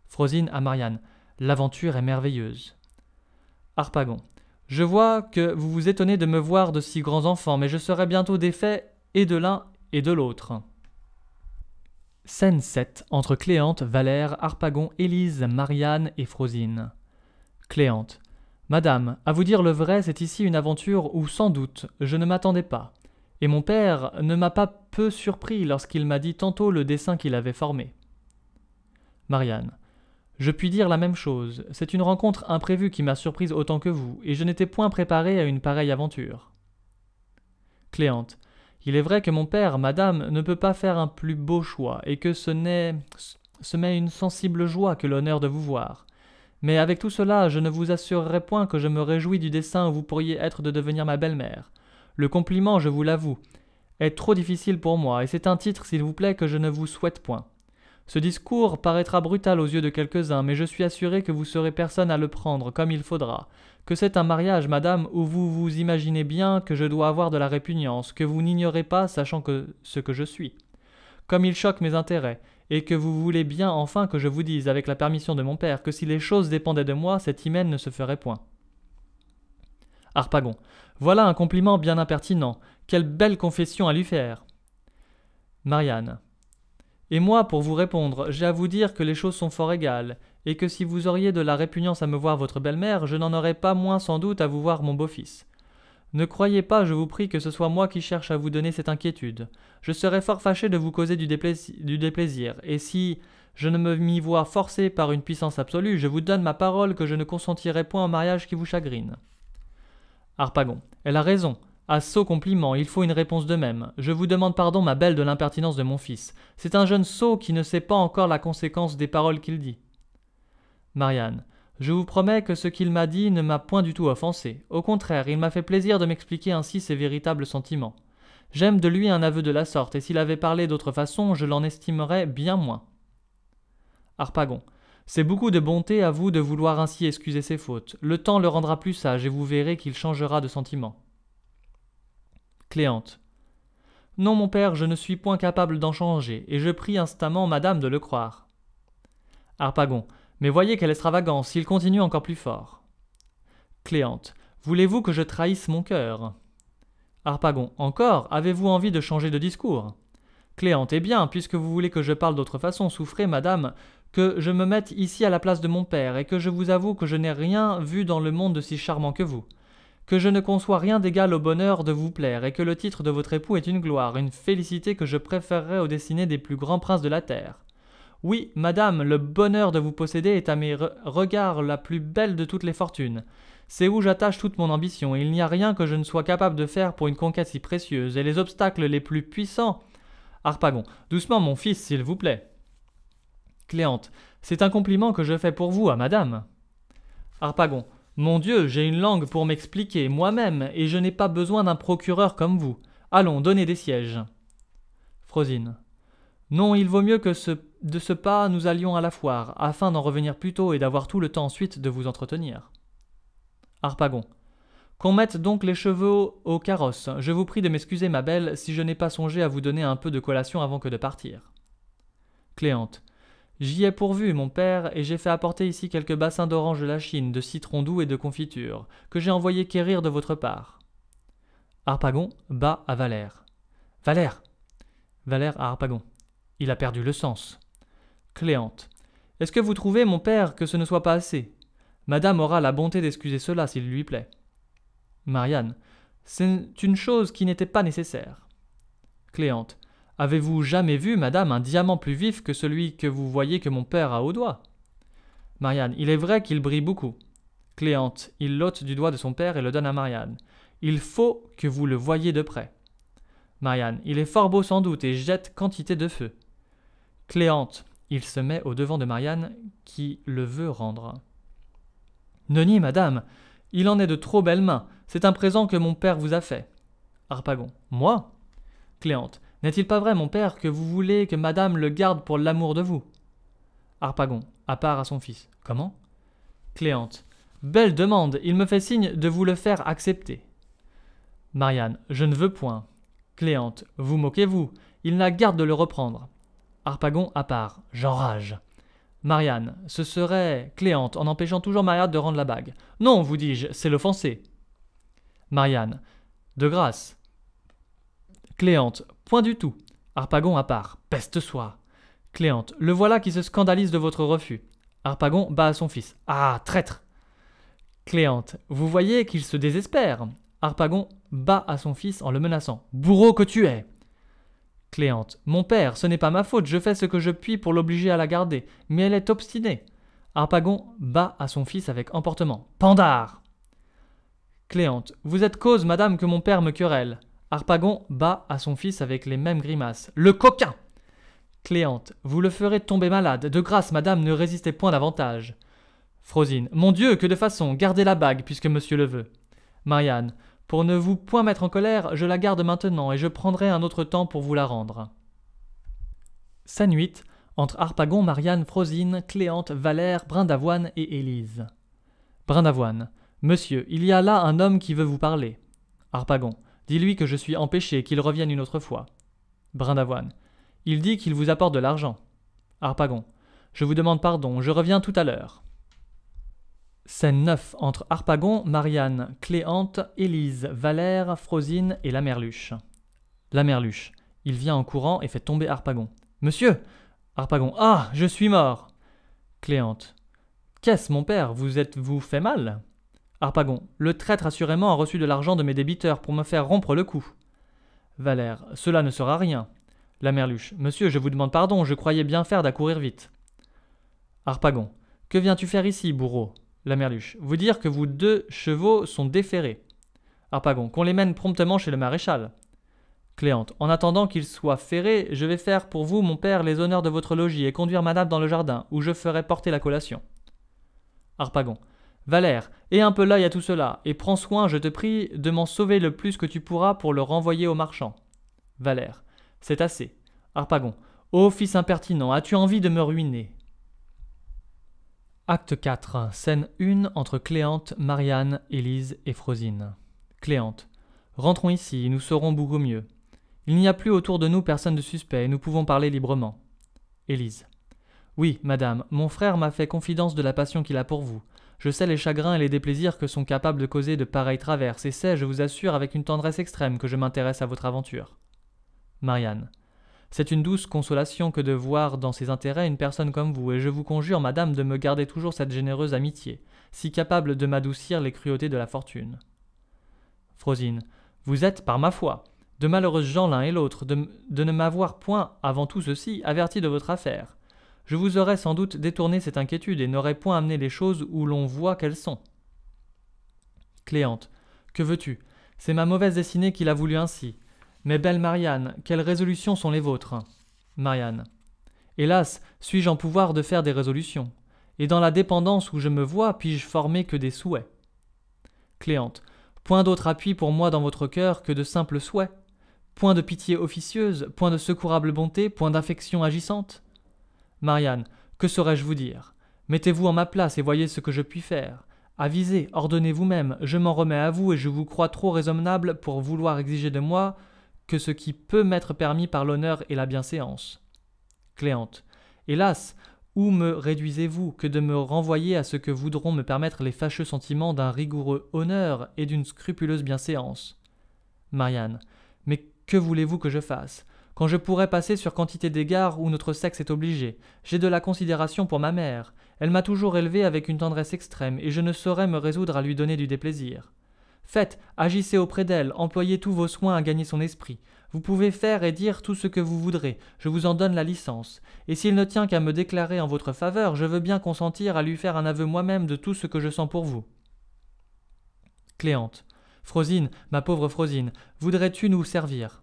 Frosine à Marianne. L'aventure est merveilleuse. Harpagon. Je vois que vous vous étonnez de me voir de si grands enfants, mais je serai bientôt défait et de l'un et de l'autre. Scène 7 entre Cléante, Valère, Harpagon, Élise, Marianne et Frosine. Cléante. Madame, à vous dire le vrai, c'est ici une aventure où, sans doute, je ne m'attendais pas. Et mon père ne m'a pas peu surpris lorsqu'il m'a dit tantôt le dessin qu'il avait formé. Marianne. Je puis dire la même chose, c'est une rencontre imprévue qui m'a surprise autant que vous, et je n'étais point préparée à une pareille aventure. Cléante. Il est vrai que mon père, madame, ne peut pas faire un plus beau choix, et que ce n'est. ce m'est une sensible joie que l'honneur de vous voir. Mais avec tout cela, je ne vous assurerai point que je me réjouis du dessein où vous pourriez être de devenir ma belle-mère. Le compliment, je vous l'avoue, est trop difficile pour moi, et c'est un titre, s'il vous plaît, que je ne vous souhaite point. Ce discours paraîtra brutal aux yeux de quelques-uns, mais je suis assuré que vous serez personne à le prendre comme il faudra, que c'est un mariage, madame, où vous vous imaginez bien que je dois avoir de la répugnance, que vous n'ignorez pas, sachant que ce que je suis. Comme il choque mes intérêts, et que vous voulez bien enfin que je vous dise, avec la permission de mon père, que si les choses dépendaient de moi, cet hymen ne se ferait point. Harpagon. Voilà un compliment bien impertinent. Quelle belle confession à lui faire. Marianne. Et moi, pour vous répondre, j'ai à vous dire que les choses sont fort égales, et que si vous auriez de la répugnance à me voir votre belle-mère, je n'en aurais pas moins sans doute à vous voir mon beau-fils. Ne croyez pas, je vous prie, que ce soit moi qui cherche à vous donner cette inquiétude. Je serais fort fâché de vous causer du, déplaisir, et si je ne me m'y vois forcé par une puissance absolue, je vous donne ma parole que je ne consentirai point un mariage qui vous chagrine. Harpagon. Elle a raison. À sot compliment, il faut une réponse de même. Je vous demande pardon, ma belle, de l'impertinence de mon fils. C'est un jeune sot qui ne sait pas encore la conséquence des paroles qu'il dit. Marianne. Je vous promets que ce qu'il m'a dit ne m'a point du tout offensé. Au contraire, il m'a fait plaisir de m'expliquer ainsi ses véritables sentiments. J'aime de lui un aveu de la sorte, et s'il avait parlé d'autre façon, je l'en estimerais bien moins. Harpagon. C'est beaucoup de bonté à vous de vouloir ainsi excuser ses fautes. Le temps le rendra plus sage, et vous verrez qu'il changera de sentiment. Cléante. Non, mon père, je ne suis point capable d'en changer, et je prie instamment madame de le croire. Harpagon. Mais voyez quelle extravagance, il continue encore plus fort. Cléante, voulez-vous que je trahisse mon cœur Harpagon, encore, avez-vous envie de changer de discours Cléante, eh bien, puisque vous voulez que je parle d'autre façon, souffrez, madame, que je me mette ici à la place de mon père, et que je vous avoue que je n'ai rien vu dans le monde de si charmant que vous que je ne conçois rien d'égal au bonheur de vous plaire, et que le titre de votre époux est une gloire, une félicité que je préférerais aux destinées des plus grands princes de la terre. Oui, madame, le bonheur de vous posséder est à mes regards la plus belle de toutes les fortunes. C'est où j'attache toute mon ambition, et il n'y a rien que je ne sois capable de faire pour une conquête si précieuse, et les obstacles les plus puissants. Harpagon, doucement, mon fils, s'il vous plaît. Cléante, c'est un compliment que je fais pour vous, à madame. Harpagon, mon Dieu, j'ai une langue pour m'expliquer moi-même, et je n'ai pas besoin d'un procureur comme vous. Allons, donnez des sièges. Frosine, non, il vaut mieux que ce, de ce pas nous allions à la foire, afin d'en revenir plus tôt et d'avoir tout le temps ensuite de vous entretenir. Harpagon. Qu'on mette donc les chevaux au carrosse. Je vous prie de m'excuser, ma belle, si je n'ai pas songé à vous donner un peu de collation avant que de partir. Cléante. J'y ai pourvu, mon père, et j'ai fait apporter ici quelques bassins d'orange de la Chine, de citron doux et de confiture, que j'ai envoyé quérir de votre part. Harpagon bat à Valère. Valère Valère à Harpagon. Il a perdu le sens. Cléante. Est-ce que vous trouvez, mon père, que ce ne soit pas assez Madame aura la bonté d'excuser cela s'il lui plaît. Marianne. C'est une chose qui n'était pas nécessaire. Cléante. Avez-vous jamais vu, madame, un diamant plus vif que celui que vous voyez que mon père a au doigt Marianne. Il est vrai qu'il brille beaucoup. Cléante. Il l'ôte du doigt de son père et le donne à Marianne. Il faut que vous le voyiez de près. Marianne. Il est fort beau sans doute et jette quantité de feu. Cléante, il se met au devant de Marianne, qui le veut rendre. Nenni, madame, il en est de trop belles mains. C'est un présent que mon père vous a fait. Harpagon. Moi Cléante. N'est-il pas vrai, mon père, que vous voulez que madame le garde pour l'amour de vous Harpagon, à part à son fils. Comment Cléante. Belle demande, il me fait signe de vous le faire accepter. Marianne. Je ne veux point. Cléante. Vous moquez-vous. Il n'a garde de le reprendre. Arpagon, à part, j'enrage. Marianne, ce serait Cléante en empêchant toujours Marianne de rendre la bague. Non, vous dis-je, c'est l'offensé. Marianne, de grâce. Cléante, point du tout. Harpagon à part, peste soit. Cléante, le voilà qui se scandalise de votre refus. Harpagon bat à son fils. Ah, traître Cléante, vous voyez qu'il se désespère. Arpagon bat à son fils en le menaçant. Bourreau que tu es Cléante. Mon père, ce n'est pas ma faute, je fais ce que je puis pour l'obliger à la garder, mais elle est obstinée. Harpagon bat à son fils avec emportement. Pandare Cléante. Vous êtes cause, madame, que mon père me querelle. Harpagon bat à son fils avec les mêmes grimaces. Le coquin Cléante. Vous le ferez tomber malade. De grâce, madame, ne résistez point davantage. Frosine. Mon Dieu, que de façon Gardez la bague, puisque monsieur le veut. Marianne. Pour ne vous point mettre en colère, je la garde maintenant et je prendrai un autre temps pour vous la rendre. nuit entre Harpagon, Marianne, Frosine, Cléante, Valère, Brindavoine et Élise. Brindavoine. Monsieur, il y a là un homme qui veut vous parler. Harpagon. Dis-lui que je suis empêché, qu'il revienne une autre fois. Brindavoine. Il dit qu'il vous apporte de l'argent. Harpagon. Je vous demande pardon, je reviens tout à l'heure. Scène 9 entre Harpagon, Marianne, Cléante, Élise, Valère, Frosine et la Merluche. La Merluche. Il vient en courant et fait tomber Harpagon. Monsieur Harpagon. Ah Je suis mort Cléante. Qu'est-ce, mon père Vous êtes-vous fait mal Harpagon. Le traître assurément a reçu de l'argent de mes débiteurs pour me faire rompre le cou. Valère. Cela ne sera rien. La Merluche. Monsieur, je vous demande pardon, je croyais bien faire d'accourir vite. Harpagon. Que viens-tu faire ici, bourreau la merluche. Vous dire que vos deux chevaux sont déferrés, Harpagon, qu'on les mène promptement chez le maréchal. Cléante, en attendant qu'ils soient ferrés, je vais faire pour vous, mon père, les honneurs de votre logis et conduire madame dans le jardin, où je ferai porter la collation. Harpagon, Valère, aie un peu l'œil à tout cela, et prends soin, je te prie, de m'en sauver le plus que tu pourras pour le renvoyer au marchand. Valère, c'est assez. Harpagon, ô fils impertinent, as-tu envie de me ruiner Acte 4, scène 1 entre Cléante, Marianne, Élise et Frosine. Cléante. Rentrons ici, nous serons beaucoup mieux. Il n'y a plus autour de nous personne de suspect nous pouvons parler librement. Élise. Oui, madame, mon frère m'a fait confidence de la passion qu'il a pour vous. Je sais les chagrins et les déplaisirs que sont capables de causer de pareilles traverses et sais, je vous assure, avec une tendresse extrême que je m'intéresse à votre aventure. Marianne. C'est une douce consolation que de voir dans ses intérêts une personne comme vous, et je vous conjure, madame, de me garder toujours cette généreuse amitié, si capable de m'adoucir les cruautés de la fortune. Frosine. Vous êtes, par ma foi, de malheureuses gens l'un et l'autre, de, de ne m'avoir point, avant tout ceci, averti de votre affaire. Je vous aurais sans doute détourné cette inquiétude et n'aurais point amené les choses où l'on voit qu'elles sont. Cléante. Que veux-tu C'est ma mauvaise destinée qui l'a voulu ainsi. Mais belle Marianne, quelles résolutions sont les vôtres Marianne. Hélas, suis-je en pouvoir de faire des résolutions Et dans la dépendance où je me vois, puis-je former que des souhaits Cléante. Point d'autre appui pour moi dans votre cœur que de simples souhaits. Point de pitié officieuse, point de secourable bonté, point d'affection agissante. Marianne. Que saurais-je vous dire Mettez-vous en ma place et voyez ce que je puis faire. Avisez, ordonnez vous-même, je m'en remets à vous et je vous crois trop raisonnable pour vouloir exiger de moi que ce qui peut m'être permis par l'honneur et la bienséance. Cléante. Hélas, où me réduisez-vous que de me renvoyer à ce que voudront me permettre les fâcheux sentiments d'un rigoureux honneur et d'une scrupuleuse bienséance Marianne. Mais que voulez-vous que je fasse Quand je pourrais passer sur quantité d'égards où notre sexe est obligé, j'ai de la considération pour ma mère. Elle m'a toujours élevée avec une tendresse extrême et je ne saurais me résoudre à lui donner du déplaisir. Faites, agissez auprès d'elle, employez tous vos soins à gagner son esprit. Vous pouvez faire et dire tout ce que vous voudrez, je vous en donne la licence. Et s'il ne tient qu'à me déclarer en votre faveur, je veux bien consentir à lui faire un aveu moi-même de tout ce que je sens pour vous. Cléante. Frosine, ma pauvre Frosine, voudrais-tu nous servir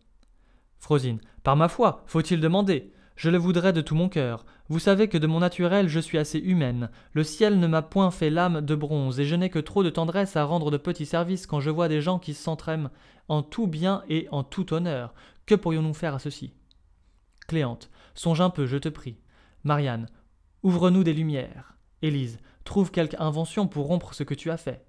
Frosine. Par ma foi, faut-il demander je le voudrais de tout mon cœur. Vous savez que de mon naturel je suis assez humaine. Le ciel ne m'a point fait l'âme de bronze, et je n'ai que trop de tendresse à rendre de petits services quand je vois des gens qui s'entraiment en tout bien et en tout honneur. Que pourrions-nous faire à ceci Cléante, songe un peu, je te prie. Marianne, ouvre-nous des lumières. Élise, trouve quelque invention pour rompre ce que tu as fait.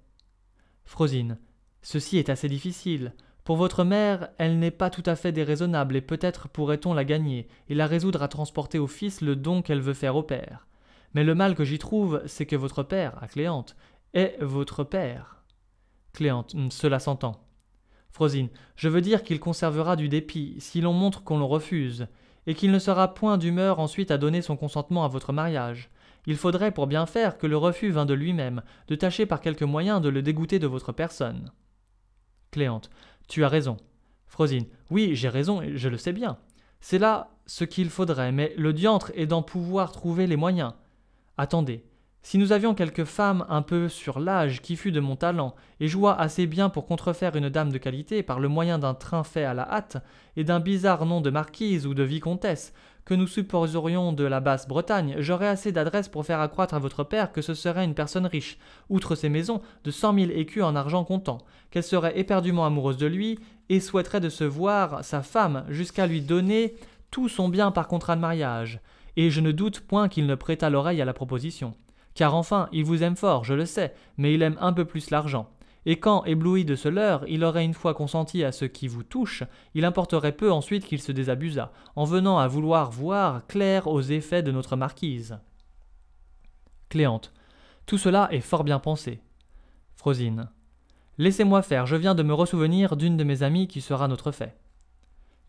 Frosine, ceci est assez difficile. Pour votre mère, elle n'est pas tout à fait déraisonnable et peut-être pourrait-on la gagner et la résoudre à transporter au fils le don qu'elle veut faire au père. Mais le mal que j'y trouve, c'est que votre père, à Cléante, est votre père. Cléante, hum, cela s'entend. Frosine, je veux dire qu'il conservera du dépit si l'on montre qu'on le refuse, et qu'il ne sera point d'humeur ensuite à donner son consentement à votre mariage. Il faudrait, pour bien faire, que le refus vînt de lui-même, de tâcher par quelque moyen de le dégoûter de votre personne. Cléante, tu as raison. Frosine, oui, j'ai raison, et je le sais bien. C'est là ce qu'il faudrait, mais le diantre est d'en pouvoir trouver les moyens. Attendez, si nous avions quelques femmes un peu sur l'âge qui fut de mon talent, et joua assez bien pour contrefaire une dame de qualité par le moyen d'un train fait à la hâte, et d'un bizarre nom de marquise ou de vicomtesse, que nous supposerions de la Basse-Bretagne, j'aurais assez d'adresse pour faire accroître à votre père que ce serait une personne riche, outre ses maisons, de cent mille écus en argent comptant, qu'elle serait éperdument amoureuse de lui, et souhaiterait de se voir, sa femme, jusqu'à lui donner tout son bien par contrat de mariage, et je ne doute point qu'il ne prêtât l'oreille à la proposition. Car enfin, il vous aime fort, je le sais, mais il aime un peu plus l'argent. Et quand, ébloui de ce leurre, il aurait une fois consenti à ce qui vous touche, il importerait peu ensuite qu'il se désabusât, en venant à vouloir voir clair aux effets de notre marquise. Cléante. Tout cela est fort bien pensé. Frosine. Laissez-moi faire, je viens de me ressouvenir d'une de mes amies qui sera notre fait.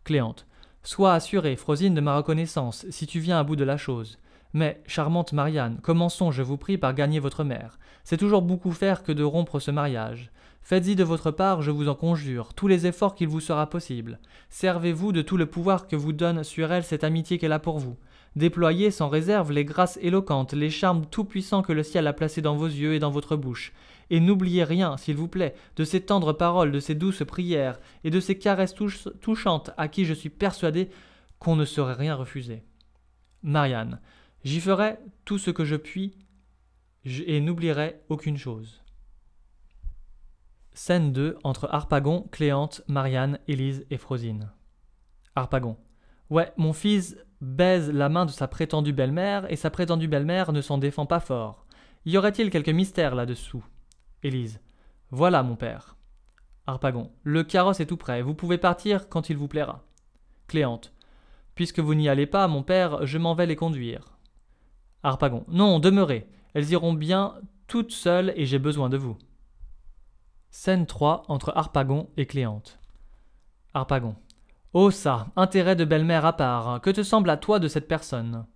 Cléante. Sois assurée, Frosine, de ma reconnaissance, si tu viens à bout de la chose. Mais, charmante Marianne, commençons, je vous prie, par gagner votre mère. C'est toujours beaucoup faire que de rompre ce mariage. Faites-y de votre part, je vous en conjure, tous les efforts qu'il vous sera possible. Servez-vous de tout le pouvoir que vous donne sur elle cette amitié qu'elle a pour vous. Déployez sans réserve les grâces éloquentes, les charmes tout-puissants que le ciel a placés dans vos yeux et dans votre bouche. Et n'oubliez rien, s'il vous plaît, de ces tendres paroles, de ces douces prières et de ces caresses touchantes à qui je suis persuadé qu'on ne saurait rien refuser. Marianne, J'y ferai tout ce que je puis et n'oublierai aucune chose. Scène 2 entre Harpagon, Cléante, Marianne, Élise et Frosine. Harpagon. Ouais, mon fils baise la main de sa prétendue belle-mère et sa prétendue belle-mère ne s'en défend pas fort. Y aurait-il quelque mystère là-dessous Élise. Voilà, mon père. Harpagon. Le carrosse est tout prêt, vous pouvez partir quand il vous plaira. Cléante. Puisque vous n'y allez pas, mon père, je m'en vais les conduire. Harpagon. Non, demeurez. Elles iront bien toutes seules et j'ai besoin de vous. Scène 3 entre Harpagon et Cléante. Harpagon. Oh ça, intérêt de belle-mère à part. Que te semble à toi de cette personne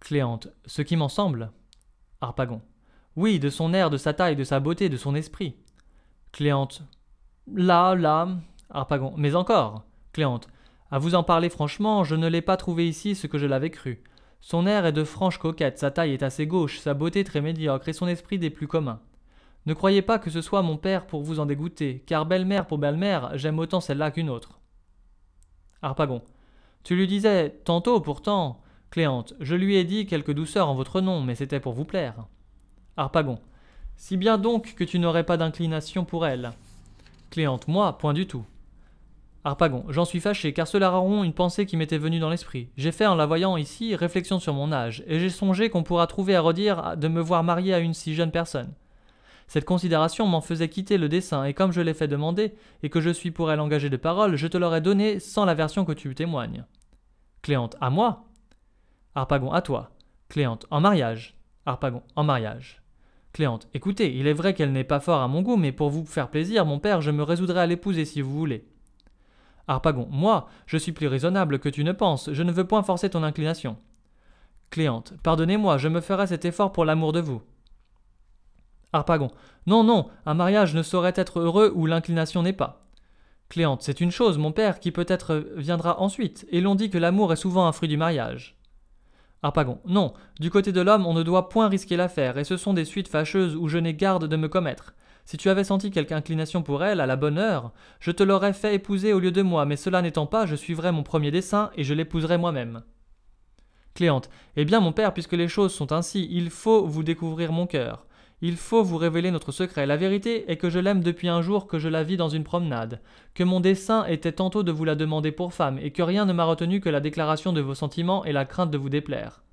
Cléante. Ce qui m'en semble Harpagon. Oui, de son air, de sa taille, de sa beauté, de son esprit. Cléante. Là, là. Harpagon. Mais encore Cléante. À vous en parler franchement, je ne l'ai pas trouvé ici ce que je l'avais cru. Son air est de franche coquette, sa taille est assez gauche, sa beauté très médiocre et son esprit des plus communs. Ne croyez pas que ce soit mon père pour vous en dégoûter, car belle-mère pour belle-mère, j'aime autant celle-là qu'une autre. Harpagon. Tu lui disais, tantôt pourtant, Cléante, je lui ai dit quelques douceurs en votre nom, mais c'était pour vous plaire. Harpagon. Si bien donc que tu n'aurais pas d'inclination pour elle. Cléante, moi, point du tout. Arpagon, J'en suis fâché, car cela rend une pensée qui m'était venue dans l'esprit. J'ai fait, en la voyant ici, réflexion sur mon âge, et j'ai songé qu'on pourra trouver à redire de me voir marié à une si jeune personne. Cette considération m'en faisait quitter le dessin, et comme je l'ai fait demander, et que je suis pour elle engagé de parole, je te l'aurais donné sans la version que tu témoignes. Cléante, à moi Harpagon, à toi. Cléante, en mariage. Harpagon, en mariage. Cléante, écoutez, il est vrai qu'elle n'est pas fort à mon goût, mais pour vous faire plaisir, mon père, je me résoudrai à l'épouser si vous voulez. Arpagon, « Moi, je suis plus raisonnable que tu ne penses, je ne veux point forcer ton inclination. Cléante. Pardonnez-moi, je me ferai cet effort pour l'amour de vous. Arpagon, « Non, non, un mariage ne saurait être heureux où l'inclination n'est pas. Cléante. C'est une chose, mon père, qui peut-être viendra ensuite, et l'on dit que l'amour est souvent un fruit du mariage. Arpagon, « Non, du côté de l'homme, on ne doit point risquer l'affaire, et ce sont des suites fâcheuses où je n'ai garde de me commettre. Si tu avais senti quelque inclination pour elle, à la bonne heure, je te l'aurais fait épouser au lieu de moi, mais cela n'étant pas, je suivrai mon premier dessein et je l'épouserai moi-même. Cléante. Eh bien, mon père, puisque les choses sont ainsi, il faut vous découvrir mon cœur. Il faut vous révéler notre secret. La vérité est que je l'aime depuis un jour que je la vis dans une promenade, que mon dessein était tantôt de vous la demander pour femme, et que rien ne m'a retenu que la déclaration de vos sentiments et la crainte de vous déplaire.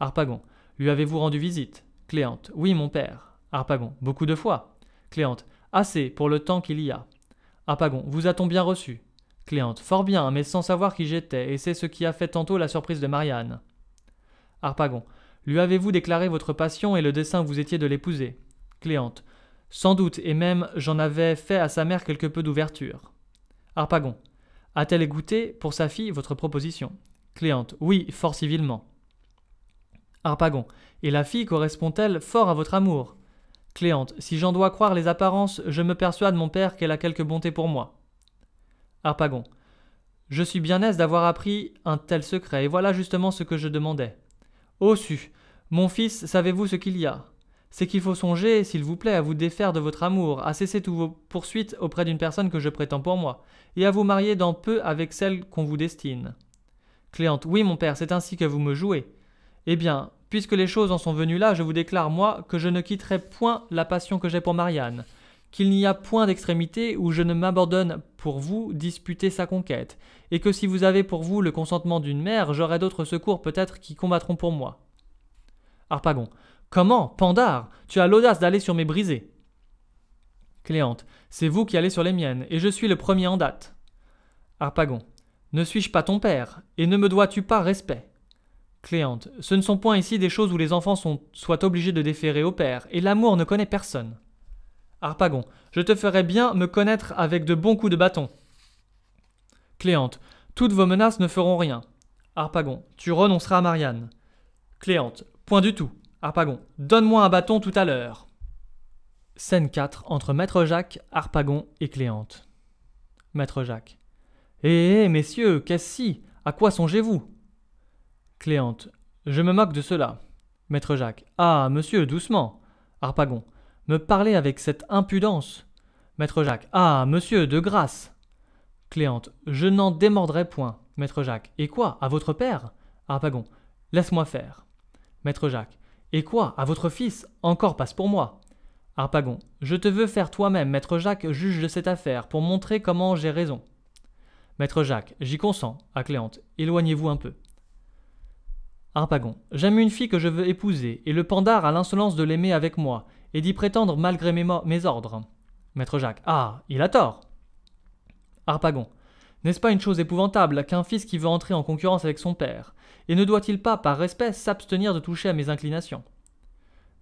Harpagon. Lui avez-vous rendu visite Cléante. Oui, mon père. Harpagon. Beaucoup de fois. Cléante. Assez pour le temps qu'il y a. Arpagon, Vous a-t-on bien reçu Cléante. Fort bien, mais sans savoir qui j'étais, et c'est ce qui a fait tantôt la surprise de Marianne. Arpagon, Lui avez-vous déclaré votre passion et le dessein vous étiez de l'épouser Cléante. Sans doute, et même j'en avais fait à sa mère quelque peu d'ouverture. Arpagon, A-t-elle goûté, pour sa fille, votre proposition Cléante. Oui, fort civilement. Arpagon, Et la fille correspond-elle fort à votre amour Cléante, si j'en dois croire les apparences, je me persuade, mon père, qu'elle a quelque bonté pour moi. Harpagon, je suis bien aise d'avoir appris un tel secret, et voilà justement ce que je demandais. Osu, mon fils, savez-vous ce qu'il y a C'est qu'il faut songer, s'il vous plaît, à vous défaire de votre amour, à cesser toutes vos poursuites auprès d'une personne que je prétends pour moi, et à vous marier dans peu avec celle qu'on vous destine. Cléante, oui, mon père, c'est ainsi que vous me jouez. Eh bien, Puisque les choses en sont venues là, je vous déclare, moi, que je ne quitterai point la passion que j'ai pour Marianne, qu'il n'y a point d'extrémité où je ne m'abandonne pour vous disputer sa conquête, et que si vous avez pour vous le consentement d'une mère, j'aurai d'autres secours peut-être qui combattront pour moi. Harpagon. Comment, Pandare, tu as l'audace d'aller sur mes brisées Cléante. C'est vous qui allez sur les miennes, et je suis le premier en date. Harpagon. Ne suis-je pas ton père, et ne me dois-tu pas respect Cléante. Ce ne sont point ici des choses où les enfants sont, soient obligés de déférer au père, et l'amour ne connaît personne. Harpagon. Je te ferai bien me connaître avec de bons coups de bâton. Cléante. Toutes vos menaces ne feront rien. Harpagon. Tu renonceras à Marianne. Cléante. Point du tout. Harpagon. Donne-moi un bâton tout à l'heure. Scène 4 entre Maître Jacques, Harpagon et Cléante. Maître Jacques. hé, eh, eh, messieurs, qu'est-ce si À quoi songez-vous Cléante. Je me moque de cela. Maître Jacques. Ah, monsieur, doucement. Harpagon. Me parler avec cette impudence. Maître Jacques. Ah, monsieur, de grâce. Cléante. Je n'en démordrai point. Maître Jacques. Et quoi À votre père Harpagon. Laisse-moi faire. Maître Jacques. Et quoi À votre fils Encore passe pour moi. Harpagon. Je te veux faire toi-même, maître Jacques, juge de cette affaire, pour montrer comment j'ai raison. Maître Jacques. J'y consens. À Cléante. Éloignez-vous un peu. Harpagon. J'aime une fille que je veux épouser, et le Pandare a l'insolence de l'aimer avec moi, et d'y prétendre malgré mes, mes ordres. Maître Jacques. Ah, il a tort. Harpagon. N'est-ce pas une chose épouvantable qu'un fils qui veut entrer en concurrence avec son père Et ne doit-il pas, par respect, s'abstenir de toucher à mes inclinations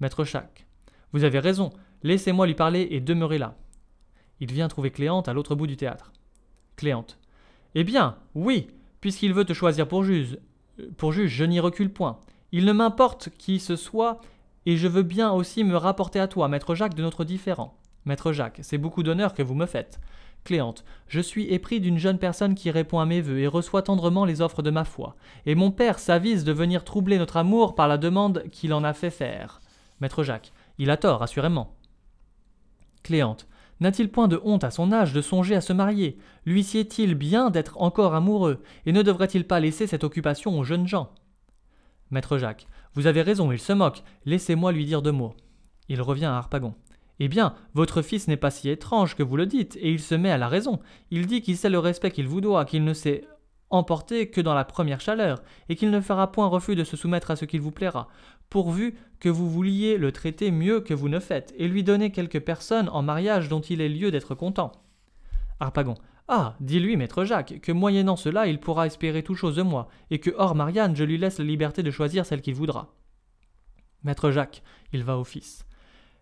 Maître Jacques. Vous avez raison, laissez-moi lui parler et demeurez là. Il vient trouver Cléante à l'autre bout du théâtre. Cléante. Eh bien, oui, puisqu'il veut te choisir pour juge, pour juge, je n'y recule point. Il ne m'importe qui ce soit, et je veux bien aussi me rapporter à toi, maître Jacques, de notre différend. Maître Jacques, c'est beaucoup d'honneur que vous me faites. Cléante, je suis épris d'une jeune personne qui répond à mes vœux et reçoit tendrement les offres de ma foi. Et mon père s'avise de venir troubler notre amour par la demande qu'il en a fait faire. Maître Jacques, il a tort, assurément. Cléante, N'a-t-il point de honte à son âge de songer à se marier Lui sied-il bien d'être encore amoureux Et ne devrait-il pas laisser cette occupation aux jeunes gens Maître Jacques, vous avez raison, il se moque. Laissez-moi lui dire deux mots. Il revient à Harpagon. Eh bien, votre fils n'est pas si étrange que vous le dites, et il se met à la raison. Il dit qu'il sait le respect qu'il vous doit, qu'il ne s'est emporté que dans la première chaleur, et qu'il ne fera point refus de se soumettre à ce qu'il vous plaira pourvu que vous vouliez le traiter mieux que vous ne faites, et lui donner quelques personnes en mariage dont il ait lieu d'être content. Harpagon. Ah, dis-lui, maître Jacques, que moyennant cela, il pourra espérer tout chose de moi, et que hors Marianne, je lui laisse la liberté de choisir celle qu'il voudra. Maître Jacques, il va au fils.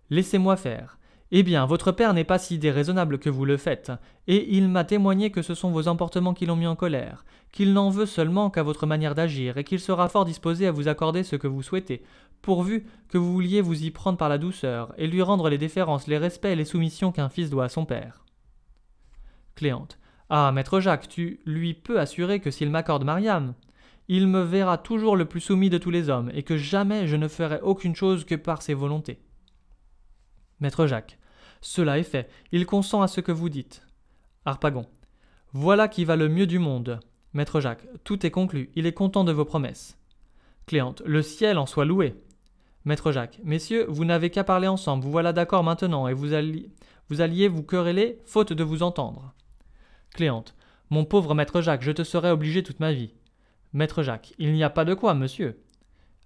Laissez-moi faire. Eh bien, votre père n'est pas si déraisonnable que vous le faites, et il m'a témoigné que ce sont vos emportements qui l'ont mis en colère, qu'il n'en veut seulement qu'à votre manière d'agir, et qu'il sera fort disposé à vous accorder ce que vous souhaitez, pourvu que vous vouliez vous y prendre par la douceur, et lui rendre les déférences, les respects et les soumissions qu'un fils doit à son père. Cléante. Ah, maître Jacques, tu lui peux assurer que s'il m'accorde Mariam, il me verra toujours le plus soumis de tous les hommes, et que jamais je ne ferai aucune chose que par ses volontés. Maître Jacques. Cela est fait, il consent à ce que vous dites. Harpagon. Voilà qui va le mieux du monde. Maître Jacques, tout est conclu, il est content de vos promesses. Cléante, le ciel en soit loué. Maître Jacques, messieurs, vous n'avez qu'à parler ensemble, vous voilà d'accord maintenant, et vous, alliez vous, alliez vous quereller, faute de vous entendre. Cléante, mon pauvre maître Jacques, je te serai obligé toute ma vie. Maître Jacques, il n'y a pas de quoi, monsieur.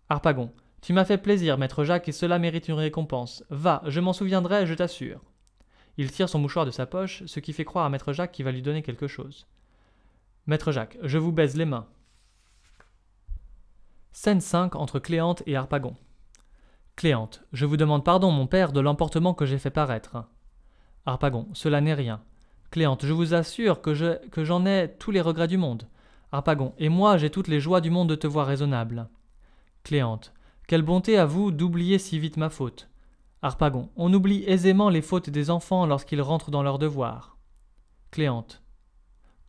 Harpagon, tu m'as fait plaisir, maître Jacques, et cela mérite une récompense. Va, je m'en souviendrai, je t'assure. Il tire son mouchoir de sa poche, ce qui fait croire à maître Jacques qu'il va lui donner quelque chose. Maître Jacques, je vous baise les mains. Scène 5 entre Cléante et Harpagon. Cléante, je vous demande pardon, mon père, de l'emportement que j'ai fait paraître. Harpagon, cela n'est rien. Cléante, je vous assure que, j'en je, que ai tous les regrets du monde. Harpagon, et moi j'ai toutes les joies du monde de te voir raisonnable. Cléante, quelle bonté à vous d'oublier si vite ma faute. Harpagon. On oublie aisément les fautes des enfants lorsqu'ils rentrent dans leurs devoirs. Cléante.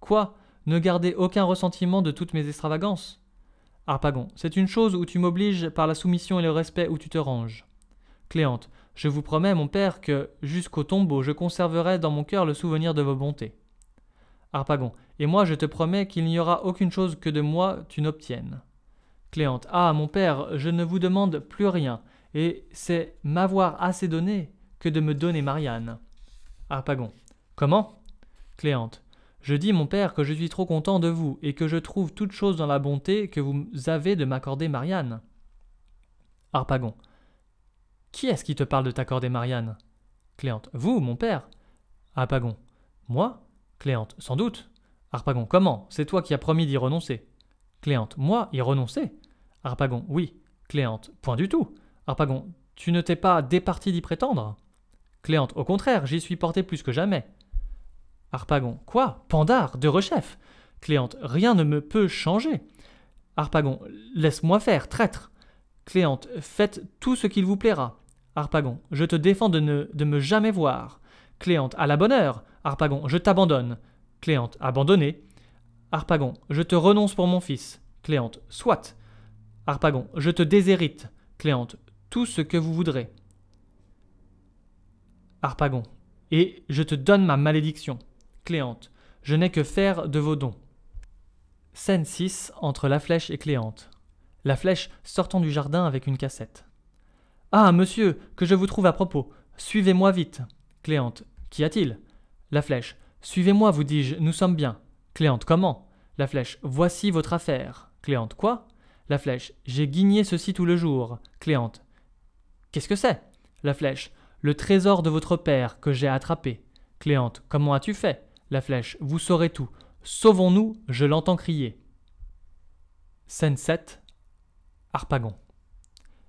Quoi Ne garder aucun ressentiment de toutes mes extravagances Harpagon. C'est une chose où tu m'obliges par la soumission et le respect où tu te ranges. Cléante. Je vous promets, mon père, que, jusqu'au tombeau, je conserverai dans mon cœur le souvenir de vos bontés. Harpagon. Et moi, je te promets qu'il n'y aura aucune chose que de moi tu n'obtiennes. Cléante Ah, mon père, je ne vous demande plus rien, et c'est m'avoir assez donné que de me donner Marianne. Harpagon ah, Comment Cléante Je dis, mon père, que je suis trop content de vous, et que je trouve toute chose dans la bonté que vous avez de m'accorder Marianne. Harpagon ah, Qui est-ce qui te parle de t'accorder Marianne Cléante Vous, mon père Harpagon ah, Moi Cléante Sans doute Harpagon Comment C'est toi qui as promis d'y renoncer. Cléante Moi, y renoncer Arpagon, oui. Cléante, point du tout. Arpagon, tu ne t'es pas départi d'y prétendre Cléante, au contraire, j'y suis porté plus que jamais. Arpagon, quoi Pandare, de rechef Cléante, rien ne me peut changer. Arpagon, laisse-moi faire, traître. Cléante, faites tout ce qu'il vous plaira. Arpagon, je te défends de ne de me jamais voir. Cléante, à la bonne heure. Arpagon, je t'abandonne. Cléante, abandonné. Arpagon, je te renonce pour mon fils. Cléante, soit. Arpagon, je te déshérite, Cléante, tout ce que vous voudrez. Arpagon, et je te donne ma malédiction. Cléante, je n'ai que faire de vos dons. Scène 6 entre la flèche et Cléante. La flèche sortant du jardin avec une cassette. Ah, monsieur, que je vous trouve à propos. Suivez-moi vite. Cléante, qu'y a-t-il La flèche. Suivez-moi, vous dis-je, nous sommes bien. Cléante, comment La flèche. Voici votre affaire. Cléante, quoi la flèche. J'ai guigné ceci tout le jour. Cléante. Qu'est-ce que c'est La flèche. Le trésor de votre père que j'ai attrapé. Cléante. Comment as-tu fait La flèche. Vous saurez tout. Sauvons-nous, je l'entends crier. Scène 7. Harpagon.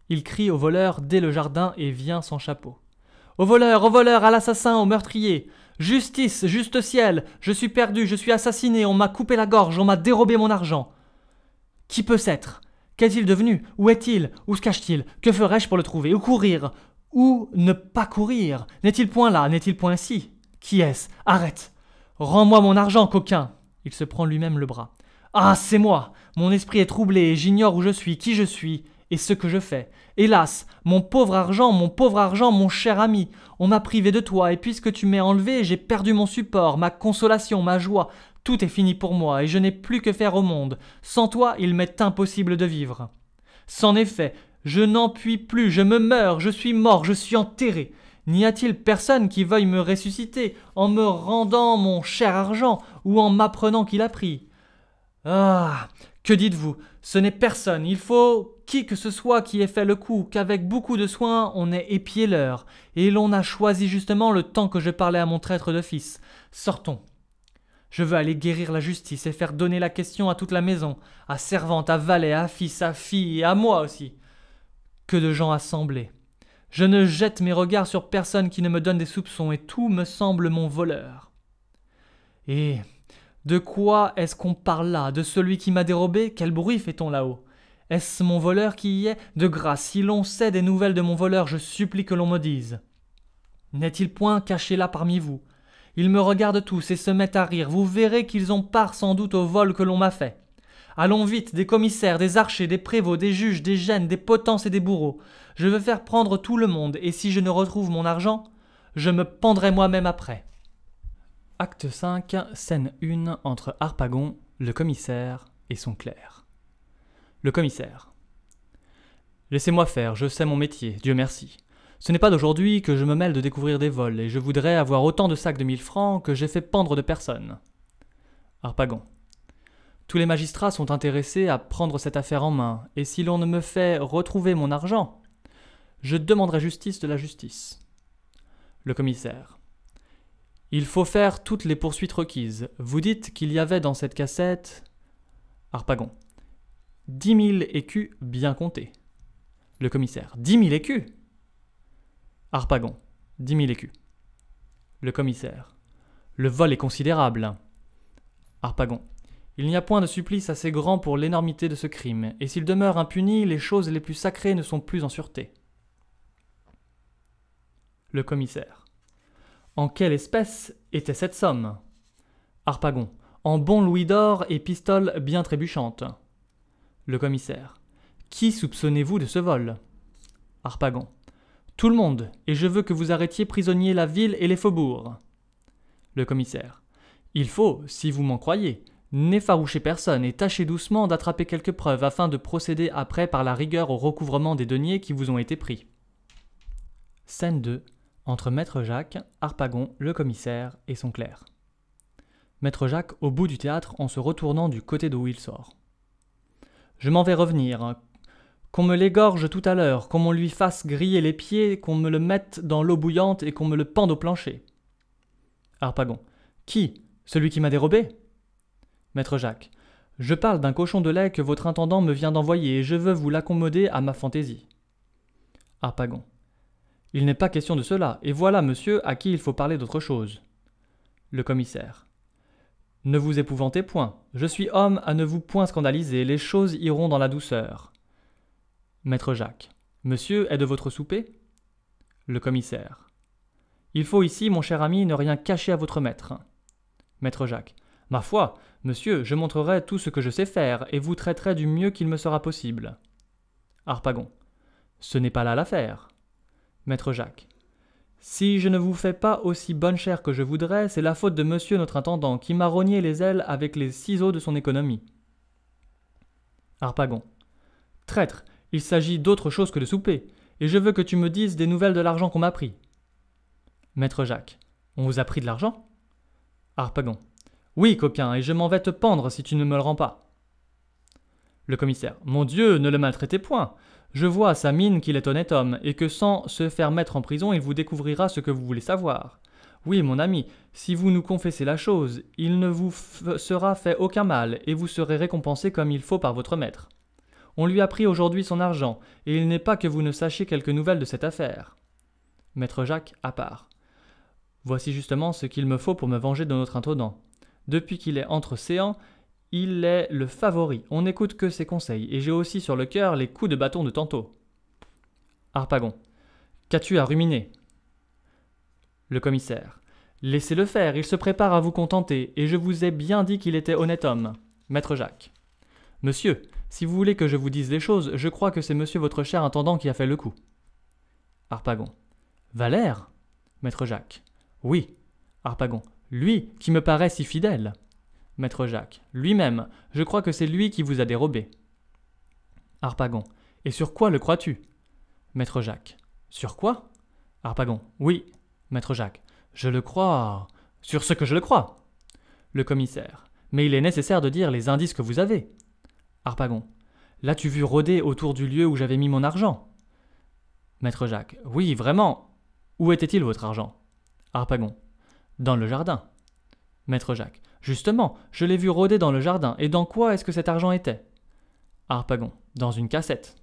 Il crie au voleur dès le jardin et vient sans chapeau. Au voleur, au voleur, à l'assassin, au meurtrier. Justice, juste ciel, je suis perdu, je suis assassiné, on m'a coupé la gorge, on m'a dérobé mon argent. Qui peut s'être Qu'est-il devenu Où est-il Où se cache-t-il Que ferais-je pour le trouver Où courir Où ne pas courir N'est-il point là N'est-il point ici Qui est-ce Arrête Rends-moi mon argent, coquin Il se prend lui-même le bras. Ah, c'est moi Mon esprit est troublé, et j'ignore où je suis, qui je suis et ce que je fais. Hélas, mon pauvre argent, mon pauvre argent, mon cher ami, on m'a privé de toi, et puisque tu m'es enlevé, j'ai perdu mon support, ma consolation, ma joie. Tout est fini pour moi et je n'ai plus que faire au monde. Sans toi, il m'est impossible de vivre. C'en est fait, je n'en puis plus, je me meurs, je suis mort, je suis enterré. N'y a-t-il personne qui veuille me ressusciter en me rendant mon cher argent ou en m'apprenant qu'il a pris Ah Que dites-vous Ce n'est personne. Il faut qui que ce soit qui ait fait le coup, qu'avec beaucoup de soin on ait épié l'heure, et l'on a choisi justement le temps que je parlais à mon traître de fils. Sortons. Je veux aller guérir la justice et faire donner la question à toute la maison, à servante, à valet, à fils, à fille, et à moi aussi. Que de gens assemblés. Je ne jette mes regards sur personne qui ne me donne des soupçons, et tout me semble mon voleur. Et de quoi est-ce qu'on parle là De celui qui m'a dérobé Quel bruit fait-on là-haut Est-ce mon voleur qui y est De grâce, si l'on sait des nouvelles de mon voleur, je supplie que l'on me dise. N'est-il point caché là parmi vous ils me regardent tous et se mettent à rire. Vous verrez qu'ils ont part sans doute au vol que l'on m'a fait. Allons vite, des commissaires, des archers, des prévôts, des juges, des gênes, des potences et des bourreaux. Je veux faire prendre tout le monde, et si je ne retrouve mon argent, je me pendrai moi-même après. Acte 5, scène 1 entre Harpagon, le commissaire et son clerc. Le commissaire. Laissez-moi faire, je sais mon métier, Dieu merci. Ce n'est pas d'aujourd'hui que je me mêle de découvrir des vols, et je voudrais avoir autant de sacs de mille francs que j'ai fait pendre de personnes. Harpagon. Tous les magistrats sont intéressés à prendre cette affaire en main, et si l'on ne me fait retrouver mon argent, je demanderai justice de la justice. Le commissaire. Il faut faire toutes les poursuites requises. Vous dites qu'il y avait dans cette cassette. Harpagon. Dix mille écus bien comptés. Le commissaire. Dix mille écus Harpagon, dix mille écus. Le commissaire. Le vol est considérable. Harpagon. Il n'y a point de supplice assez grand pour l'énormité de ce crime, et s'il demeure impuni, les choses les plus sacrées ne sont plus en sûreté. Le commissaire. En quelle espèce était cette somme Harpagon. En bons louis d'or et pistoles bien trébuchantes. Le commissaire. Qui soupçonnez-vous de ce vol Harpagon. Tout le monde, et je veux que vous arrêtiez prisonnier la ville et les faubourgs. Le commissaire. Il faut, si vous m'en croyez, n'effaroucher personne et tâcher doucement d'attraper quelques preuves afin de procéder après par la rigueur au recouvrement des deniers qui vous ont été pris. Scène 2. Entre Maître Jacques, Harpagon, le commissaire et son clerc. Maître Jacques au bout du théâtre en se retournant du côté d'où il sort. Je m'en vais revenir, qu'on me l'égorge tout à l'heure, qu'on lui fasse griller les pieds, qu'on me le mette dans l'eau bouillante et qu'on me le pende au plancher. Harpagon. Qui Celui qui m'a dérobé Maître Jacques. Je parle d'un cochon de lait que votre intendant me vient d'envoyer et je veux vous l'accommoder à ma fantaisie. Harpagon. Il n'est pas question de cela, et voilà, monsieur, à qui il faut parler d'autre chose. Le commissaire. Ne vous épouvantez point, je suis homme à ne vous point scandaliser, les choses iront dans la douceur. Maître Jacques. Monsieur est de votre souper Le commissaire. Il faut ici, mon cher ami, ne rien cacher à votre maître. Maître Jacques. Ma foi, monsieur, je montrerai tout ce que je sais faire, et vous traiterai du mieux qu'il me sera possible. Harpagon. Ce n'est pas là l'affaire. Maître Jacques. Si je ne vous fais pas aussi bonne chère que je voudrais, c'est la faute de monsieur notre intendant, qui m'a rogné les ailes avec les ciseaux de son économie. Harpagon. Traître, il s'agit d'autre chose que de souper, et je veux que tu me dises des nouvelles de l'argent qu'on m'a pris. Maître Jacques, on vous a pris de l'argent Harpagon, oui, coquin, et je m'en vais te pendre si tu ne me le rends pas. Le commissaire, mon Dieu, ne le maltraitez point. Je vois à sa mine qu'il est honnête homme, et que sans se faire mettre en prison, il vous découvrira ce que vous voulez savoir. Oui, mon ami, si vous nous confessez la chose, il ne vous sera fait aucun mal, et vous serez récompensé comme il faut par votre maître. On lui a pris aujourd'hui son argent, et il n'est pas que vous ne sachiez quelques nouvelles de cette affaire. Maître Jacques, à part. Voici justement ce qu'il me faut pour me venger de notre intendant. Depuis qu'il est entre séants, il est le favori, on n'écoute que ses conseils, et j'ai aussi sur le cœur les coups de bâton de tantôt. Harpagon. Qu'as-tu à ruminer Le commissaire. Laissez-le faire, il se prépare à vous contenter, et je vous ai bien dit qu'il était honnête homme. Maître Jacques. Monsieur, si vous voulez que je vous dise les choses, je crois que c'est monsieur votre cher intendant qui a fait le coup. Harpagon. Valère Maître Jacques. Oui. Harpagon. Lui, qui me paraît si fidèle. Maître Jacques. Lui-même, je crois que c'est lui qui vous a dérobé. Harpagon. Et sur quoi le crois-tu Maître Jacques. Sur quoi Harpagon. Oui. Maître Jacques. Je le crois. Sur ce que je le crois. Le commissaire. Mais il est nécessaire de dire les indices que vous avez. Harpagon. là tu vu rôder autour du lieu où j'avais mis mon argent Maître Jacques. Oui, vraiment. Où était-il votre argent Harpagon. Dans le jardin. Maître Jacques. Justement, je l'ai vu rôder dans le jardin, et dans quoi est-ce que cet argent était Harpagon. Dans une cassette.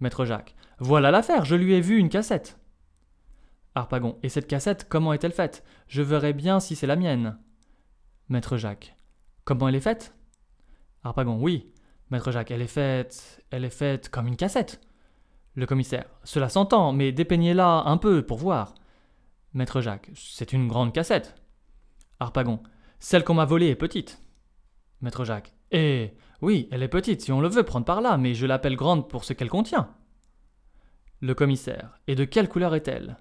Maître Jacques. Voilà l'affaire, je lui ai vu une cassette. Harpagon. Et cette cassette, comment est-elle faite Je verrai bien si c'est la mienne. Maître Jacques. Comment elle est faite Harpagon. Oui, Maître Jacques, elle est faite. elle est faite comme une cassette. Le commissaire. Cela s'entend, mais dépeignez-la un peu pour voir. Maître Jacques. C'est une grande cassette. Harpagon. Celle qu'on m'a volée est petite. Maître Jacques. Eh oui, elle est petite si on le veut prendre par là, mais je l'appelle grande pour ce qu'elle contient. Le commissaire. Et de quelle couleur est-elle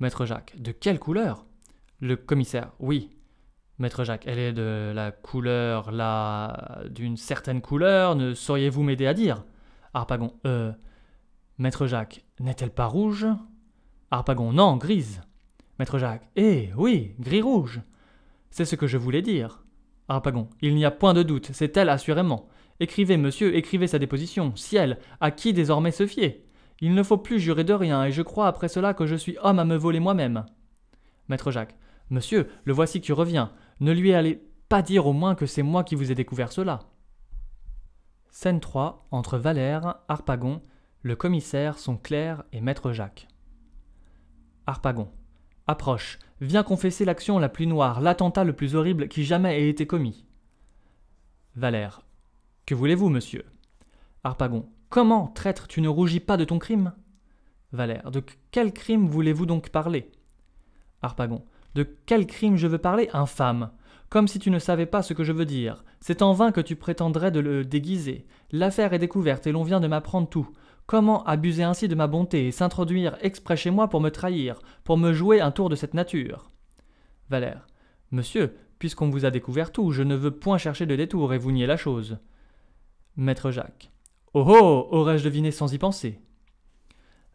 Maître Jacques. De quelle couleur Le commissaire. Oui. Maître Jacques, elle est de la couleur, la d'une certaine couleur, ne sauriez-vous m'aider à dire Harpagon, euh. Maître Jacques, n'est-elle pas rouge Harpagon, non, grise. Maître Jacques, eh oui, gris-rouge. C'est ce que je voulais dire. Harpagon, il n'y a point de doute, c'est elle assurément. Écrivez, monsieur, écrivez sa déposition. Ciel, à qui désormais se fier Il ne faut plus jurer de rien, et je crois après cela que je suis homme à me voler moi-même. Maître Jacques, monsieur, le voici qui revient. Ne lui allez pas dire au moins que c'est moi qui vous ai découvert cela. Scène 3 entre Valère, Harpagon, le commissaire, son clerc et maître Jacques. Harpagon. Approche, viens confesser l'action la plus noire, l'attentat le plus horrible qui jamais ait été commis. Valère. Que voulez-vous, monsieur Harpagon. Comment, traître, tu ne rougis pas de ton crime Valère. De quel crime voulez-vous donc parler Harpagon. De quel crime je veux parler Infâme Comme si tu ne savais pas ce que je veux dire. C'est en vain que tu prétendrais de le déguiser. L'affaire est découverte et l'on vient de m'apprendre tout. Comment abuser ainsi de ma bonté et s'introduire exprès chez moi pour me trahir, pour me jouer un tour de cette nature Valère. Monsieur, puisqu'on vous a découvert tout, je ne veux point chercher de détour et vous nier la chose. Maître Jacques. Oh oh aurais-je deviné sans y penser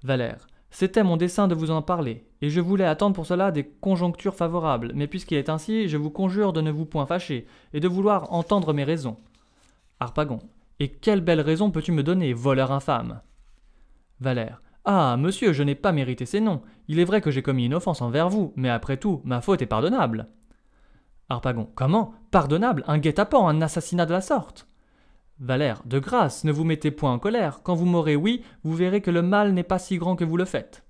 Valère. C'était mon dessein de vous en parler, et je voulais attendre pour cela des conjonctures favorables, mais puisqu'il est ainsi, je vous conjure de ne vous point fâcher, et de vouloir entendre mes raisons. Harpagon. Et quelle belle raison peux-tu me donner, voleur infâme Valère. Ah, monsieur, je n'ai pas mérité ces noms. Il est vrai que j'ai commis une offense envers vous, mais après tout, ma faute est pardonnable. Harpagon. Comment Pardonnable Un guet-apens, un assassinat de la sorte Valère, de grâce, ne vous mettez point en colère. Quand vous m'aurez oui, vous verrez que le mal n'est pas si grand que vous le faites.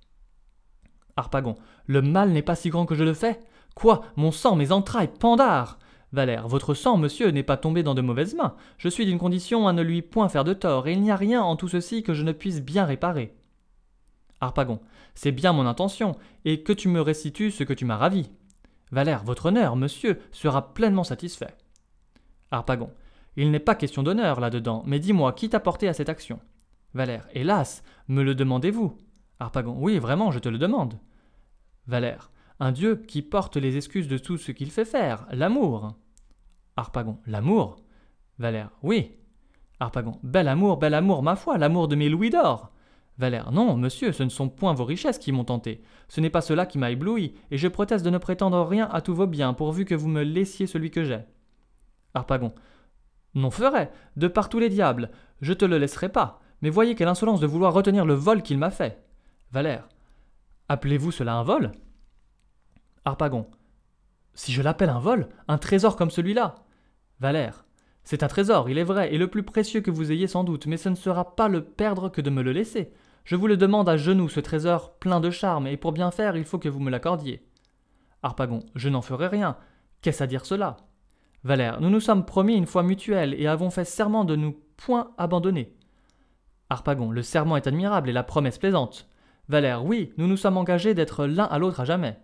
Harpagon, le mal n'est pas si grand que je le fais Quoi Mon sang, mes entrailles, pandare !»« Valère, votre sang, monsieur, n'est pas tombé dans de mauvaises mains. Je suis d'une condition à ne lui point faire de tort, et il n'y a rien en tout ceci que je ne puisse bien réparer. Harpagon, c'est bien mon intention, et que tu me restitues ce que tu m'as ravi. Valère, votre honneur, monsieur, sera pleinement satisfait. Harpagon, il n'est pas question d'honneur là-dedans, mais dis-moi, qui t'a porté à cette action Valère. Hélas, me le demandez-vous Harpagon. Oui, vraiment, je te le demande. Valère. Un dieu qui porte les excuses de tout ce qu'il fait faire, l'amour. Harpagon. L'amour Valère. Oui. Harpagon. Bel amour, bel amour, ma foi, l'amour de mes louis d'or. Valère. Non, monsieur, ce ne sont point vos richesses qui m'ont tenté. Ce n'est pas cela qui m'a ébloui, et je proteste de ne prétendre rien à tous vos biens, pourvu que vous me laissiez celui que j'ai. Harpagon non ferai, de par tous les diables, je te le laisserai pas, mais voyez quelle insolence de vouloir retenir le vol qu'il m'a fait. Valère. Appelez-vous cela un vol Harpagon. Si je l'appelle un vol, un trésor comme celui-là Valère. C'est un trésor, il est vrai, et le plus précieux que vous ayez sans doute, mais ce ne sera pas le perdre que de me le laisser. Je vous le demande à genoux, ce trésor plein de charme, et pour bien faire, il faut que vous me l'accordiez. Harpagon. Je n'en ferai rien. Qu'est-ce à dire cela Valère, nous nous sommes promis une foi mutuelle et avons fait serment de nous point abandonner. Arpagon, le serment est admirable et la promesse plaisante. Valère, oui, nous nous sommes engagés d'être l'un à l'autre à jamais.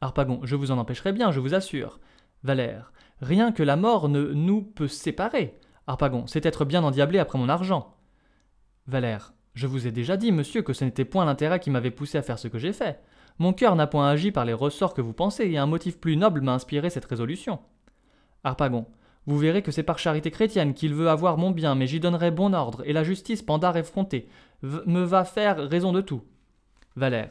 Arpagon, je vous en empêcherai bien, je vous assure. Valère, rien que la mort ne nous peut séparer. Arpagon, c'est être bien endiablé après mon argent. Valère, je vous ai déjà dit, monsieur, que ce n'était point l'intérêt qui m'avait poussé à faire ce que j'ai fait. Mon cœur n'a point agi par les ressorts que vous pensez, et un motif plus noble m'a inspiré cette résolution. Harpagon. Vous verrez que c'est par charité chrétienne qu'il veut avoir mon bien, mais j'y donnerai bon ordre, et la justice, pandare effrontée, me va faire raison de tout. Valère.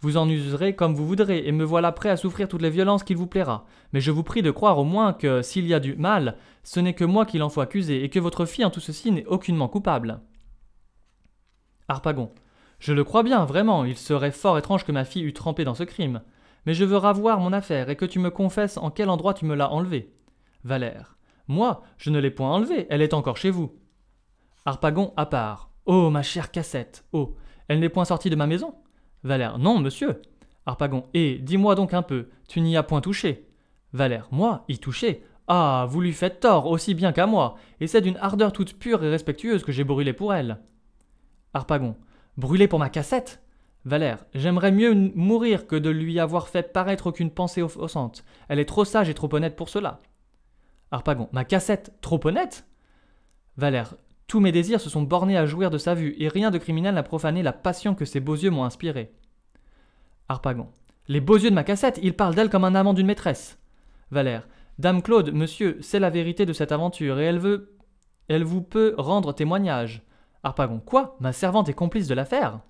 Vous en userez comme vous voudrez, et me voilà prêt à souffrir toutes les violences qu'il vous plaira. Mais je vous prie de croire au moins que, s'il y a du mal, ce n'est que moi qui l'en faut accuser, et que votre fille en tout ceci n'est aucunement coupable. Harpagon. Je le crois bien, vraiment, il serait fort étrange que ma fille eût trempé dans ce crime. Mais je veux ravoir mon affaire, et que tu me confesses en quel endroit tu me l'as enlevée. Valère. Moi, je ne l'ai point enlevée, elle est encore chez vous. Harpagon à part. Oh, ma chère cassette, oh, elle n'est point sortie de ma maison Valère. Non, monsieur. Harpagon. Et eh, dis-moi donc un peu, tu n'y as point touché Valère. Moi, y toucher Ah, vous lui faites tort, aussi bien qu'à moi, et c'est d'une ardeur toute pure et respectueuse que j'ai brûlé pour elle. Harpagon. Brûlé pour ma cassette Valère, j'aimerais mieux mourir que de lui avoir fait paraître aucune pensée offensante. Elle est trop sage et trop honnête pour cela. Arpagon. Ma cassette, trop honnête Valère. Tous mes désirs se sont bornés à jouir de sa vue, et rien de criminel n'a profané la passion que ses beaux yeux m'ont inspirée. Arpagon. Les beaux yeux de ma cassette, il parle d'elle comme un amant d'une maîtresse. Valère. Dame Claude, monsieur, c'est la vérité de cette aventure, et elle veut. Elle vous peut rendre témoignage. Arpagon. Quoi Ma servante est complice de l'affaire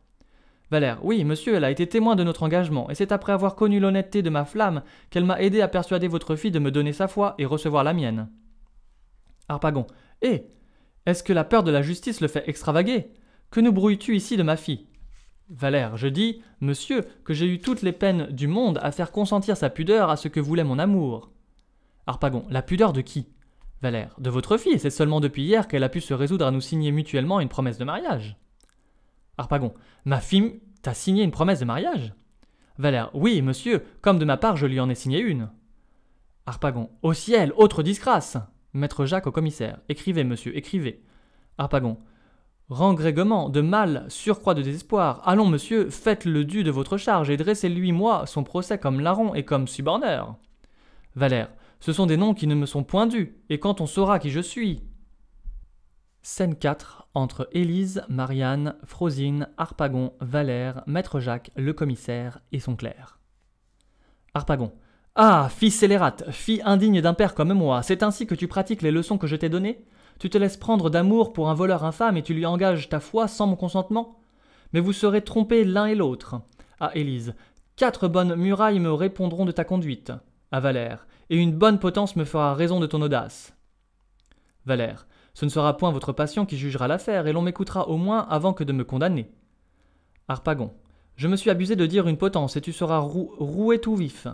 Valère, oui, monsieur, elle a été témoin de notre engagement, et c'est après avoir connu l'honnêteté de ma flamme qu'elle m'a aidé à persuader votre fille de me donner sa foi et recevoir la mienne. Harpagon, hé Est-ce que la peur de la justice le fait extravaguer Que nous brouilles-tu ici de ma fille Valère, je dis, monsieur, que j'ai eu toutes les peines du monde à faire consentir sa pudeur à ce que voulait mon amour. Harpagon, la pudeur de qui Valère, de votre fille, c'est seulement depuis hier qu'elle a pu se résoudre à nous signer mutuellement une promesse de mariage. Arpagon, « ma fille t'a signé une promesse de mariage Valère, oui, monsieur, comme de ma part je lui en ai signé une. Arpagon, « au ciel, autre disgrâce Maître Jacques au commissaire, écrivez, monsieur, écrivez. Harpagon, rengrégement de mal, surcroît de désespoir. Allons, monsieur, faites le dû de votre charge et dressez-lui, moi, son procès comme larron et comme suborneur. Valère, ce sont des noms qui ne me sont point dus, et quand on saura qui je suis, Scène 4 entre Élise, Marianne, Frosine, Harpagon, Valère, Maître Jacques, le commissaire et son clerc. Harpagon. Ah, fille scélérate, fille indigne d'un père comme moi, c'est ainsi que tu pratiques les leçons que je t'ai données Tu te laisses prendre d'amour pour un voleur infâme et tu lui engages ta foi sans mon consentement Mais vous serez trompés l'un et l'autre. À ah, Élise. Quatre bonnes murailles me répondront de ta conduite. À ah, Valère. Et une bonne potence me fera raison de ton audace. Valère. Ce ne sera point votre passion qui jugera l'affaire, et l'on m'écoutera au moins avant que de me condamner. Harpagon. Je me suis abusé de dire une potence, et tu seras roué tout vif.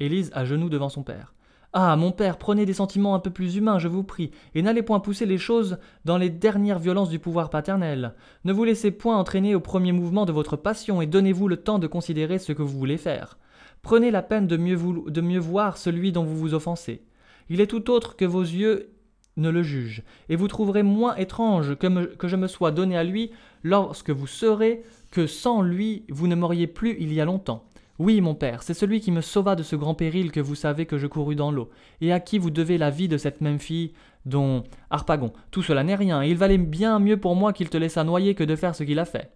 Élise à genoux devant son père. Ah, mon père, prenez des sentiments un peu plus humains, je vous prie, et n'allez point pousser les choses dans les dernières violences du pouvoir paternel. Ne vous laissez point entraîner au premier mouvement de votre passion et donnez-vous le temps de considérer ce que vous voulez faire. Prenez la peine de mieux, de mieux voir celui dont vous vous offensez. Il est tout autre que vos yeux ne le juge, et vous trouverez moins étrange que, que je me sois donné à lui lorsque vous saurez que sans lui vous ne m'auriez plus il y a longtemps. Oui, mon père, c'est celui qui me sauva de ce grand péril que vous savez que je courus dans l'eau, et à qui vous devez la vie de cette même fille dont Harpagon. Tout cela n'est rien, il valait bien mieux pour moi qu'il te laissât noyer que de faire ce qu'il a fait.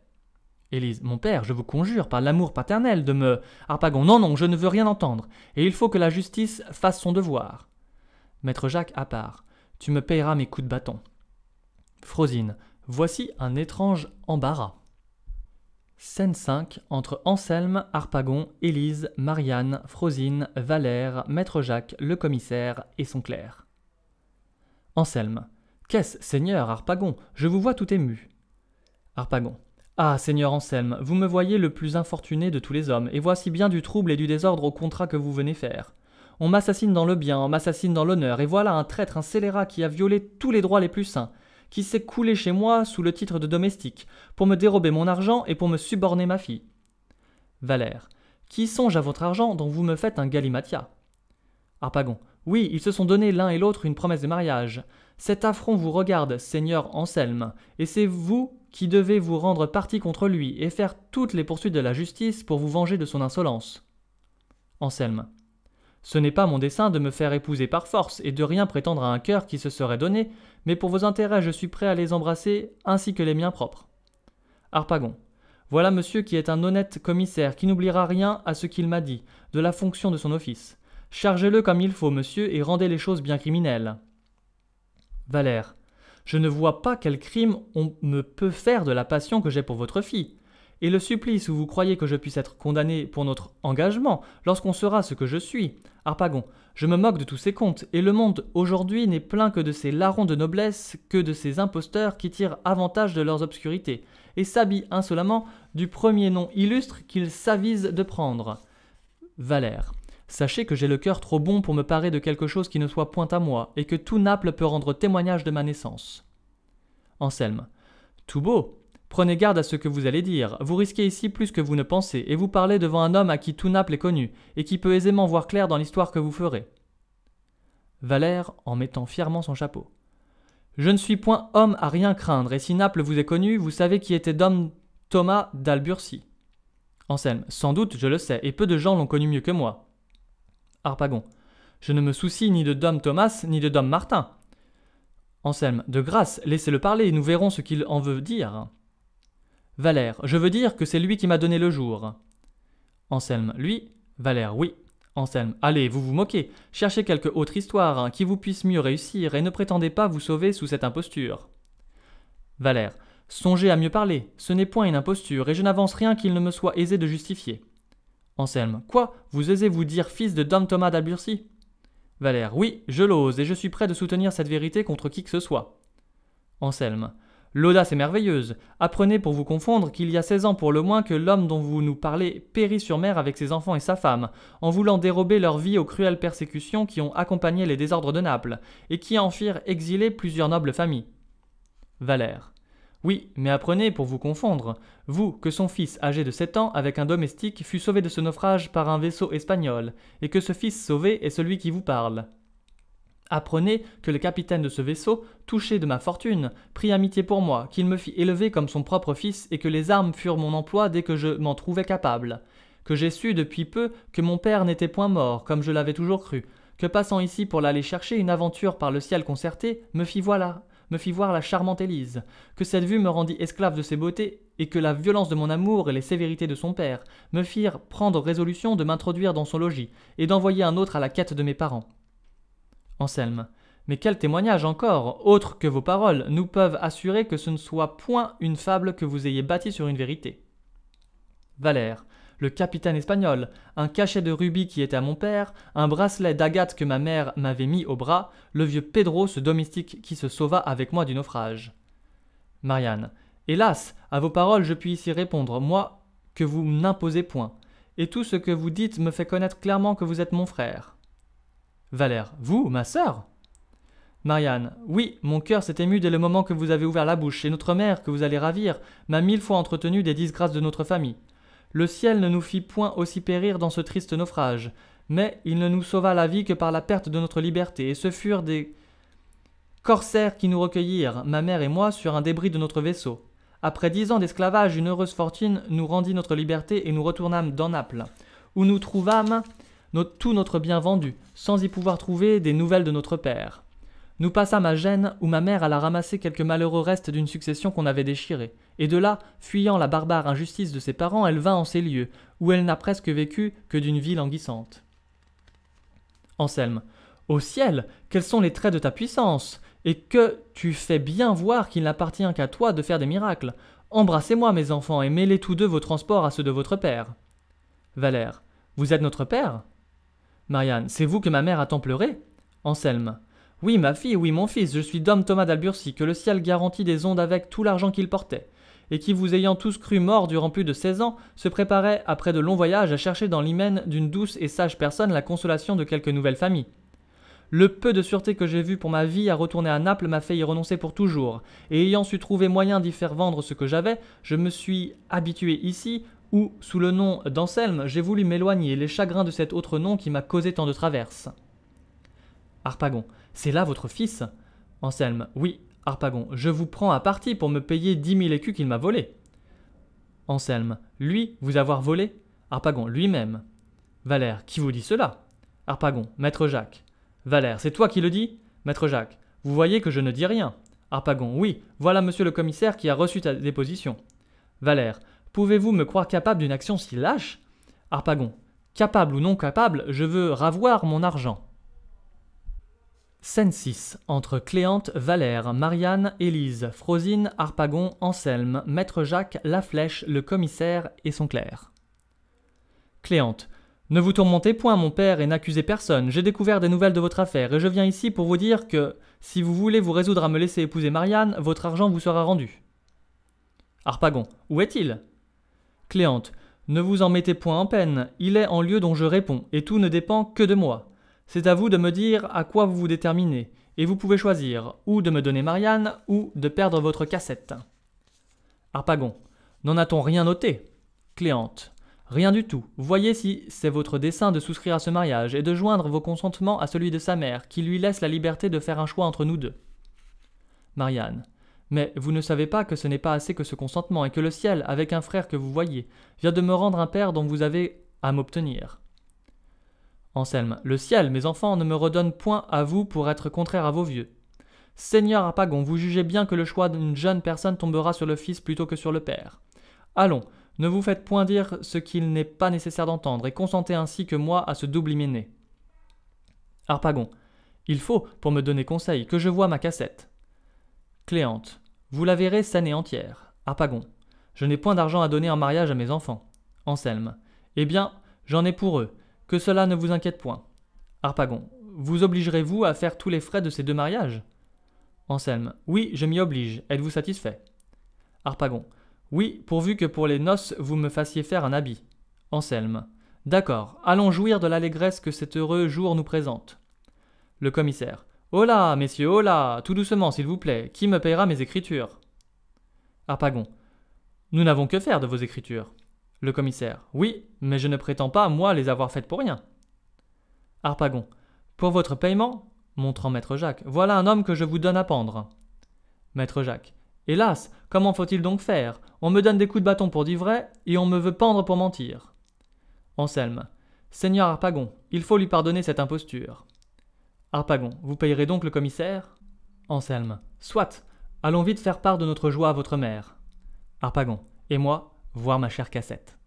Élise, mon père, je vous conjure par l'amour paternel de me. Harpagon, non, non, je ne veux rien entendre, et il faut que la justice fasse son devoir. Maître Jacques à part. Tu me payeras mes coups de bâton. Frosine, voici un étrange embarras. Scène 5 entre Anselme, Harpagon, Élise, Marianne, Frosine, Valère, Maître Jacques, le commissaire et son clerc. Anselme. Qu'est-ce, Seigneur Harpagon Je vous vois tout ému. Harpagon. Ah, Seigneur Anselme, vous me voyez le plus infortuné de tous les hommes, et voici bien du trouble et du désordre au contrat que vous venez faire. On m'assassine dans le bien, on m'assassine dans l'honneur, et voilà un traître, un scélérat qui a violé tous les droits les plus sains, qui s'est coulé chez moi sous le titre de domestique, pour me dérober mon argent et pour me suborner ma fille. Valère. Qui songe à votre argent dont vous me faites un galimatia Harpagon. Oui, ils se sont donné l'un et l'autre une promesse de mariage. Cet affront vous regarde, seigneur Anselme, et c'est vous qui devez vous rendre parti contre lui et faire toutes les poursuites de la justice pour vous venger de son insolence. Anselme. Ce n'est pas mon dessein de me faire épouser par force et de rien prétendre à un cœur qui se serait donné, mais pour vos intérêts je suis prêt à les embrasser ainsi que les miens propres. Harpagon. Voilà monsieur qui est un honnête commissaire qui n'oubliera rien à ce qu'il m'a dit, de la fonction de son office. Chargez-le comme il faut, monsieur, et rendez les choses bien criminelles. Valère. Je ne vois pas quel crime on me peut faire de la passion que j'ai pour votre fille. Et le supplice où vous croyez que je puisse être condamné pour notre engagement, lorsqu'on sera ce que je suis. Arpagon, je me moque de tous ces contes, et le monde aujourd'hui n'est plein que de ces larrons de noblesse, que de ces imposteurs qui tirent avantage de leurs obscurités, et s'habillent insolemment du premier nom illustre qu'ils s'avisent de prendre. Valère. Sachez que j'ai le cœur trop bon pour me parer de quelque chose qui ne soit point à moi, et que tout Naples peut rendre témoignage de ma naissance. Anselme. Tout beau, Prenez garde à ce que vous allez dire, vous risquez ici plus que vous ne pensez, et vous parlez devant un homme à qui tout Naples est connu, et qui peut aisément voir clair dans l'histoire que vous ferez. Valère en mettant fièrement son chapeau. Je ne suis point homme à rien craindre, et si Naples vous est connu, vous savez qui était Dom Thomas d'Albursi. Anselme, sans doute, je le sais, et peu de gens l'ont connu mieux que moi. Harpagon, je ne me soucie ni de Dom Thomas, ni de Dom Martin. Anselme, de grâce, laissez-le parler, et nous verrons ce qu'il en veut dire. Valère, je veux dire que c'est lui qui m'a donné le jour. Anselme, lui. Valère, oui. Anselme, allez, vous vous moquez. Cherchez quelque autre histoire hein, qui vous puisse mieux réussir et ne prétendez pas vous sauver sous cette imposture. Valère, songez à mieux parler. Ce n'est point une imposture et je n'avance rien qu'il ne me soit aisé de justifier. Anselme, quoi Vous osez vous dire fils de Dom Thomas d'Alburcy Valère, oui, je l'ose et je suis prêt de soutenir cette vérité contre qui que ce soit. Anselme, L'audace est merveilleuse. Apprenez pour vous confondre qu'il y a seize ans pour le moins que l'homme dont vous nous parlez périt sur mer avec ses enfants et sa femme, en voulant dérober leur vie aux cruelles persécutions qui ont accompagné les désordres de Naples, et qui en firent exiler plusieurs nobles familles. Valère. Oui, mais apprenez pour vous confondre. Vous, que son fils, âgé de sept ans, avec un domestique, fut sauvé de ce naufrage par un vaisseau espagnol, et que ce fils sauvé est celui qui vous parle. Apprenez que le capitaine de ce vaisseau, touché de ma fortune, prit amitié pour moi, qu'il me fit élever comme son propre fils et que les armes furent mon emploi dès que je m'en trouvais capable. Que j'ai su depuis peu que mon père n'était point mort, comme je l'avais toujours cru, que passant ici pour l'aller chercher une aventure par le ciel concerté, me fit voilà, me fit voir la charmante Élise, que cette vue me rendit esclave de ses beautés, et que la violence de mon amour et les sévérités de son père me firent prendre résolution de m'introduire dans son logis, et d'envoyer un autre à la quête de mes parents. Anselme. Mais quel témoignage encore, autre que vos paroles, nous peuvent assurer que ce ne soit point une fable que vous ayez bâtie sur une vérité. Valère, le capitaine espagnol, un cachet de rubis qui était à mon père, un bracelet d'agate que ma mère m'avait mis au bras, le vieux Pedro, ce domestique qui se sauva avec moi du naufrage. Marianne, hélas, à vos paroles je puis ici répondre, moi que vous n'imposez point, et tout ce que vous dites me fait connaître clairement que vous êtes mon frère. Valère, vous, ma sœur Marianne, oui, mon cœur s'est ému dès le moment que vous avez ouvert la bouche, et notre mère, que vous allez ravir, m'a mille fois entretenu des disgrâces de notre famille. Le ciel ne nous fit point aussi périr dans ce triste naufrage, mais il ne nous sauva la vie que par la perte de notre liberté, et ce furent des corsaires qui nous recueillirent, ma mère et moi, sur un débris de notre vaisseau. Après dix ans d'esclavage, une heureuse fortune nous rendit notre liberté et nous retournâmes dans Naples, où nous trouvâmes tout notre bien vendu, sans y pouvoir trouver des nouvelles de notre père. Nous passâmes à Gênes, où ma mère alla ramasser quelques malheureux restes d'une succession qu'on avait déchirée, et de là, fuyant la barbare injustice de ses parents, elle vint en ces lieux, où elle n'a presque vécu que d'une vie languissante. Anselme. au ciel, quels sont les traits de ta puissance, et que tu fais bien voir qu'il n'appartient qu'à toi de faire des miracles. Embrassez-moi, mes enfants, et mêlez tous deux vos transports à ceux de votre père. Valère. Vous êtes notre père Marianne, c'est vous que ma mère a tant pleuré Anselme. Oui, ma fille, oui, mon fils, je suis Dom Thomas d'Albursi, que le ciel garantit des ondes avec tout l'argent qu'il portait, et qui, vous ayant tous cru mort durant plus de seize ans, se préparait, après de longs voyages, à chercher dans l'hymen d'une douce et sage personne la consolation de quelque nouvelle famille. Le peu de sûreté que j'ai vu pour ma vie à retourner à Naples m'a fait y renoncer pour toujours, et ayant su trouver moyen d'y faire vendre ce que j'avais, je me suis habitué ici, ou sous le nom d'Anselme, j'ai voulu m'éloigner les chagrins de cet autre nom qui m'a causé tant de traverses. Arpagon, c'est là votre fils Anselme, oui, Arpagon, je vous prends à partie pour me payer dix mille écus qu'il m'a volés. Anselme, lui, vous avoir volé Arpagon, lui-même. Valère, qui vous dit cela Arpagon, Maître Jacques. Valère, c'est toi qui le dis Maître Jacques, vous voyez que je ne dis rien. Arpagon, oui, voilà monsieur le commissaire qui a reçu ta déposition. Valère, Pouvez-vous me croire capable d'une action si lâche Harpagon. Capable ou non capable, je veux ravoir mon argent. Scène 6. Entre Cléante, Valère, Marianne, Élise, Frosine, Harpagon, Anselme, Maître Jacques, La Flèche, le commissaire et son clerc. Cléante. Ne vous tourmentez point, mon père, et n'accusez personne. J'ai découvert des nouvelles de votre affaire, et je viens ici pour vous dire que, si vous voulez vous résoudre à me laisser épouser Marianne, votre argent vous sera rendu. Harpagon. Où est-il Cléante. Ne vous en mettez point en peine, il est en lieu dont je réponds, et tout ne dépend que de moi. C'est à vous de me dire à quoi vous vous déterminez, et vous pouvez choisir ou de me donner Marianne ou de perdre votre cassette. Harpagon. N'en a-t-on rien noté Cléante. Rien du tout. Voyez si c'est votre dessein de souscrire à ce mariage et de joindre vos consentements à celui de sa mère, qui lui laisse la liberté de faire un choix entre nous deux. Marianne. Mais vous ne savez pas que ce n'est pas assez que ce consentement et que le ciel, avec un frère que vous voyez, vient de me rendre un père dont vous avez à m'obtenir. Anselme, le ciel, mes enfants, ne me redonne point à vous pour être contraire à vos vieux. Seigneur Arpagon, vous jugez bien que le choix d'une jeune personne tombera sur le fils plutôt que sur le père. Allons, ne vous faites point dire ce qu'il n'est pas nécessaire d'entendre, et consentez ainsi que moi à ce double hyménée. Arpagon, il faut, pour me donner conseil, que je voie ma cassette. Cléante, vous la verrez saine et entière. Harpagon. Je n'ai point d'argent à donner en mariage à mes enfants. Anselme. Eh bien, j'en ai pour eux. Que cela ne vous inquiète point. Harpagon. Vous obligerez-vous à faire tous les frais de ces deux mariages Anselme. Oui, je m'y oblige. Êtes-vous satisfait Harpagon. Oui, pourvu que pour les noces vous me fassiez faire un habit. Anselme. D'accord, allons jouir de l'allégresse que cet heureux jour nous présente. Le commissaire. Hola, messieurs, hola, Tout doucement, s'il vous plaît, qui me payera mes écritures Harpagon. Nous n'avons que faire de vos écritures. Le commissaire. Oui, mais je ne prétends pas, moi, les avoir faites pour rien. Harpagon. Pour votre paiement, montrant Maître Jacques, voilà un homme que je vous donne à pendre. Maître Jacques. Hélas, comment faut-il donc faire On me donne des coups de bâton pour dire vrai, et on me veut pendre pour mentir. Anselme. Seigneur Harpagon, il faut lui pardonner cette imposture. Harpagon, vous payerez donc le commissaire Anselme, soit, allons vite faire part de notre joie à votre mère. Harpagon, et moi, voir ma chère cassette.